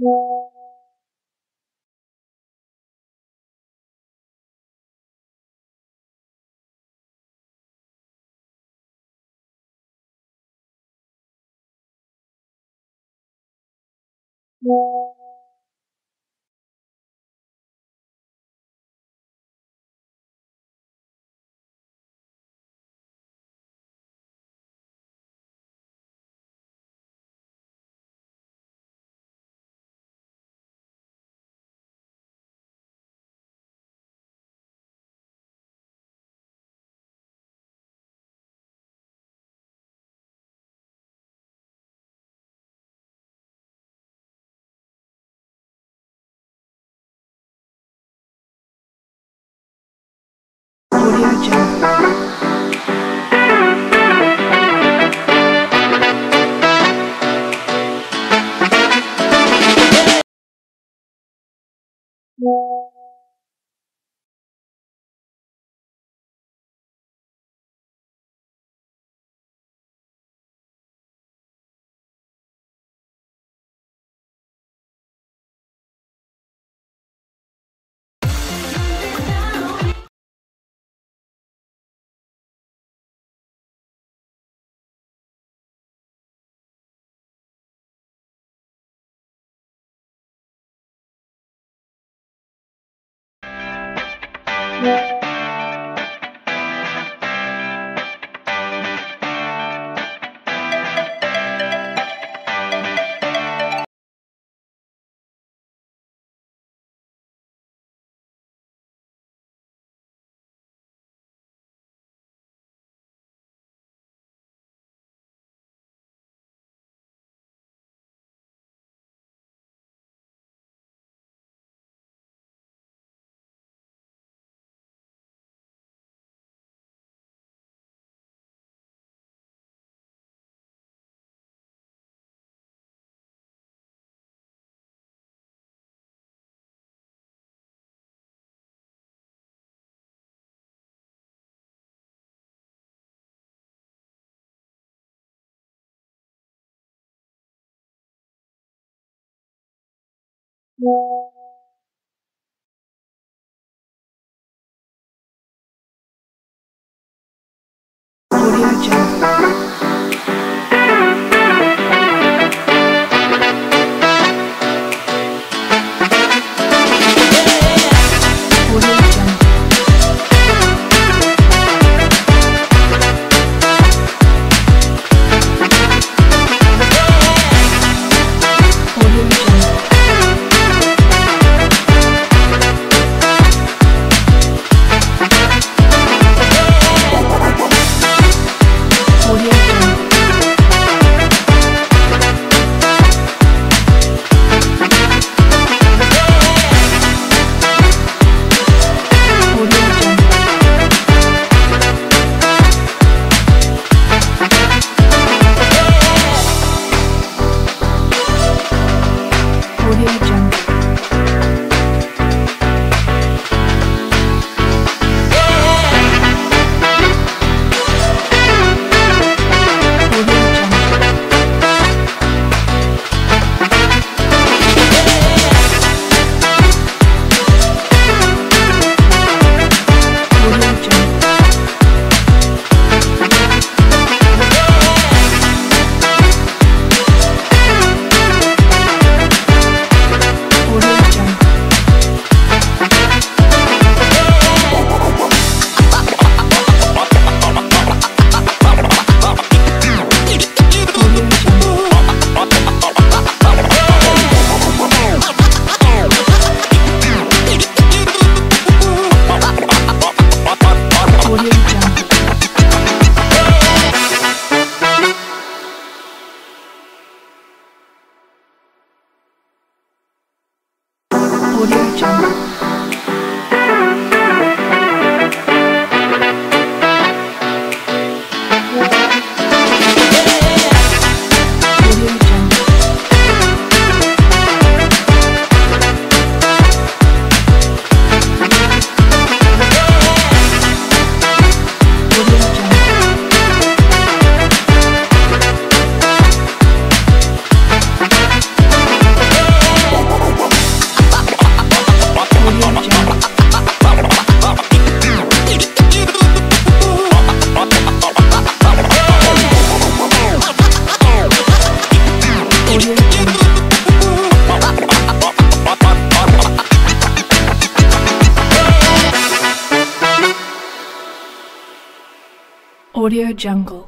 Yeah. Audio Jungle. Audio Jungle.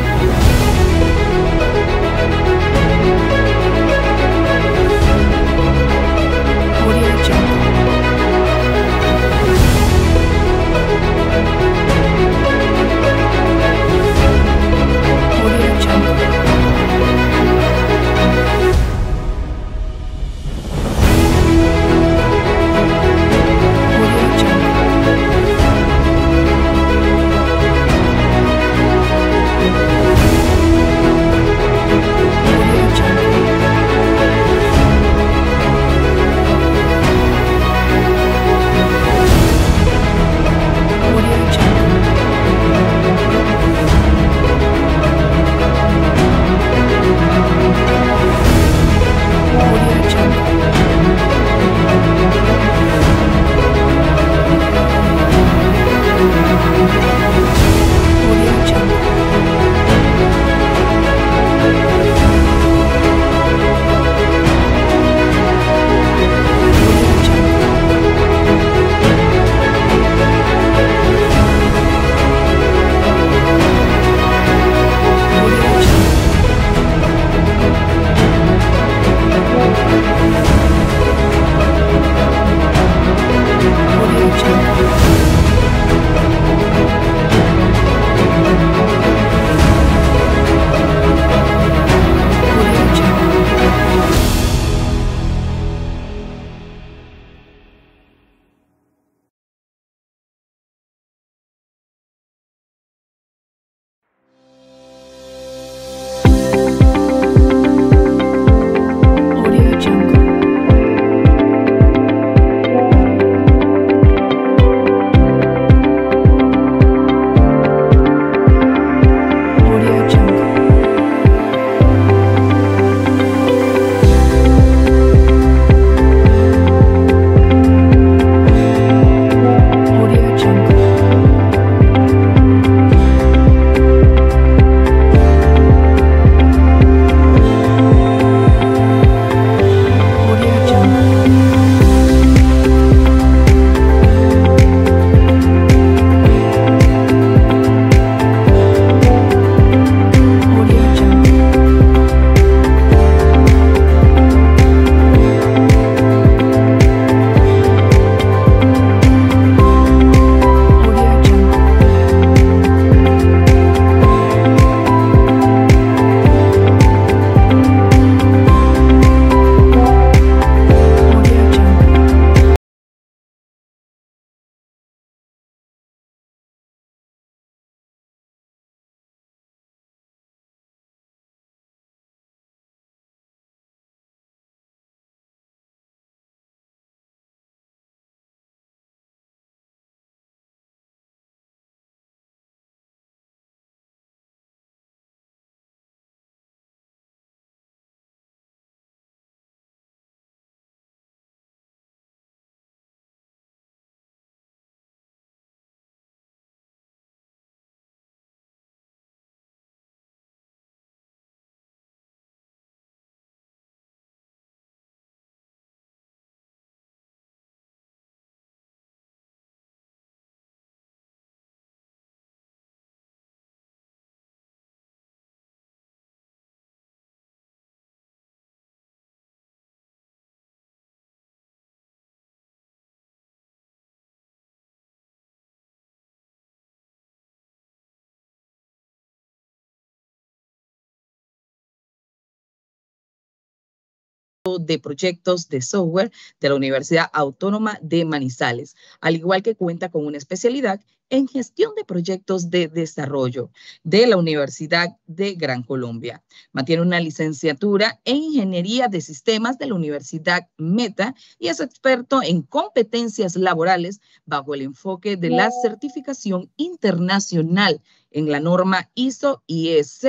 de proyectos de software de la Universidad Autónoma de Manizales, al igual que cuenta con una especialidad en gestión de proyectos de desarrollo de la Universidad de Gran Colombia. Mantiene una licenciatura en Ingeniería de Sistemas de la Universidad Meta y es experto en competencias laborales bajo el enfoque de la certificación internacional en la norma ISO IS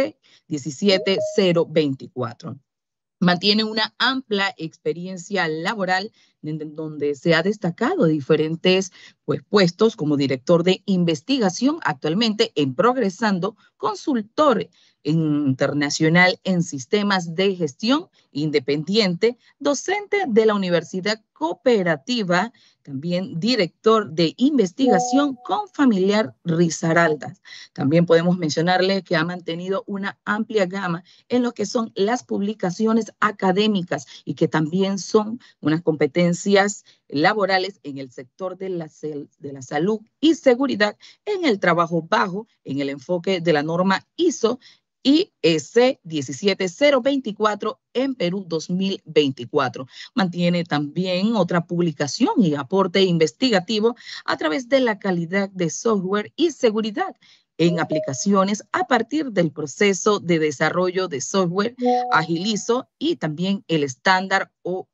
17024. Mantiene una amplia experiencia laboral donde se ha destacado diferentes pues, puestos como director de investigación, actualmente en Progresando, consultor internacional en sistemas de gestión independiente, docente de la Universidad Cooperativa, también director de investigación con familiar Rizaraldas. También podemos mencionarle que ha mantenido una amplia gama en lo que son las publicaciones académicas y que también son unas competencias laborales en el sector de la, de la salud y seguridad, en el trabajo bajo, en el enfoque de la norma ISO y ese 17024 en Perú 2024. Mantiene también otra publicación y aporte investigativo a través de la calidad de software y seguridad en aplicaciones a partir del proceso de desarrollo de software Agilizo y también el estándar o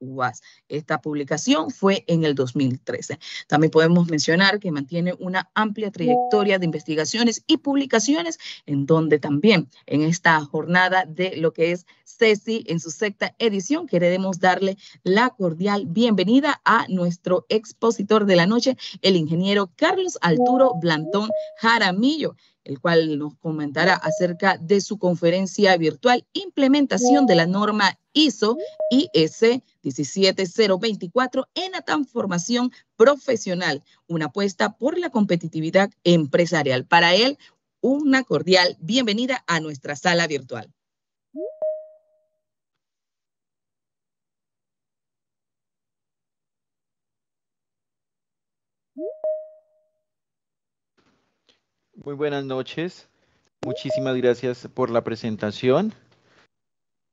Esta publicación fue en el 2013. También podemos mencionar que mantiene una amplia trayectoria de investigaciones y publicaciones en donde también en esta jornada de lo que es Ceci en su sexta edición. Queremos darle la cordial bienvenida a nuestro expositor de la noche, el ingeniero Carlos Alturo Blantón Jaramillo, el cual nos comentará acerca de su conferencia virtual Implementación de la norma ISO IS 17024 en la transformación profesional, una apuesta por la competitividad empresarial. Para él, una cordial bienvenida a nuestra sala virtual. Muy buenas noches. Muchísimas gracias por la presentación.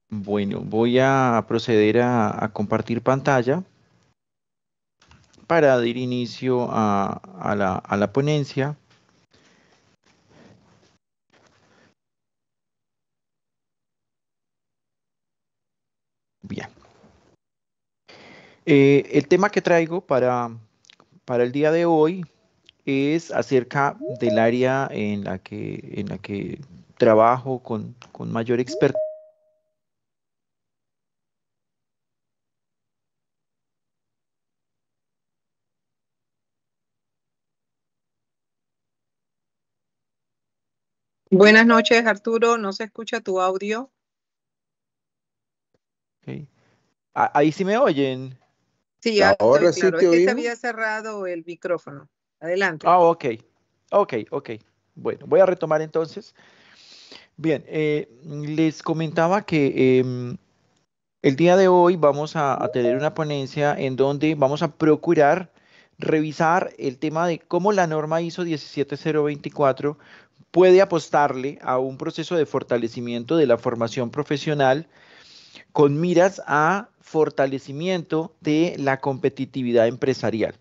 Bueno, voy a proceder a, compartir pantalla para dar inicio a, la, ponencia. Bien. Eh, el tema que traigo para para el día de hoy es acerca del área en la que, en la que trabajo con, mayor expertise. Buenas noches, Arturo. No se escucha tu audio. Ah, ahí sí me oyen ya ahora se había cerrado el micrófono. Adelante. Ah, ok. Ok, ok. Bueno, voy a retomar entonces. Bien, eh, les comentaba que em, el día de hoy vamos a, a, tener una ponencia en donde vamos a procurar revisar el tema de cómo la norma ISO 17024 puede apostarle a un proceso de fortalecimiento de la formación profesional con miras a fortalecimiento de la competitividad empresarial.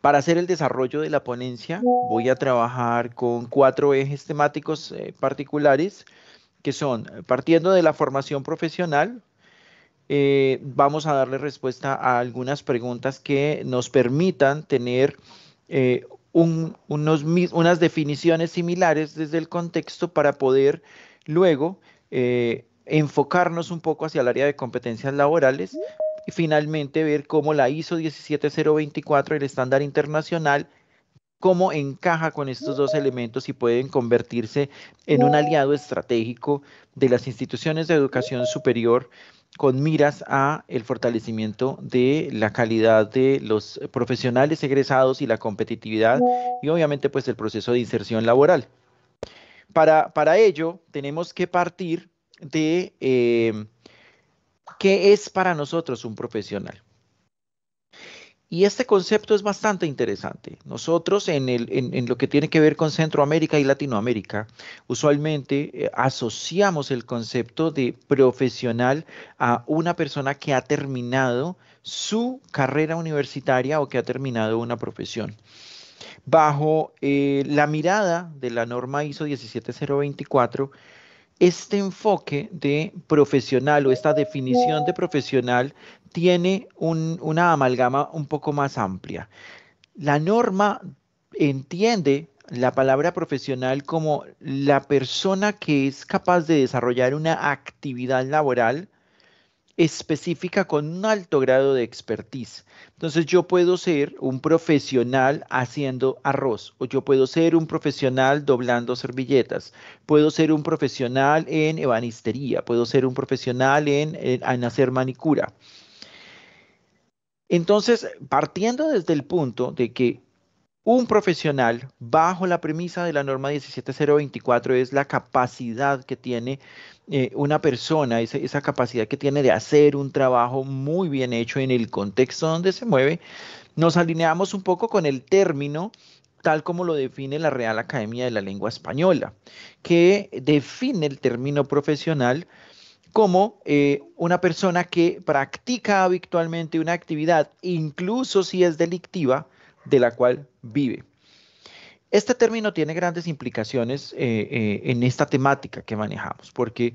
Para hacer el desarrollo de la ponencia voy a trabajar con cuatro ejes temáticos eh, particulares que son partiendo de la formación profesional, eh, vamos a darle respuesta a algunas preguntas que nos permitan tener eh, unos, unas definiciones similares desde el contexto para poder luego enfocarnos un poco hacia el área de competencias laborales y finalmente ver cómo la ISO 17024, el estándar internacional, cómo encaja con estos dos elementos y pueden convertirse en un aliado estratégico de las instituciones de educación superior con miras a el fortalecimiento de la calidad de los profesionales egresados y la competitividad y obviamente pues el proceso de inserción laboral. Para, para ello tenemos que partir de em, qué es para nosotros un profesional. Y este concepto es bastante interesante. Nosotros en, lo que tiene que ver con Centroamérica y Latinoamérica, usualmente eh, asociamos el concepto de profesional a una persona que ha terminado su carrera universitaria o que ha terminado una profesión. Bajo eh, la mirada de la norma ISO 17024, este enfoque de profesional o esta definición de profesional tiene una amalgama un poco más amplia. La norma entiende la palabra profesional como la persona que es capaz de desarrollar una actividad laboral específica con un alto grado de expertise. Entonces yo puedo ser un profesional haciendo arroz o yo puedo ser un profesional doblando servilletas, puedo ser un profesional en ebanistería, puedo ser un profesional en, en, en hacer manicura. Entonces, partiendo desde el punto de que un profesional, bajo la premisa de la norma 17024, es la capacidad que tiene eh, una persona, esa, capacidad que tiene de hacer un trabajo muy bien hecho en el contexto donde se mueve. Nos alineamos un poco con el término tal como lo define la Real Academia de la Lengua Española, que define el término profesional como eh, una persona que practica habitualmente una actividad, incluso si es delictiva, de la cual vive. Este término tiene grandes implicaciones eh, eh, en esta temática que manejamos, porque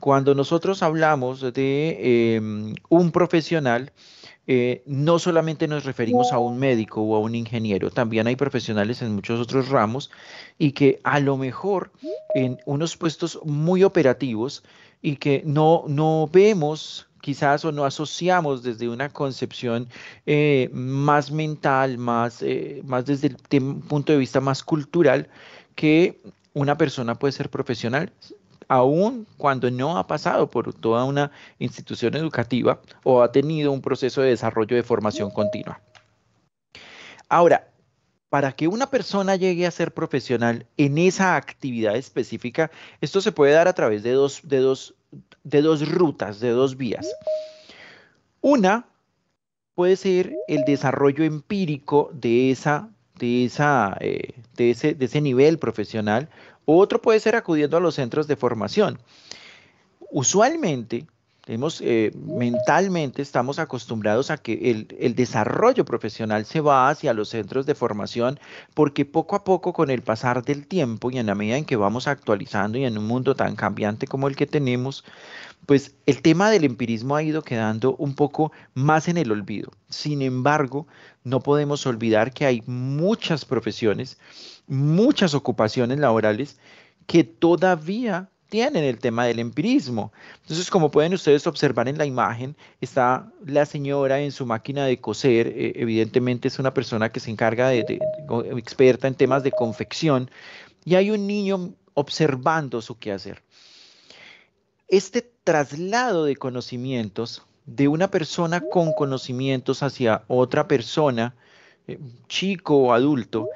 cuando nosotros hablamos de em, un profesional, eh, no solamente nos referimos a un médico o a un ingeniero, también hay profesionales en muchos otros ramos y que a lo mejor en unos puestos muy operativos y que no, no vemos quizás o no asociamos desde una concepción eh, más mental, más, eh, más desde el punto de vista más cultural, que una persona puede ser profesional aún cuando no ha pasado por toda una institución educativa o ha tenido un proceso de desarrollo de formación continua. Ahora, para que una persona llegue a ser profesional en esa actividad específica, esto se puede dar a través de dos, de dos de dos rutas, de dos vías. Una puede ser el desarrollo empírico de, esa, de, esa, eh, de, ese, de ese nivel profesional, otro puede ser acudiendo a los centros de formación. Usualmente, eh, mentalmente estamos acostumbrados a que el, el, desarrollo profesional se va hacia los centros de formación porque poco a poco con el pasar del tiempo y en la medida en que vamos actualizando y en un mundo tan cambiante como el que tenemos, pues el tema del empirismo ha ido quedando un poco más en el olvido. Sin embargo, no podemos olvidar que hay muchas profesiones, muchas ocupaciones laborales que todavía en el tema del empirismo. Entonces, como pueden ustedes observar en la imagen, está la señora en su máquina de coser, eh, evidentemente es una persona que se encarga de, experta en temas de confección, y hay un niño observando su quehacer. Este traslado de conocimientos de una persona con conocimientos hacia otra persona, eh, chico o adulto,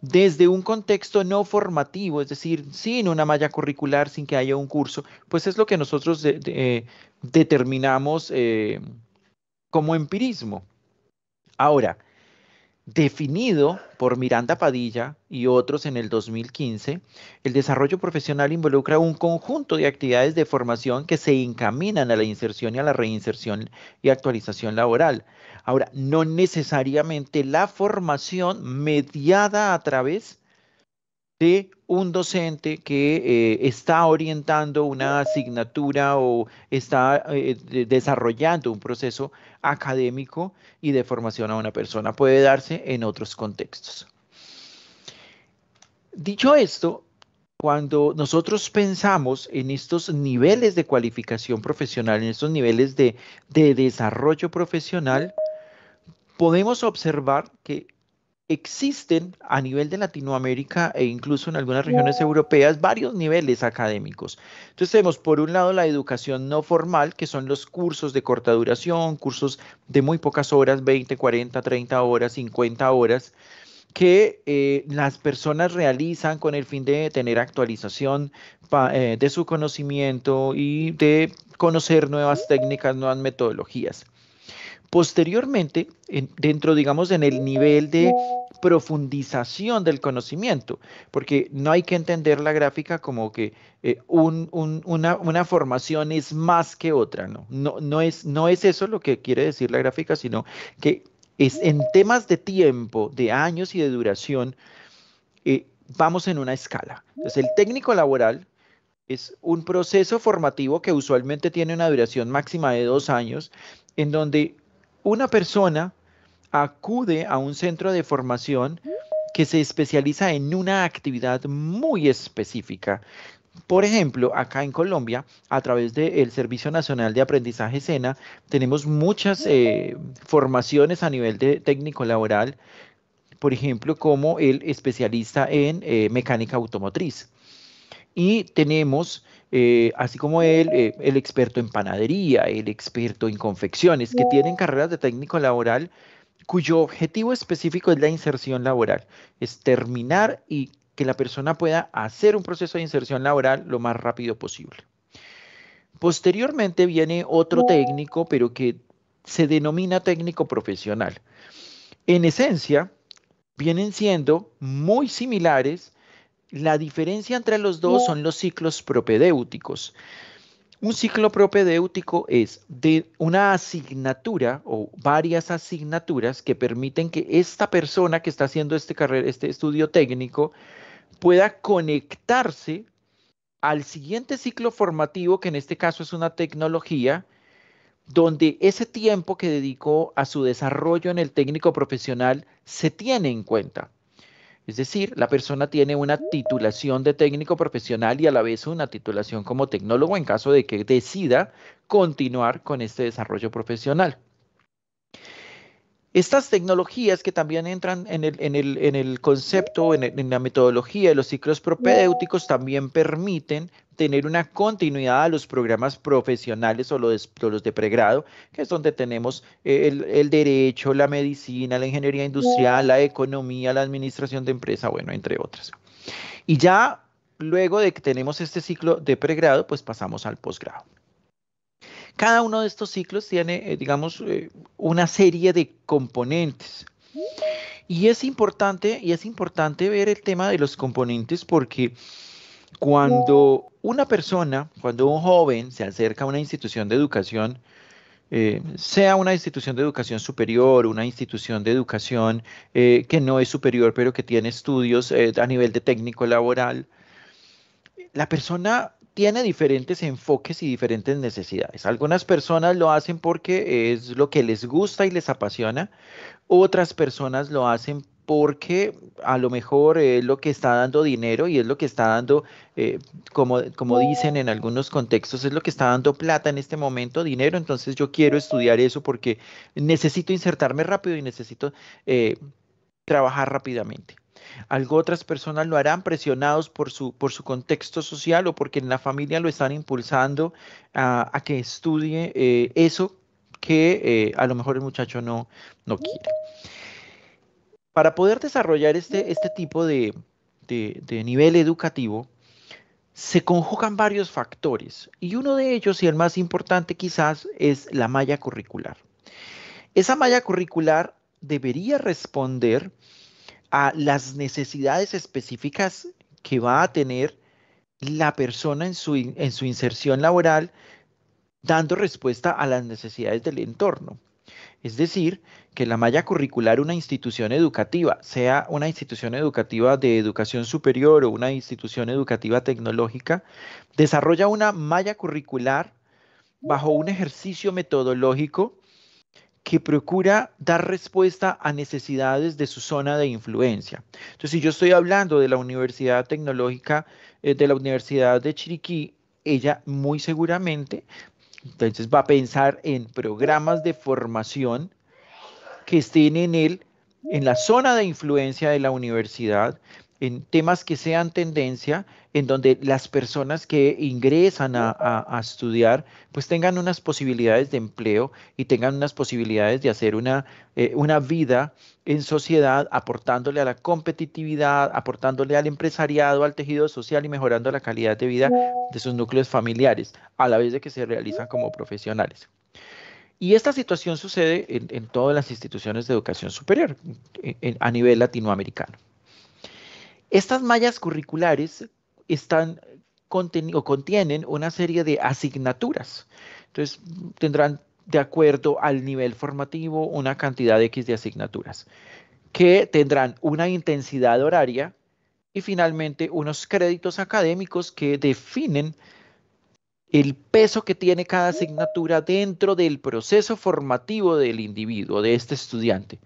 desde un contexto no formativo, es decir, sin una malla curricular, sin que haya un curso, pues es lo que nosotros eh, determinamos eh, como empirismo. Ahora, definido por Miranda Padilla y otros en el 2015, el desarrollo profesional involucra un conjunto de actividades de formación que se encaminan a la inserción y a la reinserción y actualización laboral, Ahora, no necesariamente la formación mediada a través de un docente que eh, está orientando una asignatura o está eh, desarrollando un proceso académico y de formación a una persona puede darse en otros contextos. Dicho esto, cuando nosotros pensamos en estos niveles de cualificación profesional, en estos niveles de desarrollo profesional, podemos observar que existen a nivel de Latinoamérica e incluso en algunas regiones europeas varios niveles académicos. Entonces tenemos por un lado la educación no formal, que son los cursos de corta duración, cursos de muy pocas horas, 20, 40, 30 horas, 50 horas, que eh, las personas realizan con el fin de tener actualización eh, de su conocimiento y de conocer nuevas técnicas, nuevas metodologías. Posteriormente, dentro, digamos, en el nivel de profundización del conocimiento, porque no hay que entender la gráfica como que eh, una, formación es más que otra, ¿no? No, no, es, no es eso lo que quiere decir la gráfica, sino que es en temas de tiempo, de años y de duración, eh, vamos en una escala. Entonces, el técnico laboral es un proceso formativo que usualmente tiene una duración máxima de dos años, en donde una persona acude a un centro de formación que se especializa en una actividad muy específica. Por ejemplo, acá en Colombia, a través del Servicio Nacional de Aprendizaje SENA, tenemos muchas eh, formaciones a nivel de técnico laboral, por ejemplo, como el especialista en eh, mecánica automotriz. Y tenemos eh, así como eh, el experto en panadería, el experto en confecciones, que tienen carreras de técnico laboral cuyo objetivo específico es la inserción laboral, es terminar y que la persona pueda hacer un proceso de inserción laboral lo más rápido posible. Posteriormente viene otro técnico, pero que se denomina técnico profesional. En esencia, vienen siendo muy similares la diferencia entre los dos son los ciclos propedéuticos. Un ciclo propedéutico es de una asignatura o varias asignaturas que permiten que esta persona que está haciendo este, este estudio técnico pueda conectarse al siguiente ciclo formativo, que en este caso es una tecnología, donde ese tiempo que dedicó a su desarrollo en el técnico profesional se tiene en cuenta. Es decir, la persona tiene una titulación de técnico profesional y a la vez una titulación como tecnólogo en caso de que decida continuar con este desarrollo profesional. Estas tecnologías que también entran en el, concepto, en, la metodología de los ciclos propedéuticos, también permiten tener una continuidad a los programas profesionales o los, de pregrado, que es donde tenemos eh, el, el derecho, la medicina, la ingeniería industrial, la economía, la administración de empresa, bueno, entre otras. Y ya luego de que tenemos este ciclo de pregrado, pues pasamos al posgrado. Cada uno de estos ciclos tiene, eh, digamos, eh, una serie de componentes. Y es importante, y es importante ver el tema de los componentes porque cuando una persona, cuando un joven se acerca a una institución de educación, eh, sea una institución de educación superior, una institución de educación que no es superior, pero que tiene estudios a nivel de técnico laboral, la persona tiene diferentes enfoques y diferentes necesidades. Algunas personas lo hacen porque es lo que les gusta y les apasiona. Otras personas lo hacen porque a lo mejor es lo que está dando dinero y es lo que está dando, eh, como, dicen en algunos contextos, es lo que está dando plata en este momento, dinero. Entonces yo quiero estudiar eso porque necesito insertarme rápido y necesito eh, trabajar rápidamente. Algo otras personas lo harán presionados por su, por su contexto social o porque en la familia lo están impulsando a, que estudie eh, eso que eh, a lo mejor el muchacho no, no quiere. Para poder desarrollar este, este tipo de, de nivel educativo, se conjugan varios factores y uno de ellos y el más importante quizás es la malla curricular. Esa malla curricular debería responder a las necesidades específicas que va a tener la persona en su, en su inserción laboral, dando respuesta a las necesidades del entorno. Es decir, que la malla curricular, una institución educativa, sea una institución educativa de educación superior o una institución educativa tecnológica, desarrolla una malla curricular bajo un ejercicio metodológico que procura dar respuesta a necesidades de su zona de influencia. Entonces, si yo estoy hablando de la Universidad Tecnológica, eh, de la Universidad de Chiriquí, ella muy seguramente entonces va a pensar en programas de formación que estén en en la zona de influencia de la universidad en temas que sean tendencia, en donde las personas que ingresan a, estudiar, pues tengan unas posibilidades de empleo y tengan unas posibilidades de hacer una, eh, una vida en sociedad, aportándole a la competitividad, aportándole al empresariado, al tejido social y mejorando la calidad de vida de sus núcleos familiares, a la vez de que se realizan como profesionales. Y esta situación sucede en, todas las instituciones de educación superior a nivel latinoamericano. Estas mallas curriculares están o contienen una serie de asignaturas. Entonces, tendrán de acuerdo al nivel formativo una cantidad X de asignaturas que tendrán una intensidad horaria y finalmente unos créditos académicos que definen el peso que tiene cada asignatura dentro del proceso formativo del individuo, de este estudiante.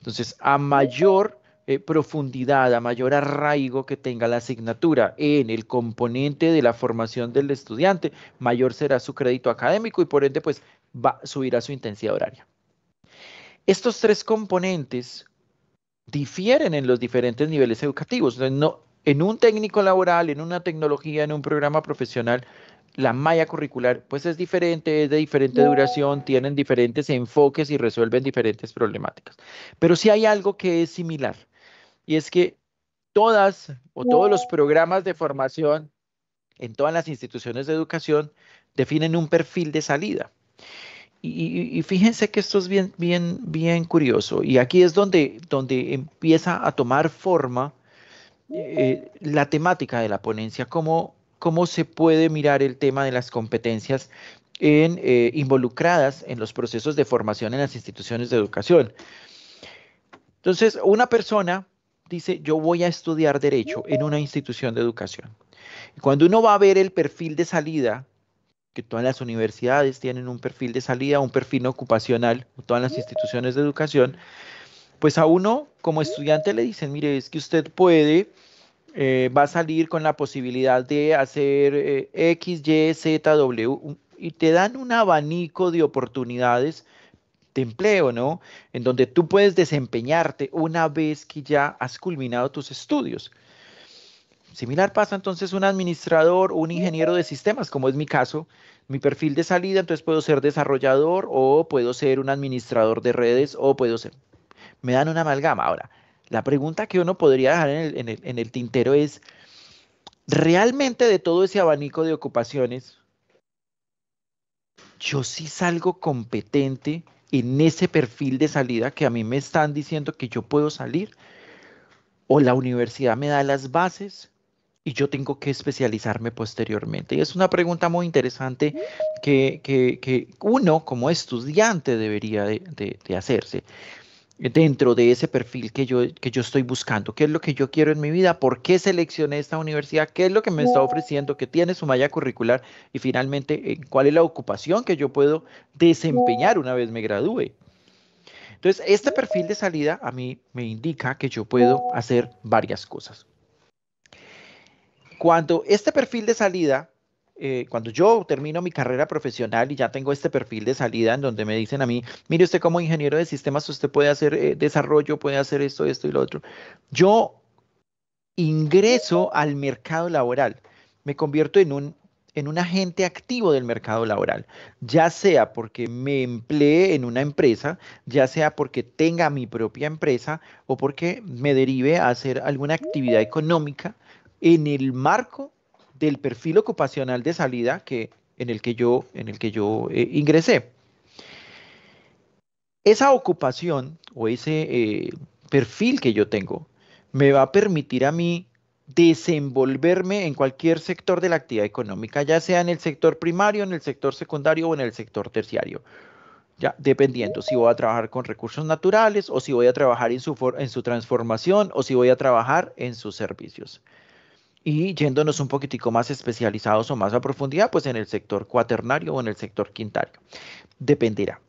Entonces, a mayor eh, profundidad, a mayor arraigo que tenga la asignatura en el componente de la formación del estudiante, mayor será su crédito académico y por ende pues va a subir a su intensidad horaria. Estos tres componentes difieren en los diferentes niveles educativos. No, en un técnico laboral, en una tecnología, en un programa profesional, la malla curricular pues es diferente, es de diferente duración, tienen diferentes enfoques y resuelven diferentes problemáticas. Pero sí hay algo que es similar y es que todas o todos los programas de formación en todas las instituciones de educación definen un perfil de salida. Y, fíjense que esto es bien, bien, bien curioso. Y aquí es donde, donde empieza a tomar forma eh, eh, la temática de la ponencia, cómo, cómo se puede mirar el tema de las competencias eh, involucradas en los procesos de formación en las instituciones de educación. Entonces, una persona dice, yo voy a estudiar derecho en una institución de educación. Y cuando uno va a ver el perfil de salida, que todas las universidades tienen un perfil de salida, un perfil ocupacional, todas las instituciones de educación, pues a uno como estudiante le dicen, mire, es que usted puede, eh, va a salir con la posibilidad de hacer eh, X, Y, Z, W, y te dan un abanico de oportunidades de empleo, ¿no? En donde tú puedes desempeñarte una vez que ya has culminado tus estudios. Similar pasa entonces un administrador, un ingeniero de sistemas, como es mi caso, mi perfil de salida, entonces puedo ser desarrollador o puedo ser un administrador de redes o puedo ser... Me dan una amalgama. Ahora, la pregunta que uno podría dejar en el, en el tintero es, ¿realmente de todo ese abanico de ocupaciones, yo sí salgo competente en ese perfil de salida que a mí me están diciendo que yo puedo salir, o la universidad me da las bases y yo tengo que especializarme posteriormente. Y es una pregunta muy interesante que, uno como estudiante debería de hacerse dentro de ese perfil que yo, yo estoy buscando, qué es lo que yo quiero en mi vida, por qué seleccioné esta universidad, qué es lo que me está ofreciendo, qué tiene su malla curricular y finalmente eh, cuál es la ocupación que yo puedo desempeñar una vez me gradúe. Entonces, este perfil de salida a mí me indica que yo puedo hacer varias cosas. Cuando este perfil de salida eh, cuando yo termino mi carrera profesional y ya tengo este perfil de salida en donde me dicen a mí, mire usted como ingeniero de sistemas, usted puede hacer eh, desarrollo, puede hacer esto, esto y lo otro. Yo ingreso al mercado laboral, me convierto en un, en un agente activo del mercado laboral, ya sea porque me emplee en una empresa, ya sea porque tenga mi propia empresa o porque me derive a hacer alguna actividad económica en el marco del perfil ocupacional de salida que, en el que yo, en el que yo eh, ingresé. Esa ocupación o ese eh, perfil que yo tengo me va a permitir a mí desenvolverme en cualquier sector de la actividad económica, ya sea en el sector primario, en el sector secundario o en el sector terciario. Ya, dependiendo si voy a trabajar con recursos naturales o si voy a trabajar en su, en su transformación o si voy a trabajar en sus servicios. Y yéndonos un poquitico más especializados o más a profundidad, pues en el sector cuaternario o en el sector quintario. Dependerá.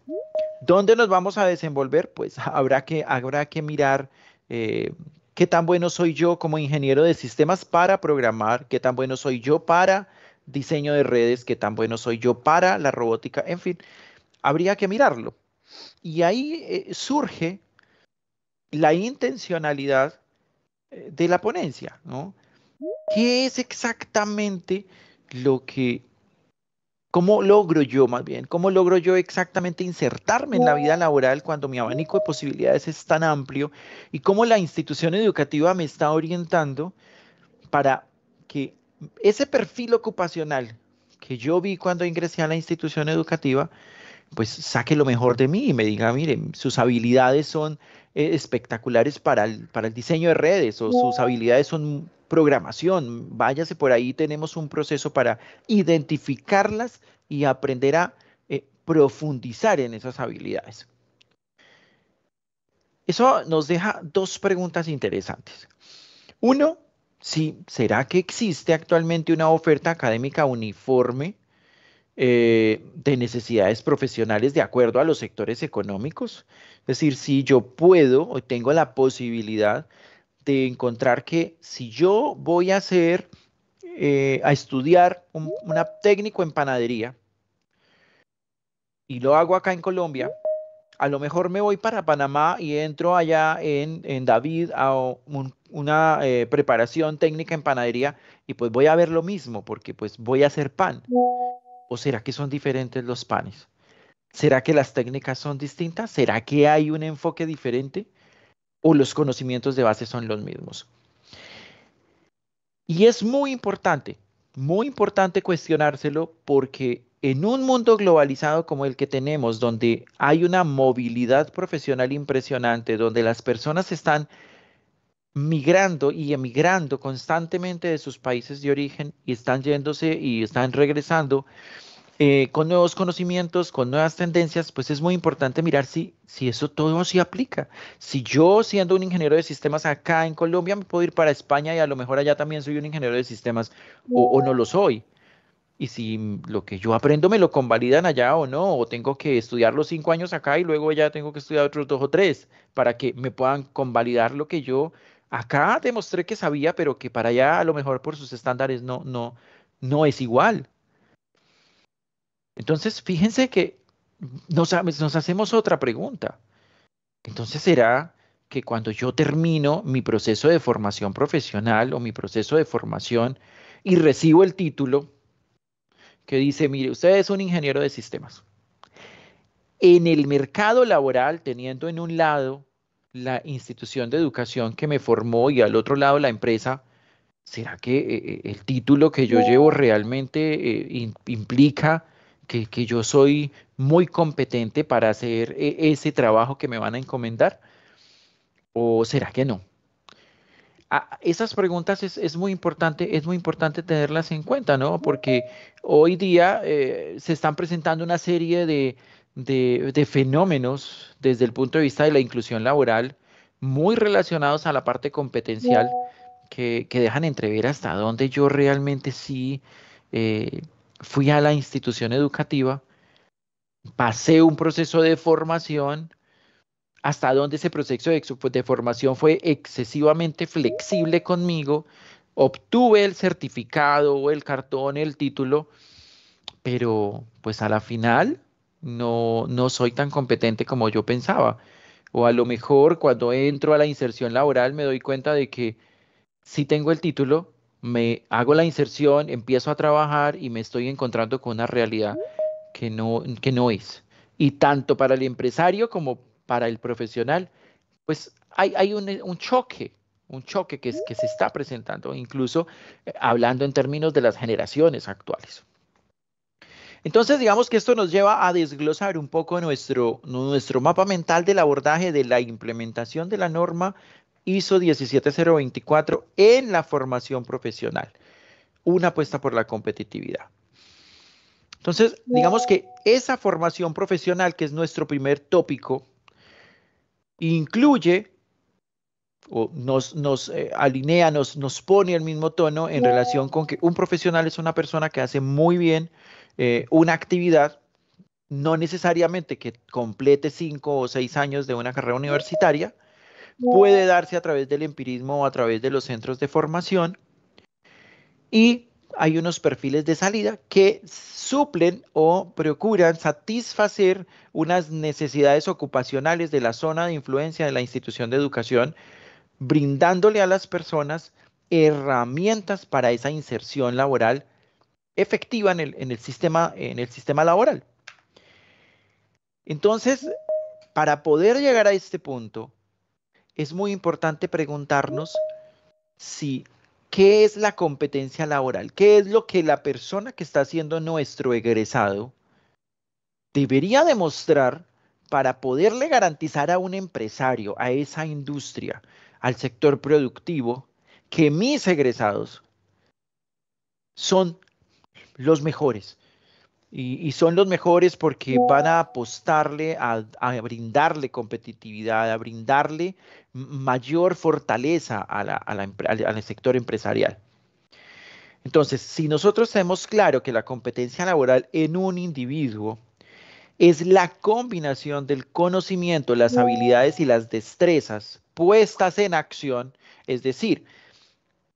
¿Dónde nos vamos a desenvolver? Pues habrá que, habrá que mirar eh, qué tan bueno soy yo como ingeniero de sistemas para programar, qué tan bueno soy yo para diseño de redes, qué tan bueno soy yo para la robótica, en fin, habría que mirarlo. Y ahí eh, surge la intencionalidad eh, de la ponencia, ¿no? ¿Qué es exactamente lo que... ¿Cómo logro yo más bien? ¿Cómo logro yo exactamente insertarme en la vida laboral cuando mi abanico de posibilidades es tan amplio? ¿Y cómo la institución educativa me está orientando para que ese perfil ocupacional que yo vi cuando ingresé a la institución educativa, pues saque lo mejor de mí y me diga, miren, sus habilidades son eh, espectaculares para para el diseño de redes o sus habilidades son programación. Váyase por ahí, tenemos un proceso para identificarlas y aprender a eh, profundizar en esas habilidades. Eso nos deja dos preguntas interesantes. Uno, si será que existe actualmente una oferta académica uniforme eh, de necesidades profesionales de acuerdo a los sectores económicos. Es decir, si yo puedo o tengo la posibilidad de encontrar que si yo voy a hacer, eh, a estudiar un una técnico en panadería y lo hago acá en Colombia, a lo mejor me voy para Panamá y entro allá en, David a una eh, preparación técnica en panadería y pues voy a ver lo mismo porque pues voy a hacer pan. ¿O será que son diferentes los panes? ¿Será que las técnicas son distintas? ¿Será que hay un enfoque diferente? o los conocimientos de base son los mismos. Y es muy importante, muy importante cuestionárselo porque en un mundo globalizado como el que tenemos, donde hay una movilidad profesional impresionante, donde las personas están migrando y emigrando constantemente de sus países de origen y están yéndose y están regresando, eh, con nuevos conocimientos, con nuevas tendencias, pues es muy importante mirar si, eso todo se aplica. Si yo siendo un ingeniero de sistemas acá en Colombia me puedo ir para España y a lo mejor allá también soy un ingeniero de sistemas o, no lo soy. Y si lo que yo aprendo me lo convalidan allá o no, o tengo que estudiar los cinco años acá y luego ya tengo que estudiar otros dos o tres para que me puedan convalidar lo que yo acá demostré que sabía, pero que para allá a lo mejor por sus estándares no, no, no es igual. Entonces, fíjense que nos, hacemos otra pregunta. Entonces, ¿será que cuando yo termino mi proceso de formación profesional o mi proceso de formación y recibo el título que dice, mire, usted es un ingeniero de sistemas? En el mercado laboral, teniendo en un lado la institución de educación que me formó y al otro lado la empresa, ¿será que eh, eh, el título que yo llevo realmente eh, implica que, yo soy muy competente para hacer e, ese trabajo que me van a encomendar? ¿O será que no? Ah, esas preguntas es, muy importante, es muy importante tenerlas en cuenta, ¿no? Porque hoy día eh, se están presentando una serie de, fenómenos desde el punto de vista de la inclusión laboral muy relacionados a la parte competencial que, dejan entrever hasta dónde yo realmente sí eh, fui a la institución educativa, pasé un proceso de formación, hasta donde ese proceso de, formación fue excesivamente flexible conmigo, obtuve el certificado, el cartón, el título, pero pues a la final no, no soy tan competente como yo pensaba. O a lo mejor cuando entro a la inserción laboral me doy cuenta de que sí tengo el título, me hago la inserción, empiezo a trabajar y me estoy encontrando con una realidad que no, que no es. Y tanto para el empresario como para el profesional, pues hay, un, choque, un choque que, que se está presentando, incluso eh, hablando en términos de las generaciones actuales. Entonces, digamos que esto nos lleva a desglosar un poco nuestro, nuestro mapa mental del abordaje de la implementación de la norma ISO 17024 en la formación profesional. Una apuesta por la competitividad. Entonces, digamos que esa formación profesional, que es nuestro primer tópico, incluye o nos, eh, alinea, nos, pone el mismo tono en relación con que un profesional es una persona que hace muy bien eh, una actividad, no necesariamente que complete cinco o seis años de una carrera universitaria, puede darse a través del empirismo o a través de los centros de formación. Y hay unos perfiles de salida que suplen o procuran satisfacer unas necesidades ocupacionales de la zona de influencia de la institución de educación, brindándole a las personas herramientas para esa inserción laboral efectiva en el, en el sistema laboral. Entonces, para poder llegar a este punto, es muy importante preguntarnos si qué es la competencia laboral, qué es lo que la persona que está siendo nuestro egresado debería demostrar para poderle garantizar a un empresario, a esa industria, al sector productivo, que mis egresados son los mejores, y, son los mejores porque van a apostarle, a, brindarle competitividad, a brindarle mayor fortaleza a al sector empresarial. Entonces, si nosotros tenemos claro que la competencia laboral en un individuo es la combinación del conocimiento, las habilidades y las destrezas puestas en acción, es decir,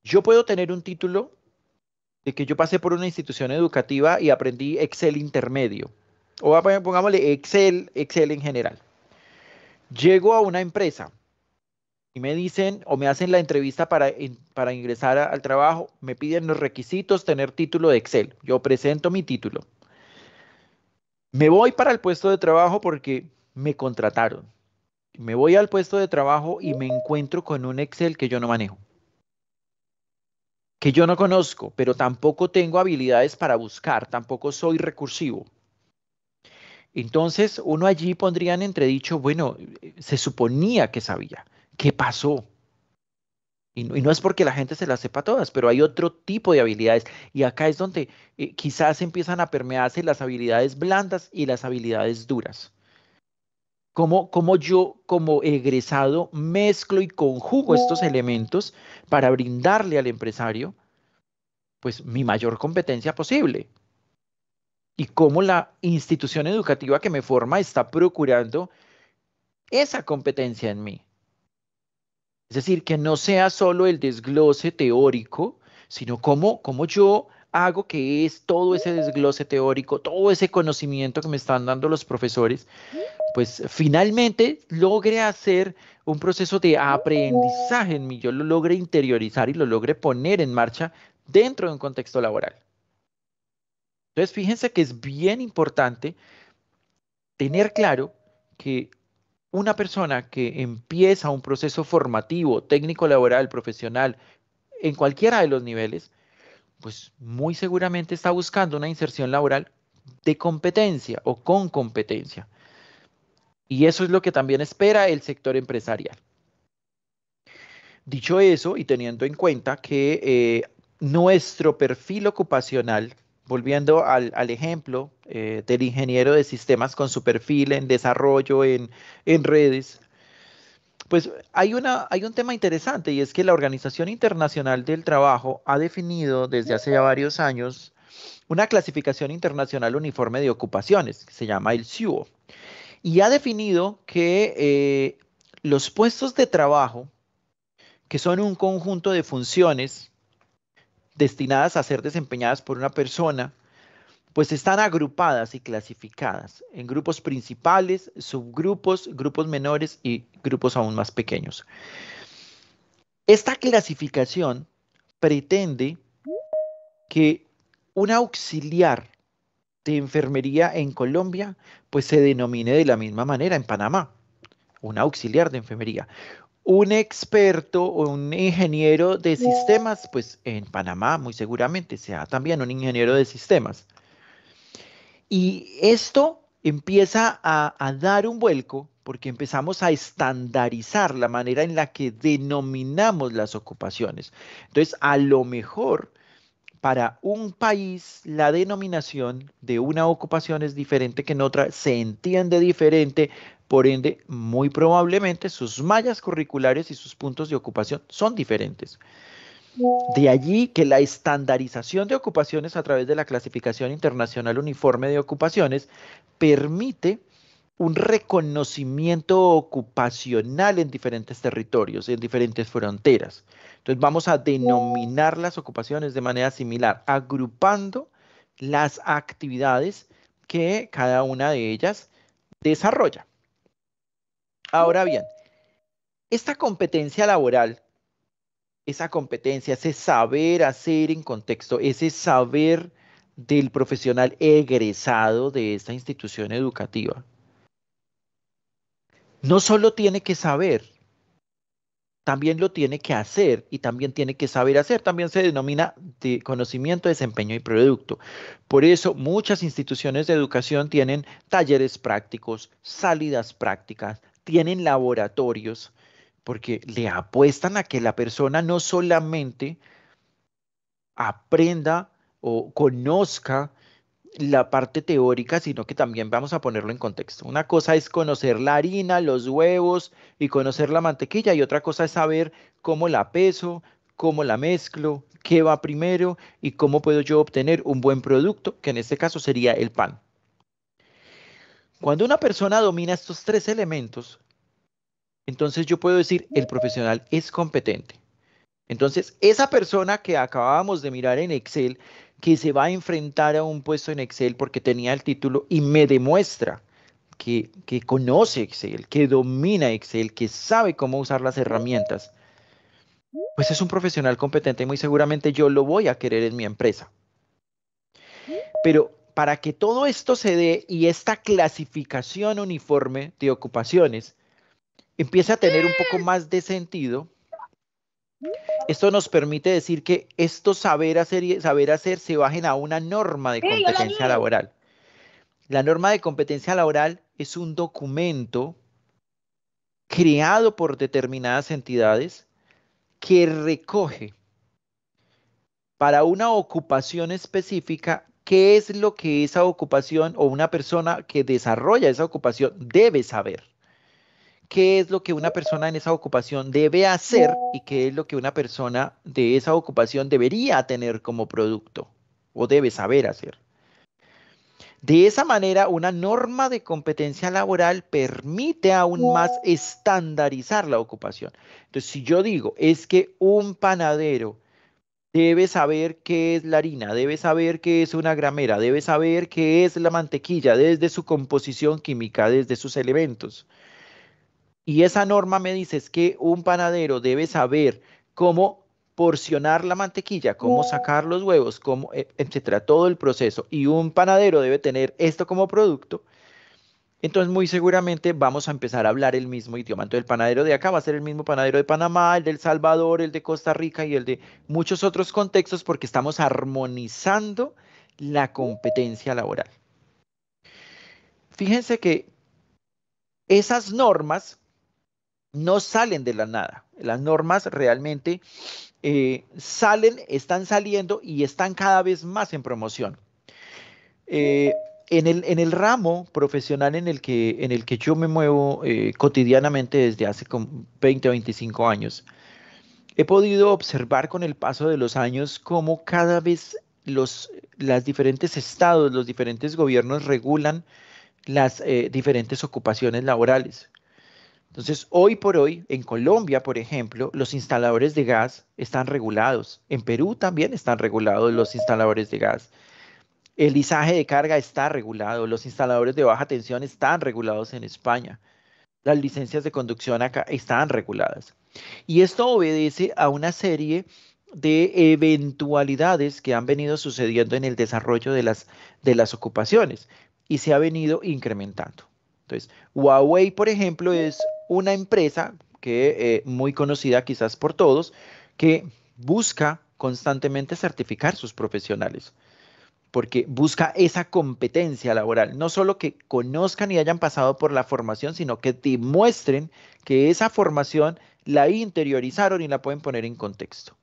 yo puedo tener un título de que yo pasé por una institución educativa y aprendí Excel intermedio, o pongámosle Excel, Excel en general. Llego a una empresa y me dicen o me hacen la entrevista para, para ingresar al trabajo, me piden los requisitos, tener título de Excel. Yo presento mi título. Me voy para el puesto de trabajo porque me contrataron. Me voy al puesto de trabajo y me encuentro con un Excel que yo no manejo que yo no conozco, pero tampoco tengo habilidades para buscar, tampoco soy recursivo. Entonces uno allí pondría en entredicho, bueno, se suponía que sabía, ¿qué pasó? Y no, es porque la gente se las sepa todas, pero hay otro tipo de habilidades. Y acá es donde eh, quizás empiezan a permearse las habilidades blandas y las habilidades duras cómo, yo como egresado mezclo y conjugo estos elementos para brindarle al empresario pues mi mayor competencia posible. Y cómo la institución educativa que me forma está procurando esa competencia en mí. Es decir, que no sea solo el desglose teórico, sino cómo, cómo yo hago que es todo ese desglose teórico, todo ese conocimiento que me están dando los profesores, pues finalmente logre hacer un proceso de aprendizaje en mí, yo lo logre interiorizar y lo logre poner en marcha dentro de un contexto laboral. Entonces, fíjense que es bien importante tener claro que una persona que empieza un proceso formativo, técnico laboral, profesional, en cualquiera de los niveles, pues muy seguramente está buscando una inserción laboral de competencia o con competencia. Y eso es lo que también espera el sector empresarial. Dicho eso, y teniendo en cuenta que eh, nuestro perfil ocupacional, volviendo al, ejemplo eh, del ingeniero de sistemas con su perfil en desarrollo, en, redes, pues hay, una, hay un tema interesante y es que la Organización Internacional del Trabajo ha definido desde hace ya varios años una clasificación internacional uniforme de ocupaciones, que se llama el CIUO y ha definido que eh, los puestos de trabajo, que son un conjunto de funciones destinadas a ser desempeñadas por una persona, pues están agrupadas y clasificadas en grupos principales, subgrupos, grupos menores y grupos aún más pequeños. Esta clasificación pretende que un auxiliar de enfermería en Colombia, pues se denomine de la misma manera en Panamá, un auxiliar de enfermería. Un experto o un ingeniero de sistemas, pues en Panamá muy seguramente sea también un ingeniero de sistemas. Y esto empieza a, a dar un vuelco porque empezamos a estandarizar la manera en la que denominamos las ocupaciones. Entonces, a lo mejor para un país la denominación de una ocupación es diferente que en otra, se entiende diferente, por ende, muy probablemente sus mallas curriculares y sus puntos de ocupación son diferentes. De allí que la estandarización de ocupaciones a través de la clasificación internacional uniforme de ocupaciones permite un reconocimiento ocupacional en diferentes territorios, en diferentes fronteras. Entonces vamos a denominar las ocupaciones de manera similar, agrupando las actividades que cada una de ellas desarrolla. Ahora bien, esta competencia laboral, esa competencia, ese saber hacer en contexto, ese saber del profesional egresado de esta institución educativa, no solo tiene que saber, también lo tiene que hacer y también tiene que saber hacer. También se denomina de conocimiento, desempeño y producto. Por eso muchas instituciones de educación tienen talleres prácticos, salidas prácticas, tienen laboratorios, porque le apuestan a que la persona no solamente aprenda o conozca la parte teórica, sino que también vamos a ponerlo en contexto. Una cosa es conocer la harina, los huevos y conocer la mantequilla y otra cosa es saber cómo la peso, cómo la mezclo, qué va primero y cómo puedo yo obtener un buen producto, que en este caso sería el pan. Cuando una persona domina estos tres elementos, entonces yo puedo decir el profesional es competente. Entonces, esa persona que acabamos de mirar en Excel, que se va a enfrentar a un puesto en Excel porque tenía el título y me demuestra que, conoce Excel, que domina Excel, que sabe cómo usar las herramientas, pues es un profesional competente y muy seguramente yo lo voy a querer en mi empresa. Pero para que todo esto se dé y esta clasificación uniforme de ocupaciones empiece a tener un poco más de sentido, esto nos permite decir que estos saber hacer y saber hacer se bajen a una norma de competencia laboral. La norma de competencia laboral es un documento creado por determinadas entidades que recoge para una ocupación específica qué es lo que esa ocupación o una persona que desarrolla esa ocupación debe saber qué es lo que una persona en esa ocupación debe hacer y qué es lo que una persona de esa ocupación debería tener como producto o debe saber hacer. De esa manera, una norma de competencia laboral permite aún más estandarizar la ocupación. Entonces, si yo digo, es que un panadero debe saber qué es la harina, debe saber qué es una gramera, debe saber qué es la mantequilla, desde su composición química, desde sus elementos y esa norma me dice que un panadero debe saber cómo porcionar la mantequilla, cómo mm. sacar los huevos, cómo, eh, etcétera, todo el proceso. Y un panadero debe tener esto como producto. Entonces, muy seguramente vamos a empezar a hablar el mismo idioma. Entonces, el panadero de acá va a ser el mismo panadero de Panamá, el de El Salvador, el de Costa Rica y el de muchos otros contextos porque estamos armonizando la competencia laboral. Fíjense que esas normas no salen de la nada. Las normas realmente eh, salen, están saliendo y están cada vez más en promoción. Eh, en, el, ramo profesional en el que, en el que yo me muevo eh, cotidianamente desde hace 20 o 25 años, he podido observar con el paso de los años cómo cada vez los diferentes estados, los diferentes gobiernos regulan las diferentes ocupaciones laborales. Entonces, hoy por hoy, en Colombia, por ejemplo, los instaladores de gas están regulados. En Perú también están regulados los instaladores de gas. El izaje de carga está regulado. Los instaladores de baja tensión están regulados en España. Las licencias de conducción acá están reguladas. Y esto obedece a una serie de eventualidades que han venido sucediendo en el desarrollo de las, de las ocupaciones y se ha venido incrementando. Entonces, Huawei, por ejemplo, es una empresa que eh, muy conocida quizás por todos, que busca constantemente certificar sus profesionales, porque busca esa competencia laboral, no solo que conozcan y hayan pasado por la formación, sino que demuestren que esa formación la interiorizaron y la pueden poner en contexto.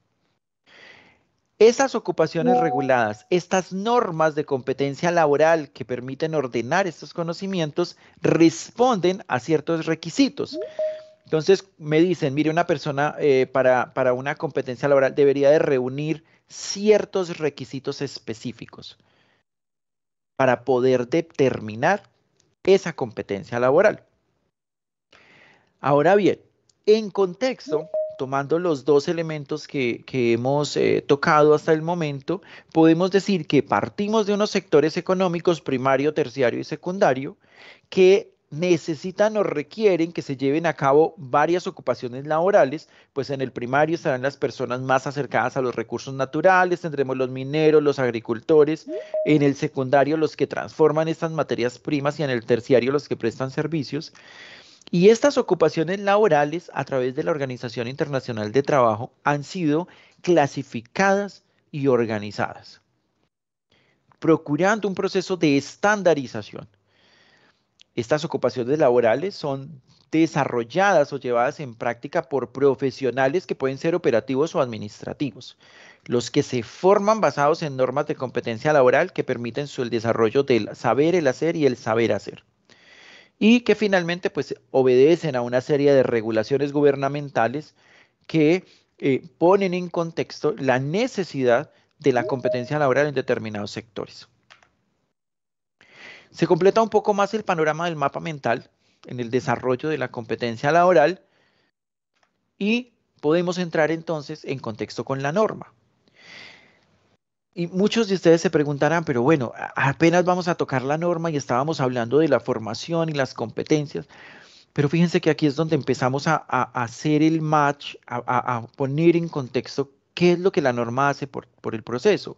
Esas ocupaciones reguladas, estas normas de competencia laboral que permiten ordenar estos conocimientos, responden a ciertos requisitos. Entonces me dicen, mire, una persona eh, para, para, una competencia laboral debería de reunir ciertos requisitos específicos para poder determinar esa competencia laboral. Ahora bien, en contexto, tomando los dos elementos que, hemos eh, tocado hasta el momento, podemos decir que partimos de unos sectores económicos primario, terciario y secundario que necesitan o requieren que se lleven a cabo varias ocupaciones laborales, pues en el primario estarán las personas más acercadas a los recursos naturales, tendremos los mineros, los agricultores, en el secundario los que transforman estas materias primas y en el terciario los que prestan servicios. Y estas ocupaciones laborales a través de la Organización Internacional de Trabajo han sido clasificadas y organizadas, procurando un proceso de estandarización. Estas ocupaciones laborales son desarrolladas o llevadas en práctica por profesionales que pueden ser operativos o administrativos, los que se forman basados en normas de competencia laboral que permiten el desarrollo del saber, el hacer y el saber hacer y que finalmente pues obedecen a una serie de regulaciones gubernamentales que eh, ponen en contexto la necesidad de la competencia laboral en determinados sectores. Se completa un poco más el panorama del mapa mental en el desarrollo de la competencia laboral y podemos entrar entonces en contexto con la norma. Y muchos de ustedes se preguntarán, pero bueno, apenas vamos a tocar la norma y estábamos hablando de la formación y las competencias, pero fíjense que aquí es donde empezamos a, hacer el match, a, poner en contexto qué es lo que la norma hace por, por el proceso.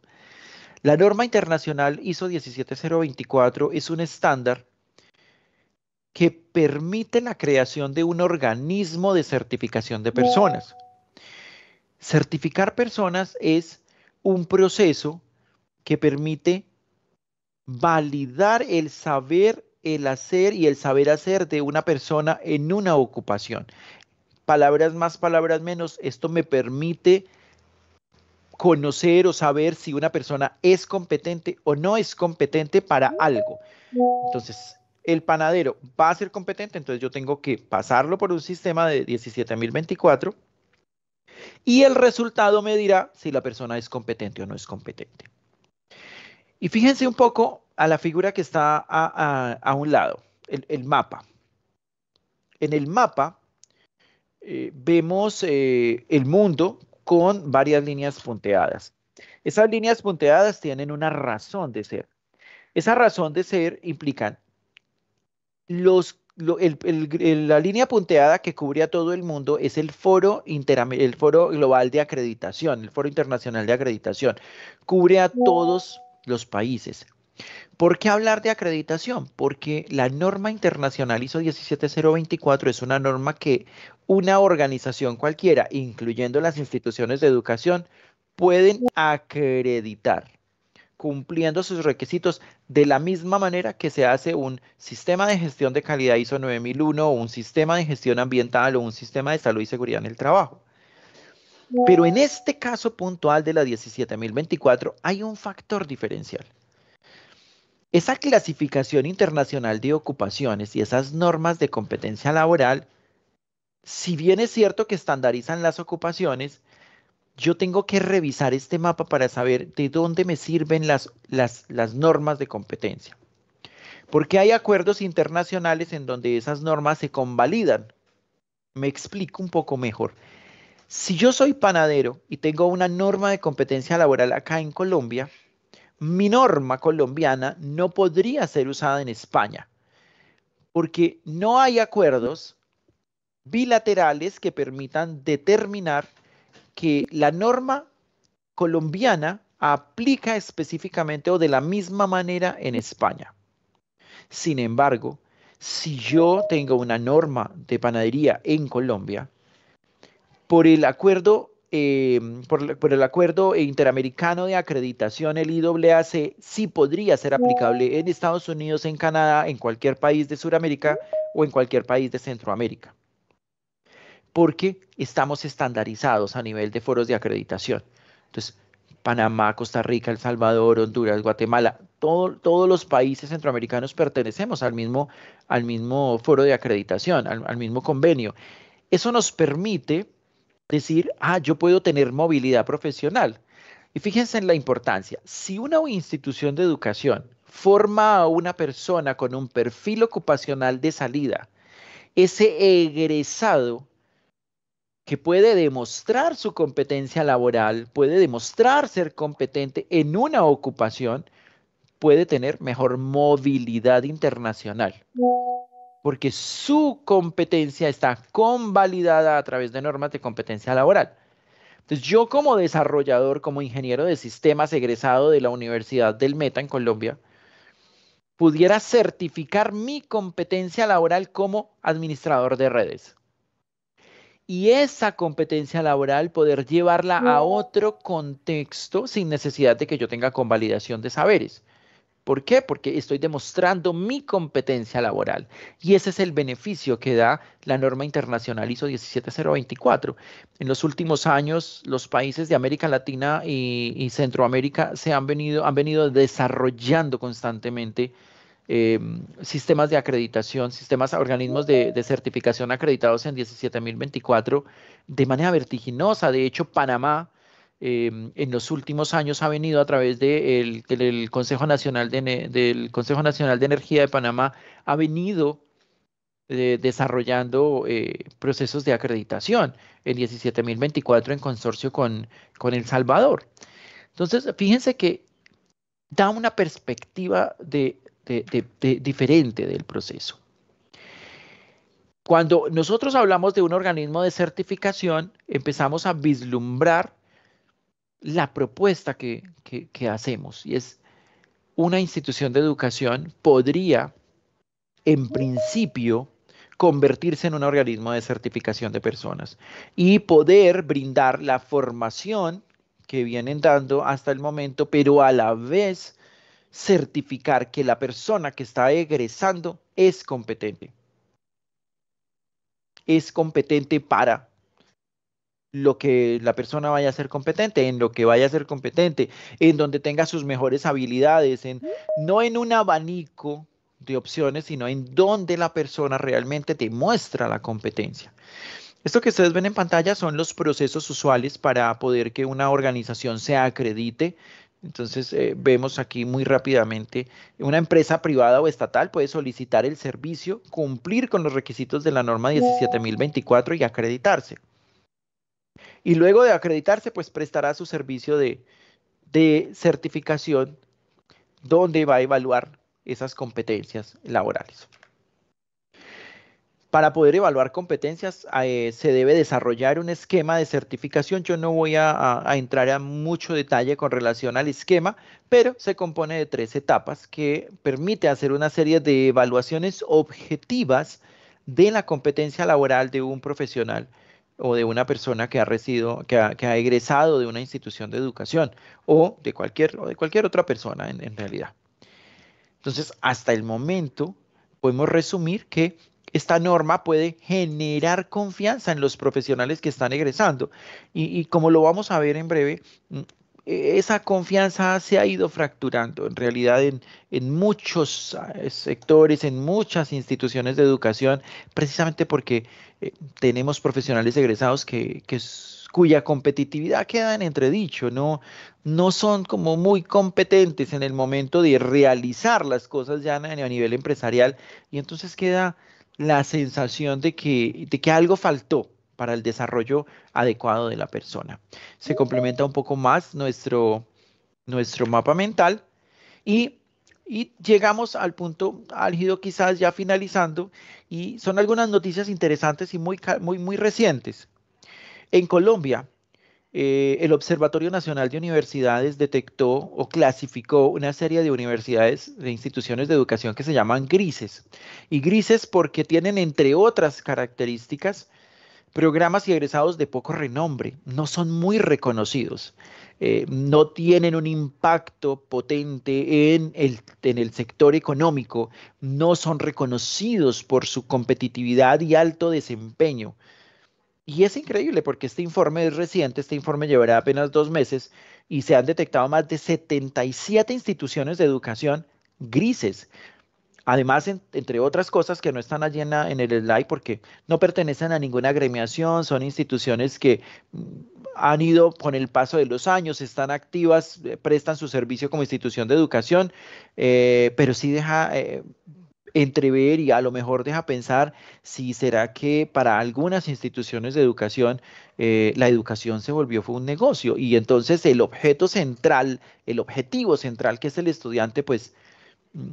La norma internacional ISO 17024 es un estándar que permite la creación de un organismo de certificación de personas. Certificar personas es un proceso que permite validar el saber, el hacer y el saber hacer de una persona en una ocupación. Palabras más, palabras menos, esto me permite conocer o saber si una persona es competente o no es competente para algo. Entonces, el panadero va a ser competente, entonces yo tengo que pasarlo por un sistema de 17.024 y el resultado me dirá si la persona es competente o no es competente. Y fíjense un poco a la figura que está a, un lado, el, mapa. En el mapa eh, vemos eh, el mundo con varias líneas punteadas. Esas líneas punteadas tienen una razón de ser. Esa razón de ser implica los la línea punteada que cubre a todo el mundo es el foro, el foro global de acreditación, el foro internacional de acreditación. Cubre a todos los países. ¿Por qué hablar de acreditación? Porque la norma internacional ISO 17024 es una norma que una organización cualquiera, incluyendo las instituciones de educación, pueden acreditar cumpliendo sus requisitos de la misma manera que se hace un sistema de gestión de calidad ISO 9001 o un sistema de gestión ambiental o un sistema de salud y seguridad en el trabajo. Pero en este caso puntual de la 17024 hay un factor diferencial. Esa clasificación internacional de ocupaciones y esas normas de competencia laboral, si bien es cierto que estandarizan las ocupaciones, yo tengo que revisar este mapa para saber de dónde me sirven las, normas de competencia. Porque hay acuerdos internacionales en donde esas normas se convalidan. Me explico un poco mejor. Si yo soy panadero y tengo una norma de competencia laboral acá en Colombia, mi norma colombiana no podría ser usada en España, porque no hay acuerdos bilaterales que permitan determinar que la norma colombiana aplica específicamente o de la misma manera en España. Sin embargo, si yo tengo una norma de panadería en Colombia, por el acuerdo, eh, por, el acuerdo interamericano de acreditación, el IAAC sí podría ser aplicable en Estados Unidos, en Canadá, en cualquier país de Sudamérica o en cualquier país de Centroamérica porque estamos estandarizados a nivel de foros de acreditación. Entonces, Panamá, Costa Rica, El Salvador, Honduras, Guatemala, todos los países centroamericanos pertenecemos al mismo, foro de acreditación, al, al mismo convenio. Eso nos permite decir, ah, yo puedo tener movilidad profesional. Y fíjense en la importancia. Si una institución de educación forma a una persona con un perfil ocupacional de salida, ese egresado que puede demostrar su competencia laboral, puede demostrar ser competente en una ocupación, puede tener mejor movilidad internacional, porque su competencia está convalidada a través de normas de competencia laboral. Entonces yo como desarrollador, como ingeniero de sistemas egresado de la Universidad del Meta en Colombia, pudiera certificar mi competencia laboral como administrador de redes y esa competencia laboral poder llevarla a otro contexto sin necesidad de que yo tenga convalidación de saberes. ¿Por qué? Porque estoy demostrando mi competencia laboral y ese es el beneficio que da la norma internacional ISO 17024. En los últimos años, los países de América Latina y, Centroamérica se han venido, han venido desarrollando constantemente Em, sistemas de acreditación, sistemas, organismos de, certificación acreditados en 17.024 de manera vertiginosa. De hecho, Panamá em, en los últimos años ha venido a través del, Consejo Nacional de, del Consejo Nacional de Energía de Panamá, ha venido eh, desarrollando eh, procesos de acreditación en 17.024 en consorcio con, con El Salvador. Entonces, fíjense que da una perspectiva de diferente del proceso. Cuando nosotros hablamos de un organismo de certificación, empezamos a vislumbrar la propuesta que, que hacemos y es una institución de educación podría, en principio, convertirse en un organismo de certificación de personas y poder brindar la formación que vienen dando hasta el momento, pero a la vez certificar que la persona que está egresando es competente. Es competente para lo que la persona vaya a ser competente, en lo que vaya a ser competente, en donde tenga sus mejores habilidades, en, no en un abanico de opciones, sino en donde la persona realmente te la competencia. Esto que ustedes ven en pantalla son los procesos usuales para poder que una organización se acredite entonces eh, vemos aquí muy rápidamente, una empresa privada o estatal puede solicitar el servicio, cumplir con los requisitos de la norma 17024 y acreditarse. Y luego de acreditarse, pues prestará su servicio de certificación donde va a evaluar esas competencias laborales. Para poder evaluar competencias eh, se debe desarrollar un esquema de certificación. Yo no voy a, entrar a mucho detalle con relación al esquema, pero se compone de tres etapas que permite hacer una serie de evaluaciones objetivas de la competencia laboral de un profesional o de una persona que ha, que ha, egresado de una institución de educación o de cualquier, de cualquier otra persona en realidad. Entonces, hasta el momento podemos resumir que esta norma puede generar confianza en los profesionales que están egresando. Y, como lo vamos a ver en breve, mm, e-, esa confianza se ha ido fracturando en realidad en, muchos eh, sectores, en muchas instituciones de educación, precisamente porque eh, tenemos profesionales egresados que, que cuya competitividad queda en entredicho, no, no son como muy competentes en el momento de realizar las cosas ya a nivel empresarial y entonces queda la sensación de que, de que algo faltó para el desarrollo adecuado de la persona. Se complementa un poco más nuestro, nuestro mapa mental y, y llegamos al punto álgido quizás ya finalizando y son algunas noticias interesantes y muy, muy, muy recientes. En Colombia, eh, el Observatorio Nacional de Universidades detectó o clasificó una serie de universidades, de instituciones de educación que se llaman grises. Y grises porque tienen, entre otras características, programas y egresados de poco renombre, no son muy reconocidos, eh, no tienen un impacto potente en el sector económico, no son reconocidos por su competitividad y alto desempeño. Y es increíble porque este informe es reciente, este informe llevará apenas dos meses y se han detectado más de 77 instituciones de educación grises. Además, entre otras cosas que no están allí en, el slide porque no pertenecen a ninguna gremiación, son instituciones que mm, han ido con el paso de los años, están activas, eh, prestan su servicio como institución de educación, eh, pero sí deja... Eh, entrever y a lo mejor deja pensar si será que para algunas instituciones de educación eh, la educación se volvió fue un negocio y entonces el objeto central, el objetivo central que es el estudiante, pues mm,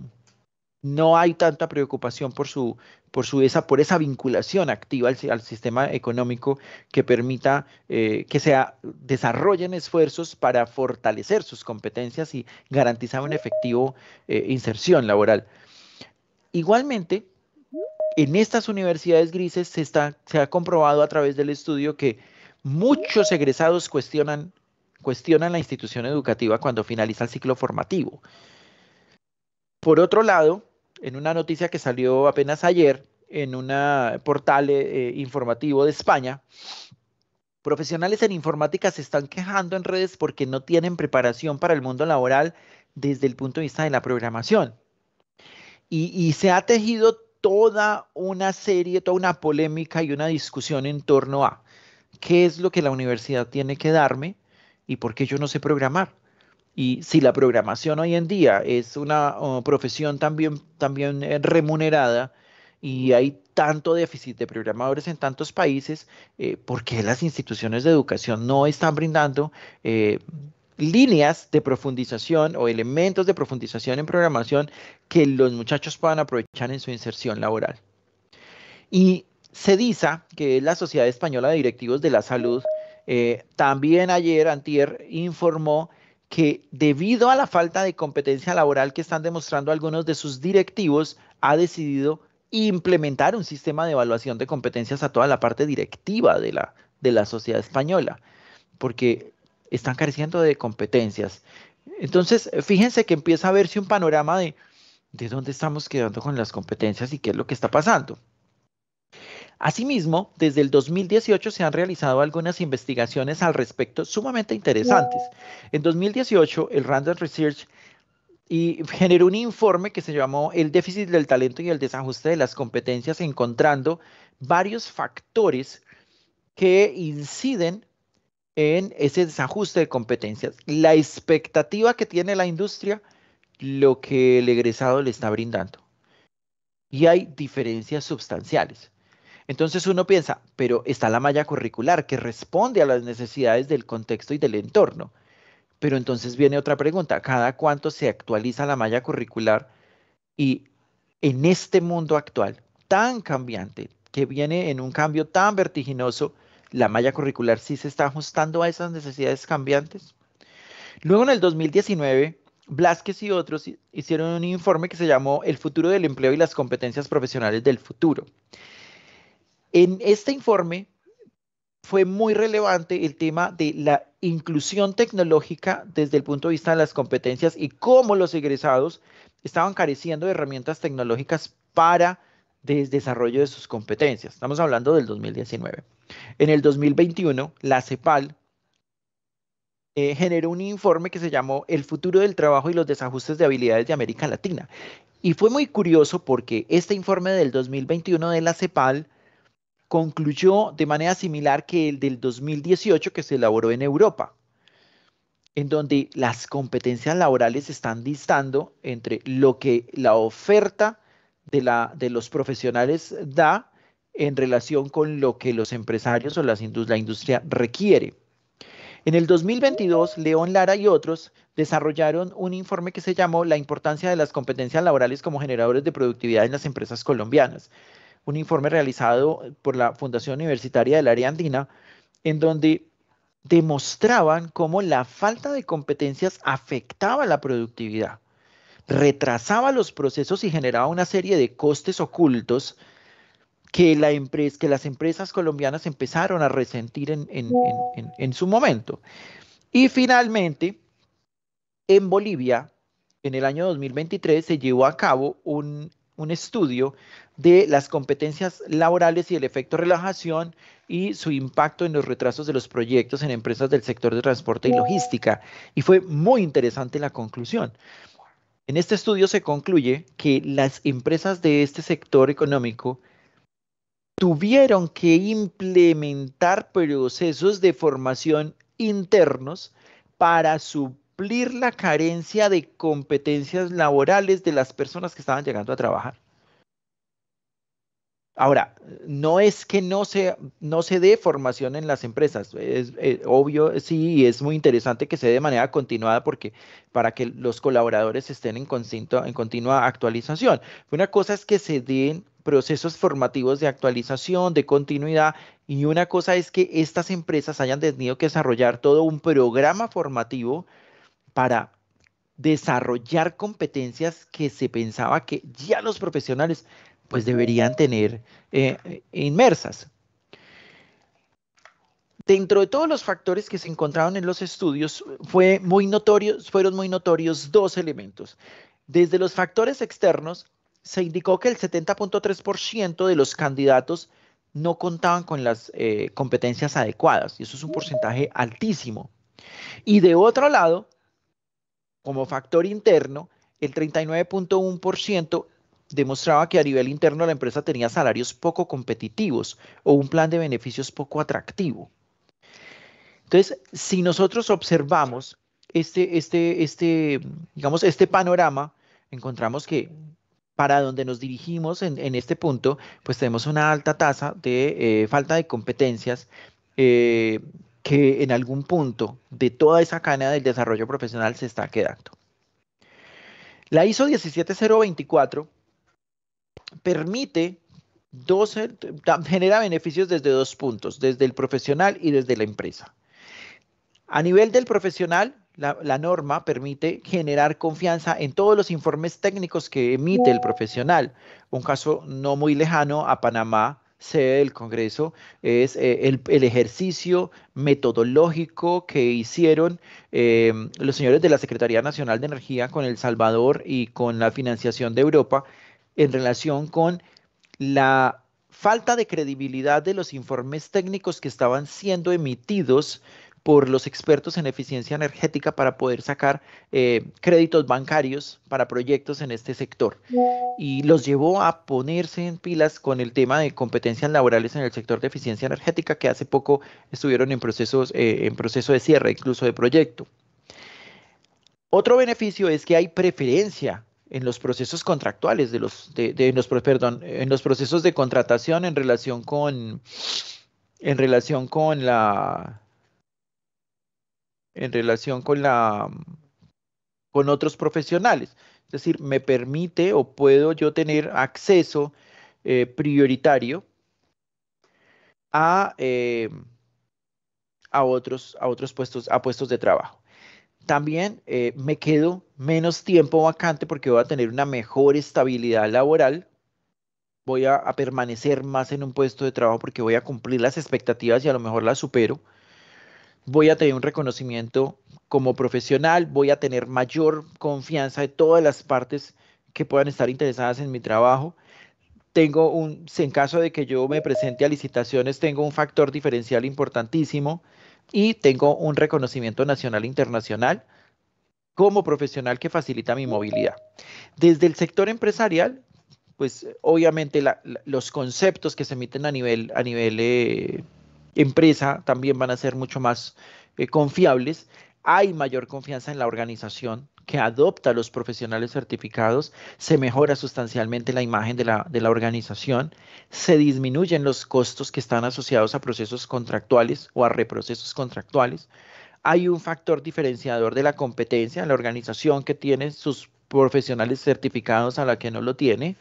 no hay tanta preocupación por su por su esa por esa vinculación activa al, sistema económico que permita eh, que se desarrollen esfuerzos para fortalecer sus competencias y garantizar un efectivo eh, inserción laboral. Igualmente, en estas universidades grises se, está, se ha comprobado a través del estudio que muchos egresados cuestionan, la institución educativa cuando finaliza el ciclo formativo. Por otro lado, en una noticia que salió apenas ayer en un portal eh, eh, informativo de España, Profesionales en informática se están quejando en redes porque no tienen preparación para el mundo laboral desde el punto de vista de la programación y, se ha tejido toda una serie, toda una polémica y una discusión en torno a qué es lo que la universidad tiene que darme y por qué yo no sé programar. Y si la programación hoy en día es una uh, profesión también, también eh, remunerada y hay tanto déficit de programadores en tantos países, eh, ¿por qué las instituciones de educación no están brindando eh, líneas de profundización o elementos de profundización en programación que los muchachos puedan aprovechar en su inserción laboral. Y CEDISA, que es la Sociedad Española de Directivos de la Salud, eh, también ayer, antier, informó que debido a la falta de competencia laboral que están demostrando algunos de sus directivos, ha decidido implementar un sistema de evaluación de competencias a toda la parte directiva de la, de la sociedad española, porque están careciendo de competencias. Entonces, fíjense que empieza a verse un panorama de, de dónde estamos quedando con las competencias y qué es lo que está pasando. Asimismo, desde el 2018 se han realizado algunas investigaciones al respecto sumamente interesantes. En 2018, el Random Research y generó un informe que se llamó El déficit del talento y el desajuste de las competencias, encontrando varios factores que inciden en ese desajuste de competencias, la expectativa que tiene la industria, lo que el egresado le está brindando. Y hay diferencias sustanciales. Entonces uno piensa, pero está la malla curricular que responde a las necesidades del contexto y del entorno. Pero entonces viene otra pregunta, ¿cada cuánto se actualiza la malla curricular? Y en este mundo actual tan cambiante, que viene en un cambio tan vertiginoso, la malla curricular sí se está ajustando a esas necesidades cambiantes. Luego en el 2019, Blasquez y otros hicieron un informe que se llamó El futuro del empleo y las competencias profesionales del futuro. En este informe fue muy relevante el tema de la inclusión tecnológica desde el punto de vista de las competencias y cómo los egresados estaban careciendo de herramientas tecnológicas para de desarrollo de sus competencias. Estamos hablando del 2019. En el 2021, la CEPAL eh, generó un informe que se llamó El futuro del trabajo y los desajustes de habilidades de América Latina. Y fue muy curioso porque este informe del 2021 de la CEPAL concluyó de manera similar que el del 2018 que se elaboró en Europa, en donde las competencias laborales están distando entre lo que la oferta de, la, de los profesionales da en relación con lo que los empresarios o la industria requiere. En el 2022, León Lara y otros desarrollaron un informe que se llamó La importancia de las competencias laborales como generadores de productividad en las empresas colombianas, un informe realizado por la Fundación Universitaria del Área Andina, en donde demostraban cómo la falta de competencias afectaba la productividad retrasaba los procesos y generaba una serie de costes ocultos que, las empresas colombianas empezaron a resentir en, su momento. Y finalmente, en Bolivia, en el año 2023, se llevó a cabo un un estudio de las competencias laborales y el efecto relajación y su impacto en los retrasos de los proyectos en empresas del sector de transporte y logística. Y fue muy interesante la conclusión. En este estudio se concluye que las empresas de este sector económico tuvieron que implementar procesos de formación internos para suplir la carencia de competencias laborales de las personas que estaban llegando a trabajar. Ahora, no es que no se, no se dé formación en las empresas, es, eh, obvio, sí, y es muy interesante que se dé de manera continuada porque para que los colaboradores estén en, en continua actualización. Una cosa es que se den procesos formativos de actualización, de continuidad, y una cosa es que estas empresas hayan tenido que desarrollar todo un programa formativo para desarrollar competencias que se pensaba que ya los profesionales pues deberían tener eh, inmersas. Dentro de todos los factores que se encontraron en los estudios, fue muy fueron muy notorios dos elementos. Desde los factores externos, se indicó que el 70.3% de los candidatos no contaban con las eh, competencias adecuadas, y eso es un porcentaje altísimo. Y de otro lado, como factor interno, el 39.1% demostraba que a nivel interno la empresa tenía salarios poco competitivos o un plan de beneficios poco atractivo. Entonces, si nosotros observamos este, este, este, digamos, este panorama, encontramos que para donde nos dirigimos en, este punto, pues tenemos una alta tasa de eh, falta de competencias eh, que en algún punto de toda esa cadena del desarrollo profesional se está quedando. La ISO 17024 permite dos, eh, genera beneficios desde dos puntos, desde el profesional y desde la empresa. A nivel del profesional, la, norma permite generar confianza en todos los informes técnicos que emite el profesional. Un caso no muy lejano a Panamá, sede del Congreso, es eh, el, ejercicio metodológico que hicieron eh, los señores de la Secretaría Nacional de Energía con El Salvador y con la financiación de Europa en relación con la falta de credibilidad de los informes técnicos que estaban siendo emitidos por los expertos en eficiencia energética para poder sacar eh, créditos bancarios para proyectos en este sector. Y los llevó a ponerse en pilas con el tema de competencias laborales en el sector de eficiencia energética, que hace poco estuvieron en, eh, en proceso de cierre, incluso de proyecto. Otro beneficio es que hay preferencia en los procesos contractuales de los, de, los perdón, en los procesos de contratación en relación con en relación con la en relación con la con otros profesionales. Es decir, me permite o puedo yo tener acceso eh, prioritario a, eh, a, otros, a otros puestos, a puestos de trabajo también eh, me quedo menos tiempo vacante porque voy a tener una mejor estabilidad laboral, voy a, permanecer más en un puesto de trabajo porque voy a cumplir las expectativas y a lo mejor las supero, voy a tener un reconocimiento como profesional, voy a tener mayor confianza de todas las partes que puedan estar interesadas en mi trabajo. Tengo un, en caso de que yo me presente a licitaciones, tengo un factor diferencial importantísimo y tengo un reconocimiento nacional e internacional como profesional que facilita mi movilidad. Desde el sector empresarial, pues obviamente los conceptos que se emiten a nivel, a nivel eh, empresa también van a ser mucho más eh, confiables. Hay mayor confianza en la organización que adopta los profesionales certificados, se mejora sustancialmente la imagen de la, organización, se disminuyen los costos que están asociados a procesos contractuales o a reprocesos contractuales. Hay un factor diferenciador de la competencia, en la organización que tiene sus profesionales certificados a la que no lo tiene.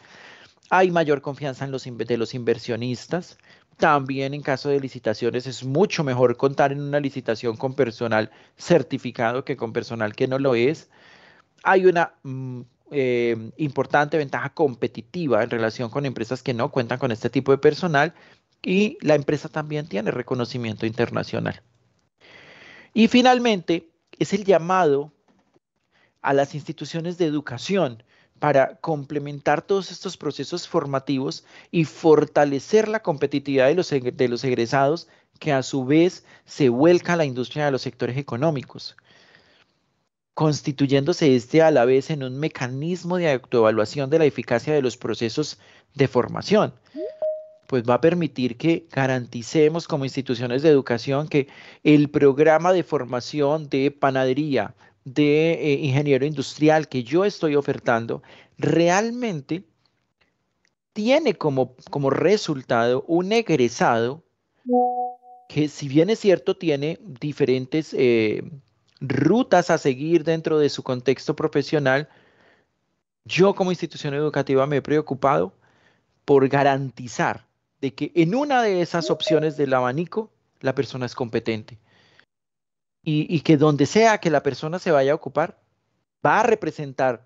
Hay mayor confianza en de los inversionistas, también en caso de licitaciones es mucho mejor contar en una licitación con personal certificado que con personal que no lo es hay una mm, eh, importante ventaja competitiva en relación con empresas que no cuentan con este tipo de personal y la empresa también tiene reconocimiento internacional. Y finalmente, es el llamado a las instituciones de educación para complementar todos estos procesos formativos y fortalecer la competitividad de los, de los egresados que a su vez se vuelca a la industria de los sectores económicos constituyéndose este a la vez en un mecanismo de autoevaluación de la eficacia de los procesos de formación, pues va a permitir que garanticemos como instituciones de educación que el programa de formación de panadería, de eh, ingeniero industrial que yo estoy ofertando, realmente tiene como, como resultado un egresado que si bien es cierto tiene diferentes... Eh, rutas a seguir dentro de su contexto profesional, yo como institución educativa me he preocupado por garantizar de que en una de esas opciones del abanico la persona es competente. Y, y, que donde sea que la persona se vaya a ocupar, va a representar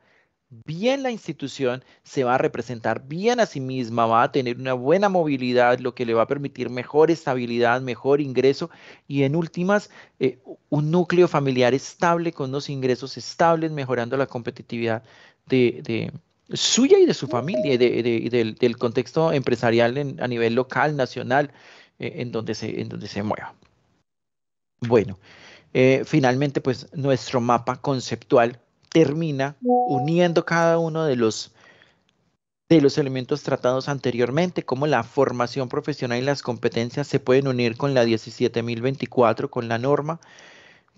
bien la institución, se va a representar bien a sí misma, va a tener una buena movilidad, lo que le va a permitir mejor estabilidad, mejor ingreso y en últimas, eh, un núcleo familiar estable con unos ingresos estables, mejorando la competitividad de, suya y de su familia y, del, contexto empresarial a nivel local, nacional, eh, en, donde se, en donde se mueva. Bueno. Eh, finalmente, pues nuestro mapa conceptual termina uniendo cada uno de los de los elementos tratados anteriormente, como la formación profesional y las competencias se pueden unir con la 17024, con la norma,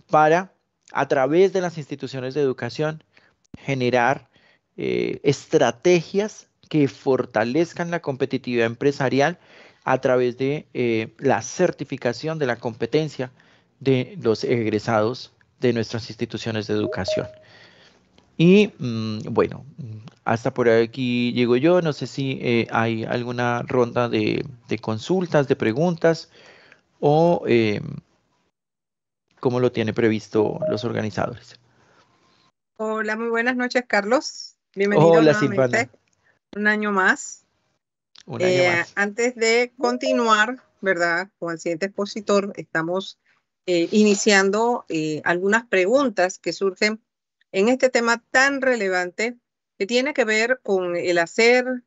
para, a través de las instituciones de educación, generar eh, estrategias que fortalezcan la competitividad empresarial a través de eh, la certificación de la competencia de los egresados de nuestras instituciones de educación. Y mm, bueno, mm, hasta por aquí llego yo. No sé si eh, hay alguna ronda de, consultas, de preguntas o em, cómo lo tiene previsto los organizadores. Hola, muy buenas noches, Carlos. Bienvenido Hola, nuevamente. Un año más. Un año eh, más. Antes de continuar, ¿verdad? Con el siguiente expositor, estamos eh, iniciando algunas preguntas que surgen en este tema tan relevante que tiene que ver con el hacer,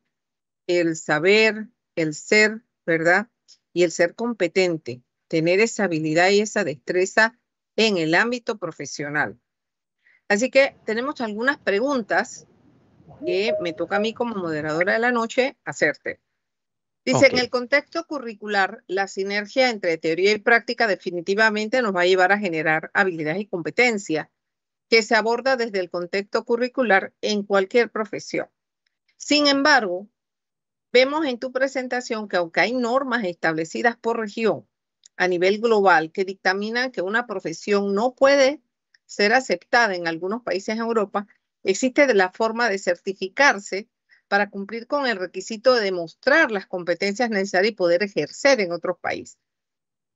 el saber, el ser, ¿verdad? Y el ser competente, tener esa habilidad y esa destreza en el ámbito profesional. Así que tenemos algunas preguntas que me toca a mí como moderadora de la noche hacerte. Dice, en el contexto curricular, la sinergia entre teoría y práctica definitivamente nos va a llevar a generar habilidades y competencia que se aborda desde el contexto curricular en cualquier profesión. Sin embargo, vemos en tu presentación que aunque hay normas establecidas por región a nivel global que dictaminan que una profesión no puede ser aceptada en algunos países en Europa, existe la forma de certificarse para cumplir con el requisito de demostrar las competencias necesarias y poder ejercer en otros países.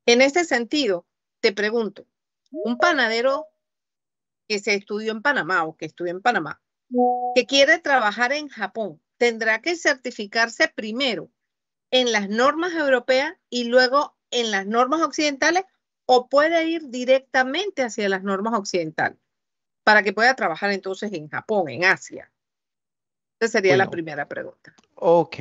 En ese sentido, te pregunto, ¿un panadero que se estudió en Panamá o que estudió en Panamá, que quiere trabajar en Japón, tendrá que certificarse primero en las normas europeas y luego en las normas occidentales o puede ir directamente hacia las normas occidentales para que pueda trabajar entonces en Japón, en Asia. Esa sería la primera pregunta. Ok,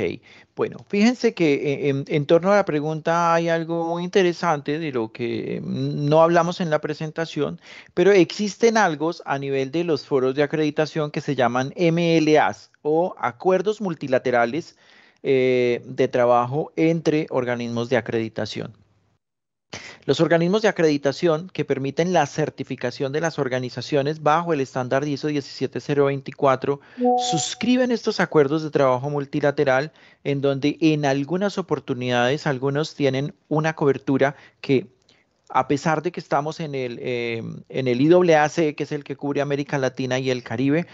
bueno, fíjense que eh, en, torno a la pregunta hay algo muy interesante de lo que mm, no hablamos en la presentación, pero existen algo a nivel de los foros de acreditación que se llaman MLAs o acuerdos multilaterales eh, de trabajo entre organismos de acreditación. Los organismos de acreditación que permiten la certificación de las organizaciones bajo el estándar ISO 17024 suscriben estos acuerdos de trabajo multilateral en donde en algunas oportunidades algunos tienen una cobertura que a pesar de que estamos en el, eh, en el IAAC, que es el que cubre América Latina y el Caribe,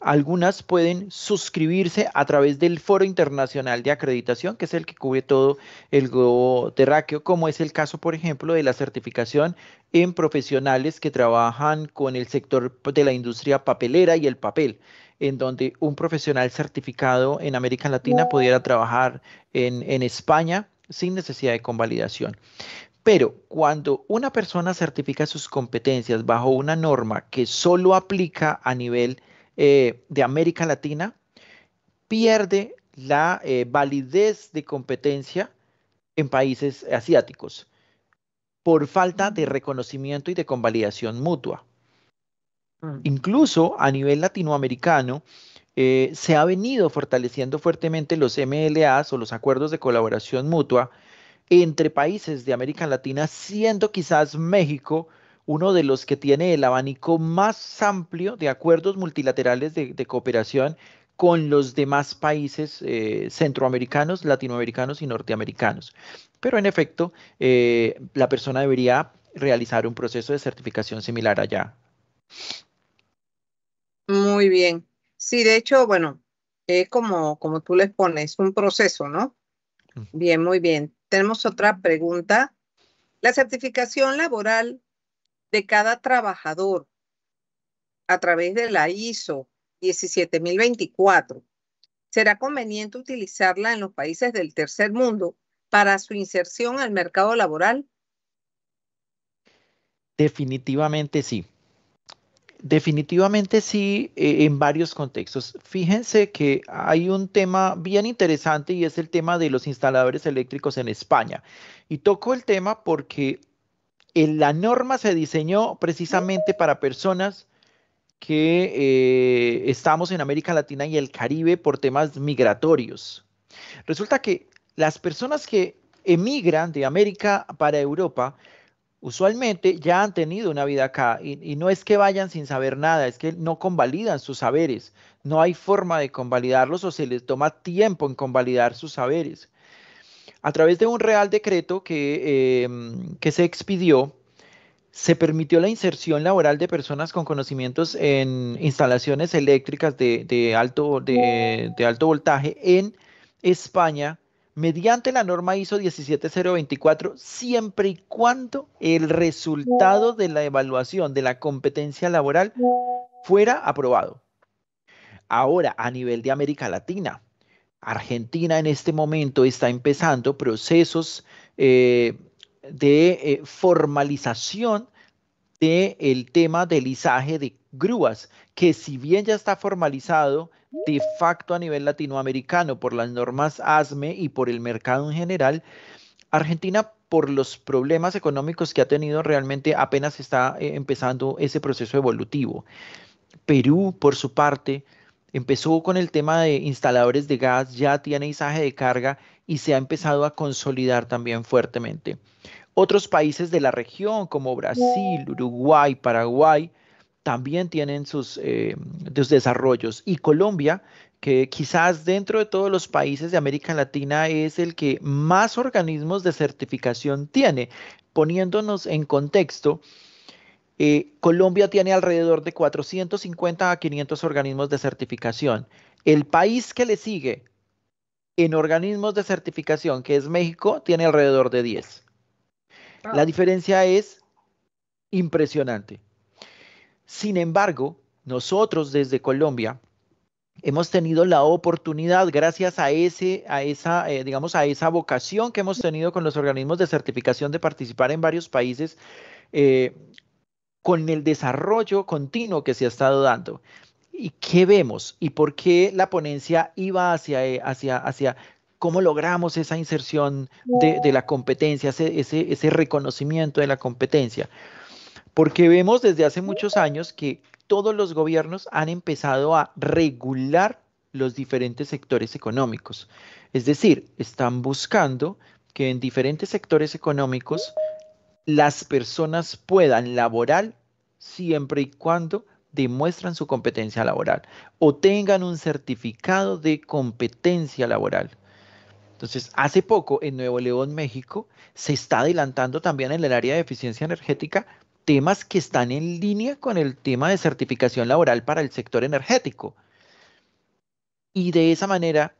algunas pueden suscribirse a través del Foro Internacional de Acreditación, que es el que cubre todo el globo terráqueo, como es el caso, por ejemplo, de la certificación en profesionales que trabajan con el sector de la industria papelera y el papel en donde un profesional certificado en América Latina pudiera trabajar en, en, España sin necesidad de convalidación. Pero cuando una persona certifica sus competencias bajo una norma que solo aplica a nivel eh, de América Latina, pierde la eh, validez de competencia en países asiáticos por falta de mm. reconocimiento y de convalidación mutua. Mm. Incluso a nivel latinoamericano eh, se ha venido fortaleciendo fuertemente los MLAs o los acuerdos de colaboración mutua entre países de América Latina, siendo quizás México uno de los que tiene el abanico más amplio de acuerdos multilaterales de, cooperación con los demás países eh, centroamericanos, latinoamericanos y norteamericanos. Pero en efecto, eh, la persona debería realizar un proceso de certificación similar allá. Muy bien. Sí, de hecho, bueno, es como, como tú les pones, un proceso, ¿no? Mm. Bien, muy bien. Tenemos otra pregunta. La certificación laboral de cada trabajador a través de la ISO 17024, será conveniente utilizarla en los países del tercer mundo para su inserción al mercado laboral? Definitivamente sí. Definitivamente sí, eh, en varios contextos. Fíjense que hay un tema bien interesante y es el tema de los instaladores eléctricos en España. Y toco el tema porque en eh, la norma se diseñó precisamente para personas que eh, estamos en América Latina y el Caribe por temas migratorios. Resulta que las personas que emigran de América para Europa usualmente ya han tenido una vida acá y, no es que vayan sin saber nada, es que no convalidan sus saberes, no hay forma de convalidarlos o se les toma tiempo en convalidar sus saberes. A través de un real decreto que, em, que se expidió, se permitió la inserción laboral de personas con conocimientos en instalaciones eléctricas de, alto, de alto voltaje en España mediante la norma ISO 17024, siempre y cuando el resultado de la evaluación de la competencia laboral fuera aprobado. Ahora, a nivel de América Latina, Argentina en este momento está empezando procesos eh, de eh, formalización del el tema del izaje de grúas, que si bien ya está formalizado, de facto a nivel latinoamericano por las normas ASME y por el mercado en general, Argentina por los problemas económicos que ha tenido realmente apenas está eh, empezando ese proceso evolutivo. Perú, por su parte, empezó con el tema de instaladores de gas, ya tiene izaje de carga y se ha empezado a consolidar también fuertemente. Otros países de la región como Brasil, Uruguay, Paraguay, también tienen eh, sus, desarrollos. Y Colombia, que quizás dentro de todos los países de América Latina es el que más organismos de certificación tiene, poniéndonos en contexto. Eh, Colombia tiene alrededor de 450 a 500 organismos de certificación. El país que le sigue en organismos de certificación, que es México, tiene alrededor de 10. La diferencia es impresionante. Sin embargo, nosotros desde Colombia hemos tenido la oportunidad, gracias a, a, esa, eh, digamos, a esa vocación que hemos tenido con los organismos de certificación de participar en varios países, eh, con el desarrollo continuo que se ha estado dando. ¿Y qué vemos? ¿Y por qué la ponencia iba hacia, eh, hacia, hacia cómo logramos esa inserción de, la competencia, ese reconocimiento de la competencia? Porque vemos desde hace muchos años que todos los gobiernos han empezado a regular los diferentes sectores económicos. Es decir, están buscando que en diferentes sectores económicos las personas puedan laborar siempre y cuando demuestran su competencia laboral o tengan un certificado de competencia laboral. Entonces, hace poco en Nuevo León, México, se está adelantando también en el área de eficiencia energética temas que están en línea con el tema de certificación laboral para el sector energético. Y de esa manera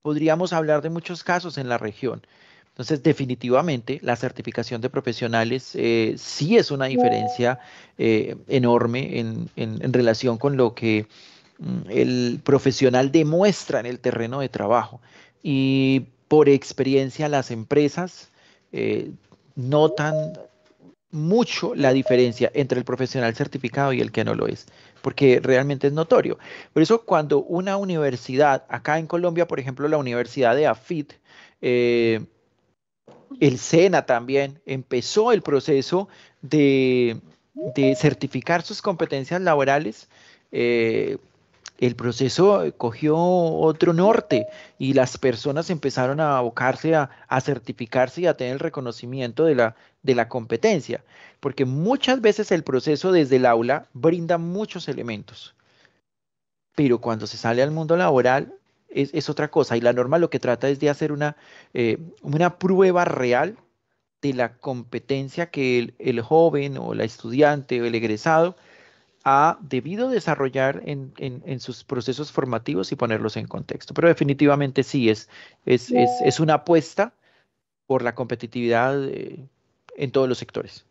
podríamos hablar de muchos casos en la región. Entonces, definitivamente, la certificación de profesionales eh, sí es una diferencia eh, enorme en, relación con lo que mm, el profesional demuestra en el terreno de trabajo. Y por experiencia, las empresas eh, notan mucho la diferencia entre el profesional certificado y el que no lo es, porque realmente es notorio. Por eso cuando una universidad, acá en Colombia, por ejemplo, la Universidad de AFIT, eh, el SENA también empezó el proceso de, certificar sus competencias laborales eh, el proceso eh, cogió otro norte y las personas empezaron a abocarse a, certificarse y a tener el reconocimiento de la, competencia, porque muchas veces el proceso desde el aula brinda muchos elementos, pero cuando se sale al mundo laboral es, otra cosa y la norma lo que trata es de hacer una, eh, prueba real de la competencia que el joven o la estudiante o el egresado ha debido desarrollar en, en, sus procesos formativos y ponerlos en contexto. Pero definitivamente sí, es, es, es, es una apuesta por la competitividad eh, en todos los sectores.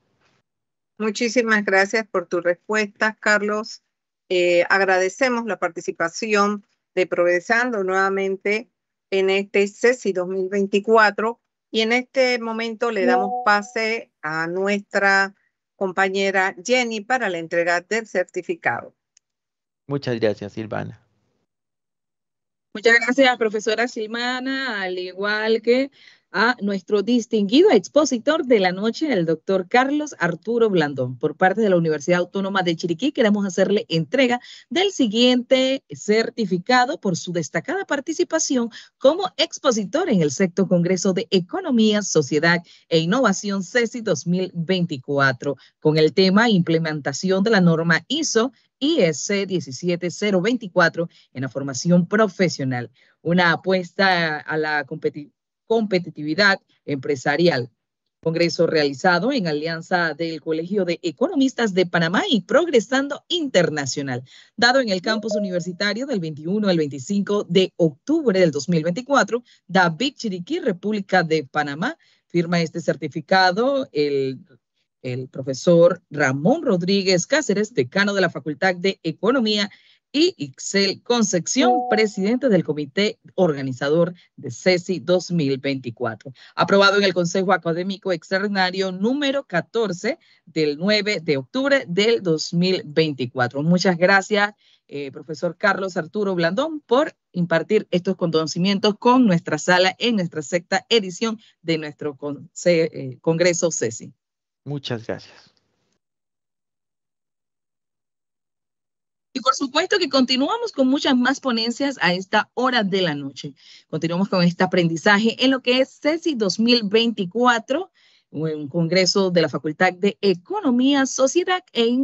Muchísimas gracias por tus respuestas, Carlos. Eh, agradecemos la participación de Progresando nuevamente en este CESI 2024 y en este momento le damos pase a nuestra compañera Jenny para la entrega del certificado. Muchas gracias, Silvana. Muchas gracias, profesora Silvana, al igual que a nuestro distinguido expositor de la noche, el doctor Carlos Arturo Blandón, por parte de la Universidad Autónoma de Chiriquí. Queremos hacerle entrega del siguiente certificado por su destacada participación como expositor en el sexto Congreso de Economía, Sociedad e Innovación CESI 2024, con el tema Implementación de la norma ISO ISC 17024 en la formación profesional. Una apuesta a la competi competitividad empresarial. Congreso realizado en alianza del Colegio de Economistas de Panamá y Progresando Internacional, dado en el campus universitario del 21 al 25 de octubre del 2024, David Chiriquí, República de Panamá. Firma este certificado el profesor Ramón Rodríguez Cáceres, decano de la Facultad de Economía y Ixel Concepción, presidente del comité organizador de Cesi 2024, aprobado en el Consejo Académico Extraordinario número 14 del 9 de octubre del 2024. Muchas gracias, eh, profesor Carlos Arturo Blandón, por impartir estos conocimientos con nuestra sala en nuestra sexta edición de nuestro eh, Congreso Cesi Muchas gracias. Y por supuesto que continuamos con muchas más ponencias a esta hora de la noche. Continuamos con este aprendizaje en lo que es CESI 2024, un congreso de la Facultad de Economía, Sociedad e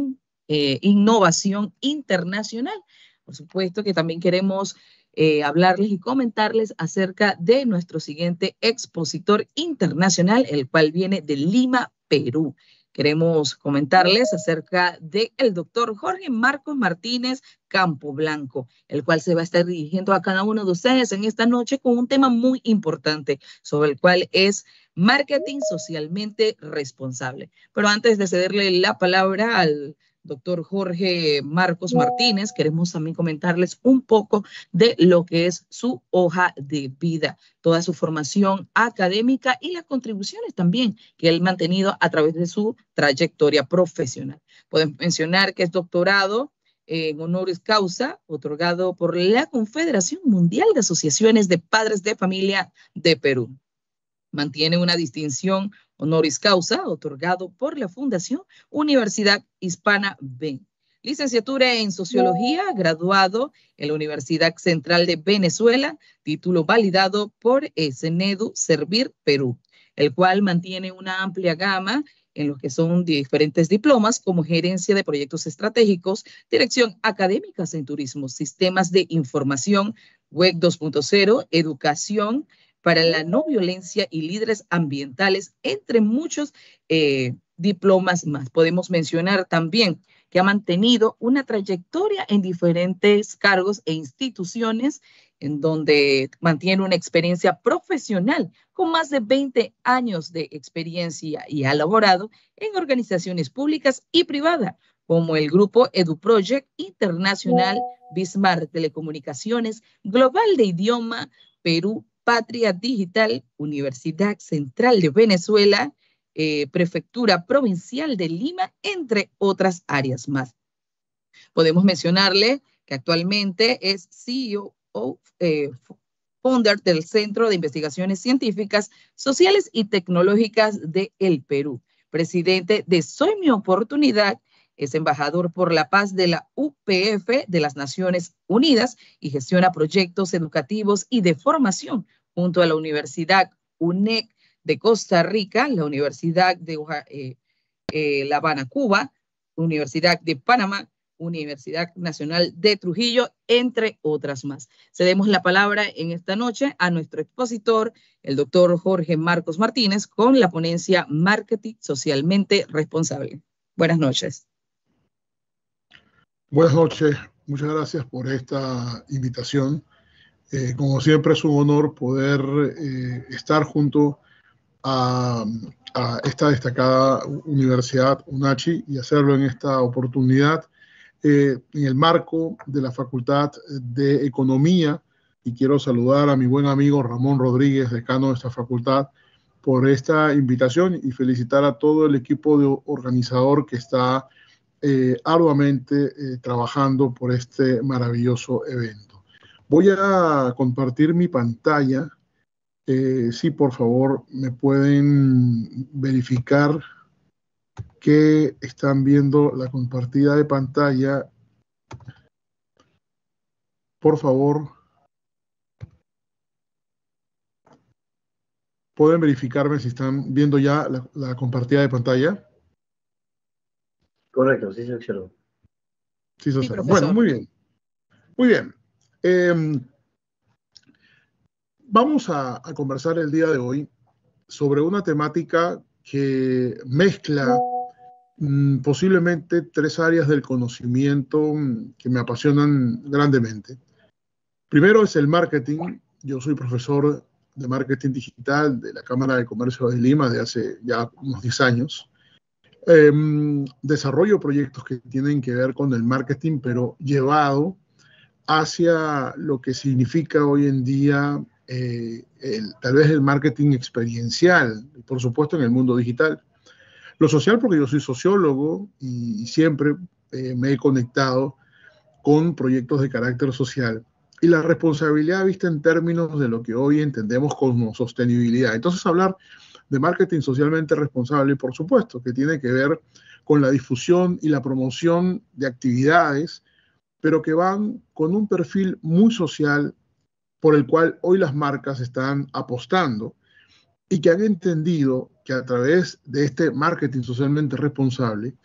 eh, Innovación Internacional. Por supuesto que también queremos eh, hablarles y comentarles acerca de nuestro siguiente expositor internacional, el cual viene de Lima, Perú. Queremos comentarles acerca del doctor Jorge Marcos Martínez Campo Blanco, el cual se va a estar dirigiendo a cada uno de ustedes en esta noche con un tema muy importante sobre el cual es marketing socialmente responsable. Pero antes de cederle la palabra al doctor Jorge Marcos Martínez, queremos también comentarles un poco de lo que es su hoja de vida, toda su formación académica y las contribuciones también que él ha mantenido a través de su trayectoria profesional. Pueden mencionar que es doctorado en honoris causa, otorgado por la Confederación Mundial de Asociaciones de Padres de Familia de Perú. Mantiene una distinción honoris causa otorgado por la Fundación Universidad Hispana B. Licenciatura en Sociología, graduado en la Universidad Central de Venezuela, título validado por SENEDU Servir Perú, el cual mantiene una amplia gama en lo que son diferentes diplomas como gerencia de proyectos estratégicos, dirección Académica en turismo, sistemas de información, web 2.0, educación, para la no violencia y líderes ambientales, entre muchos eh, diplomas más. Podemos mencionar también que ha mantenido una trayectoria en diferentes cargos e instituciones, en donde mantiene una experiencia profesional con más de 20 años de experiencia y ha laborado en organizaciones públicas y privadas, como el grupo EduProject Internacional Bismarck Telecomunicaciones Global de Idioma Perú Patria Digital, Universidad Central de Venezuela, eh, Prefectura Provincial de Lima, entre otras áreas más. Podemos mencionarle que actualmente es CEO o eh, founder del Centro de Investigaciones Científicas, Sociales y Tecnológicas del El Perú, presidente de Soy Mi Oportunidad es embajador por la paz de la UPF de las Naciones Unidas y gestiona proyectos educativos y de formación junto a la Universidad UNEC de Costa Rica, la Universidad de eh, eh, La Habana, Cuba, Universidad de Panamá, Universidad Nacional de Trujillo, entre otras más. Cedemos la palabra en esta noche a nuestro expositor, el doctor Jorge Marcos Martínez, con la ponencia Marketing Socialmente Responsable. Buenas noches. Buenas noches, muchas gracias por esta invitación. Eh, como siempre es un honor poder eh, estar junto a, esta destacada universidad UNACHI y hacerlo en esta oportunidad eh, en el marco de la Facultad de Economía. Y quiero saludar a mi buen amigo Ramón Rodríguez, decano de esta facultad, por esta invitación y felicitar a todo el equipo de organizador que está eh, arduamente eh, trabajando por este maravilloso evento. Voy a compartir mi pantalla. Eh, si por favor me pueden verificar que están viendo la compartida de pantalla. Por favor. Pueden verificarme si están viendo ya la compartida de pantalla. Correcto, sí Sí, sí Bueno, muy bien. Muy bien. Em, vamos a, conversar el día de hoy sobre una temática que mezcla mm, posiblemente tres áreas del conocimiento mm, que me apasionan grandemente. Primero es el marketing. Yo soy profesor de marketing digital de la Cámara de Comercio de Lima de hace ya unos 10 años. Em, desarrollo proyectos que tienen que ver con el marketing, pero llevado hacia lo que significa hoy en día eh, el, tal vez el marketing experiencial, por supuesto en el mundo digital. Lo social, porque yo soy sociólogo y, siempre eh, me he conectado con proyectos de carácter social. Y la responsabilidad vista en términos de lo que hoy entendemos como sostenibilidad. Entonces, hablar de marketing socialmente responsable, por supuesto, que tiene que ver con la difusión y la promoción de actividades, pero que van con un perfil muy social por el cual hoy las marcas están apostando y que han entendido que a través de este marketing socialmente responsable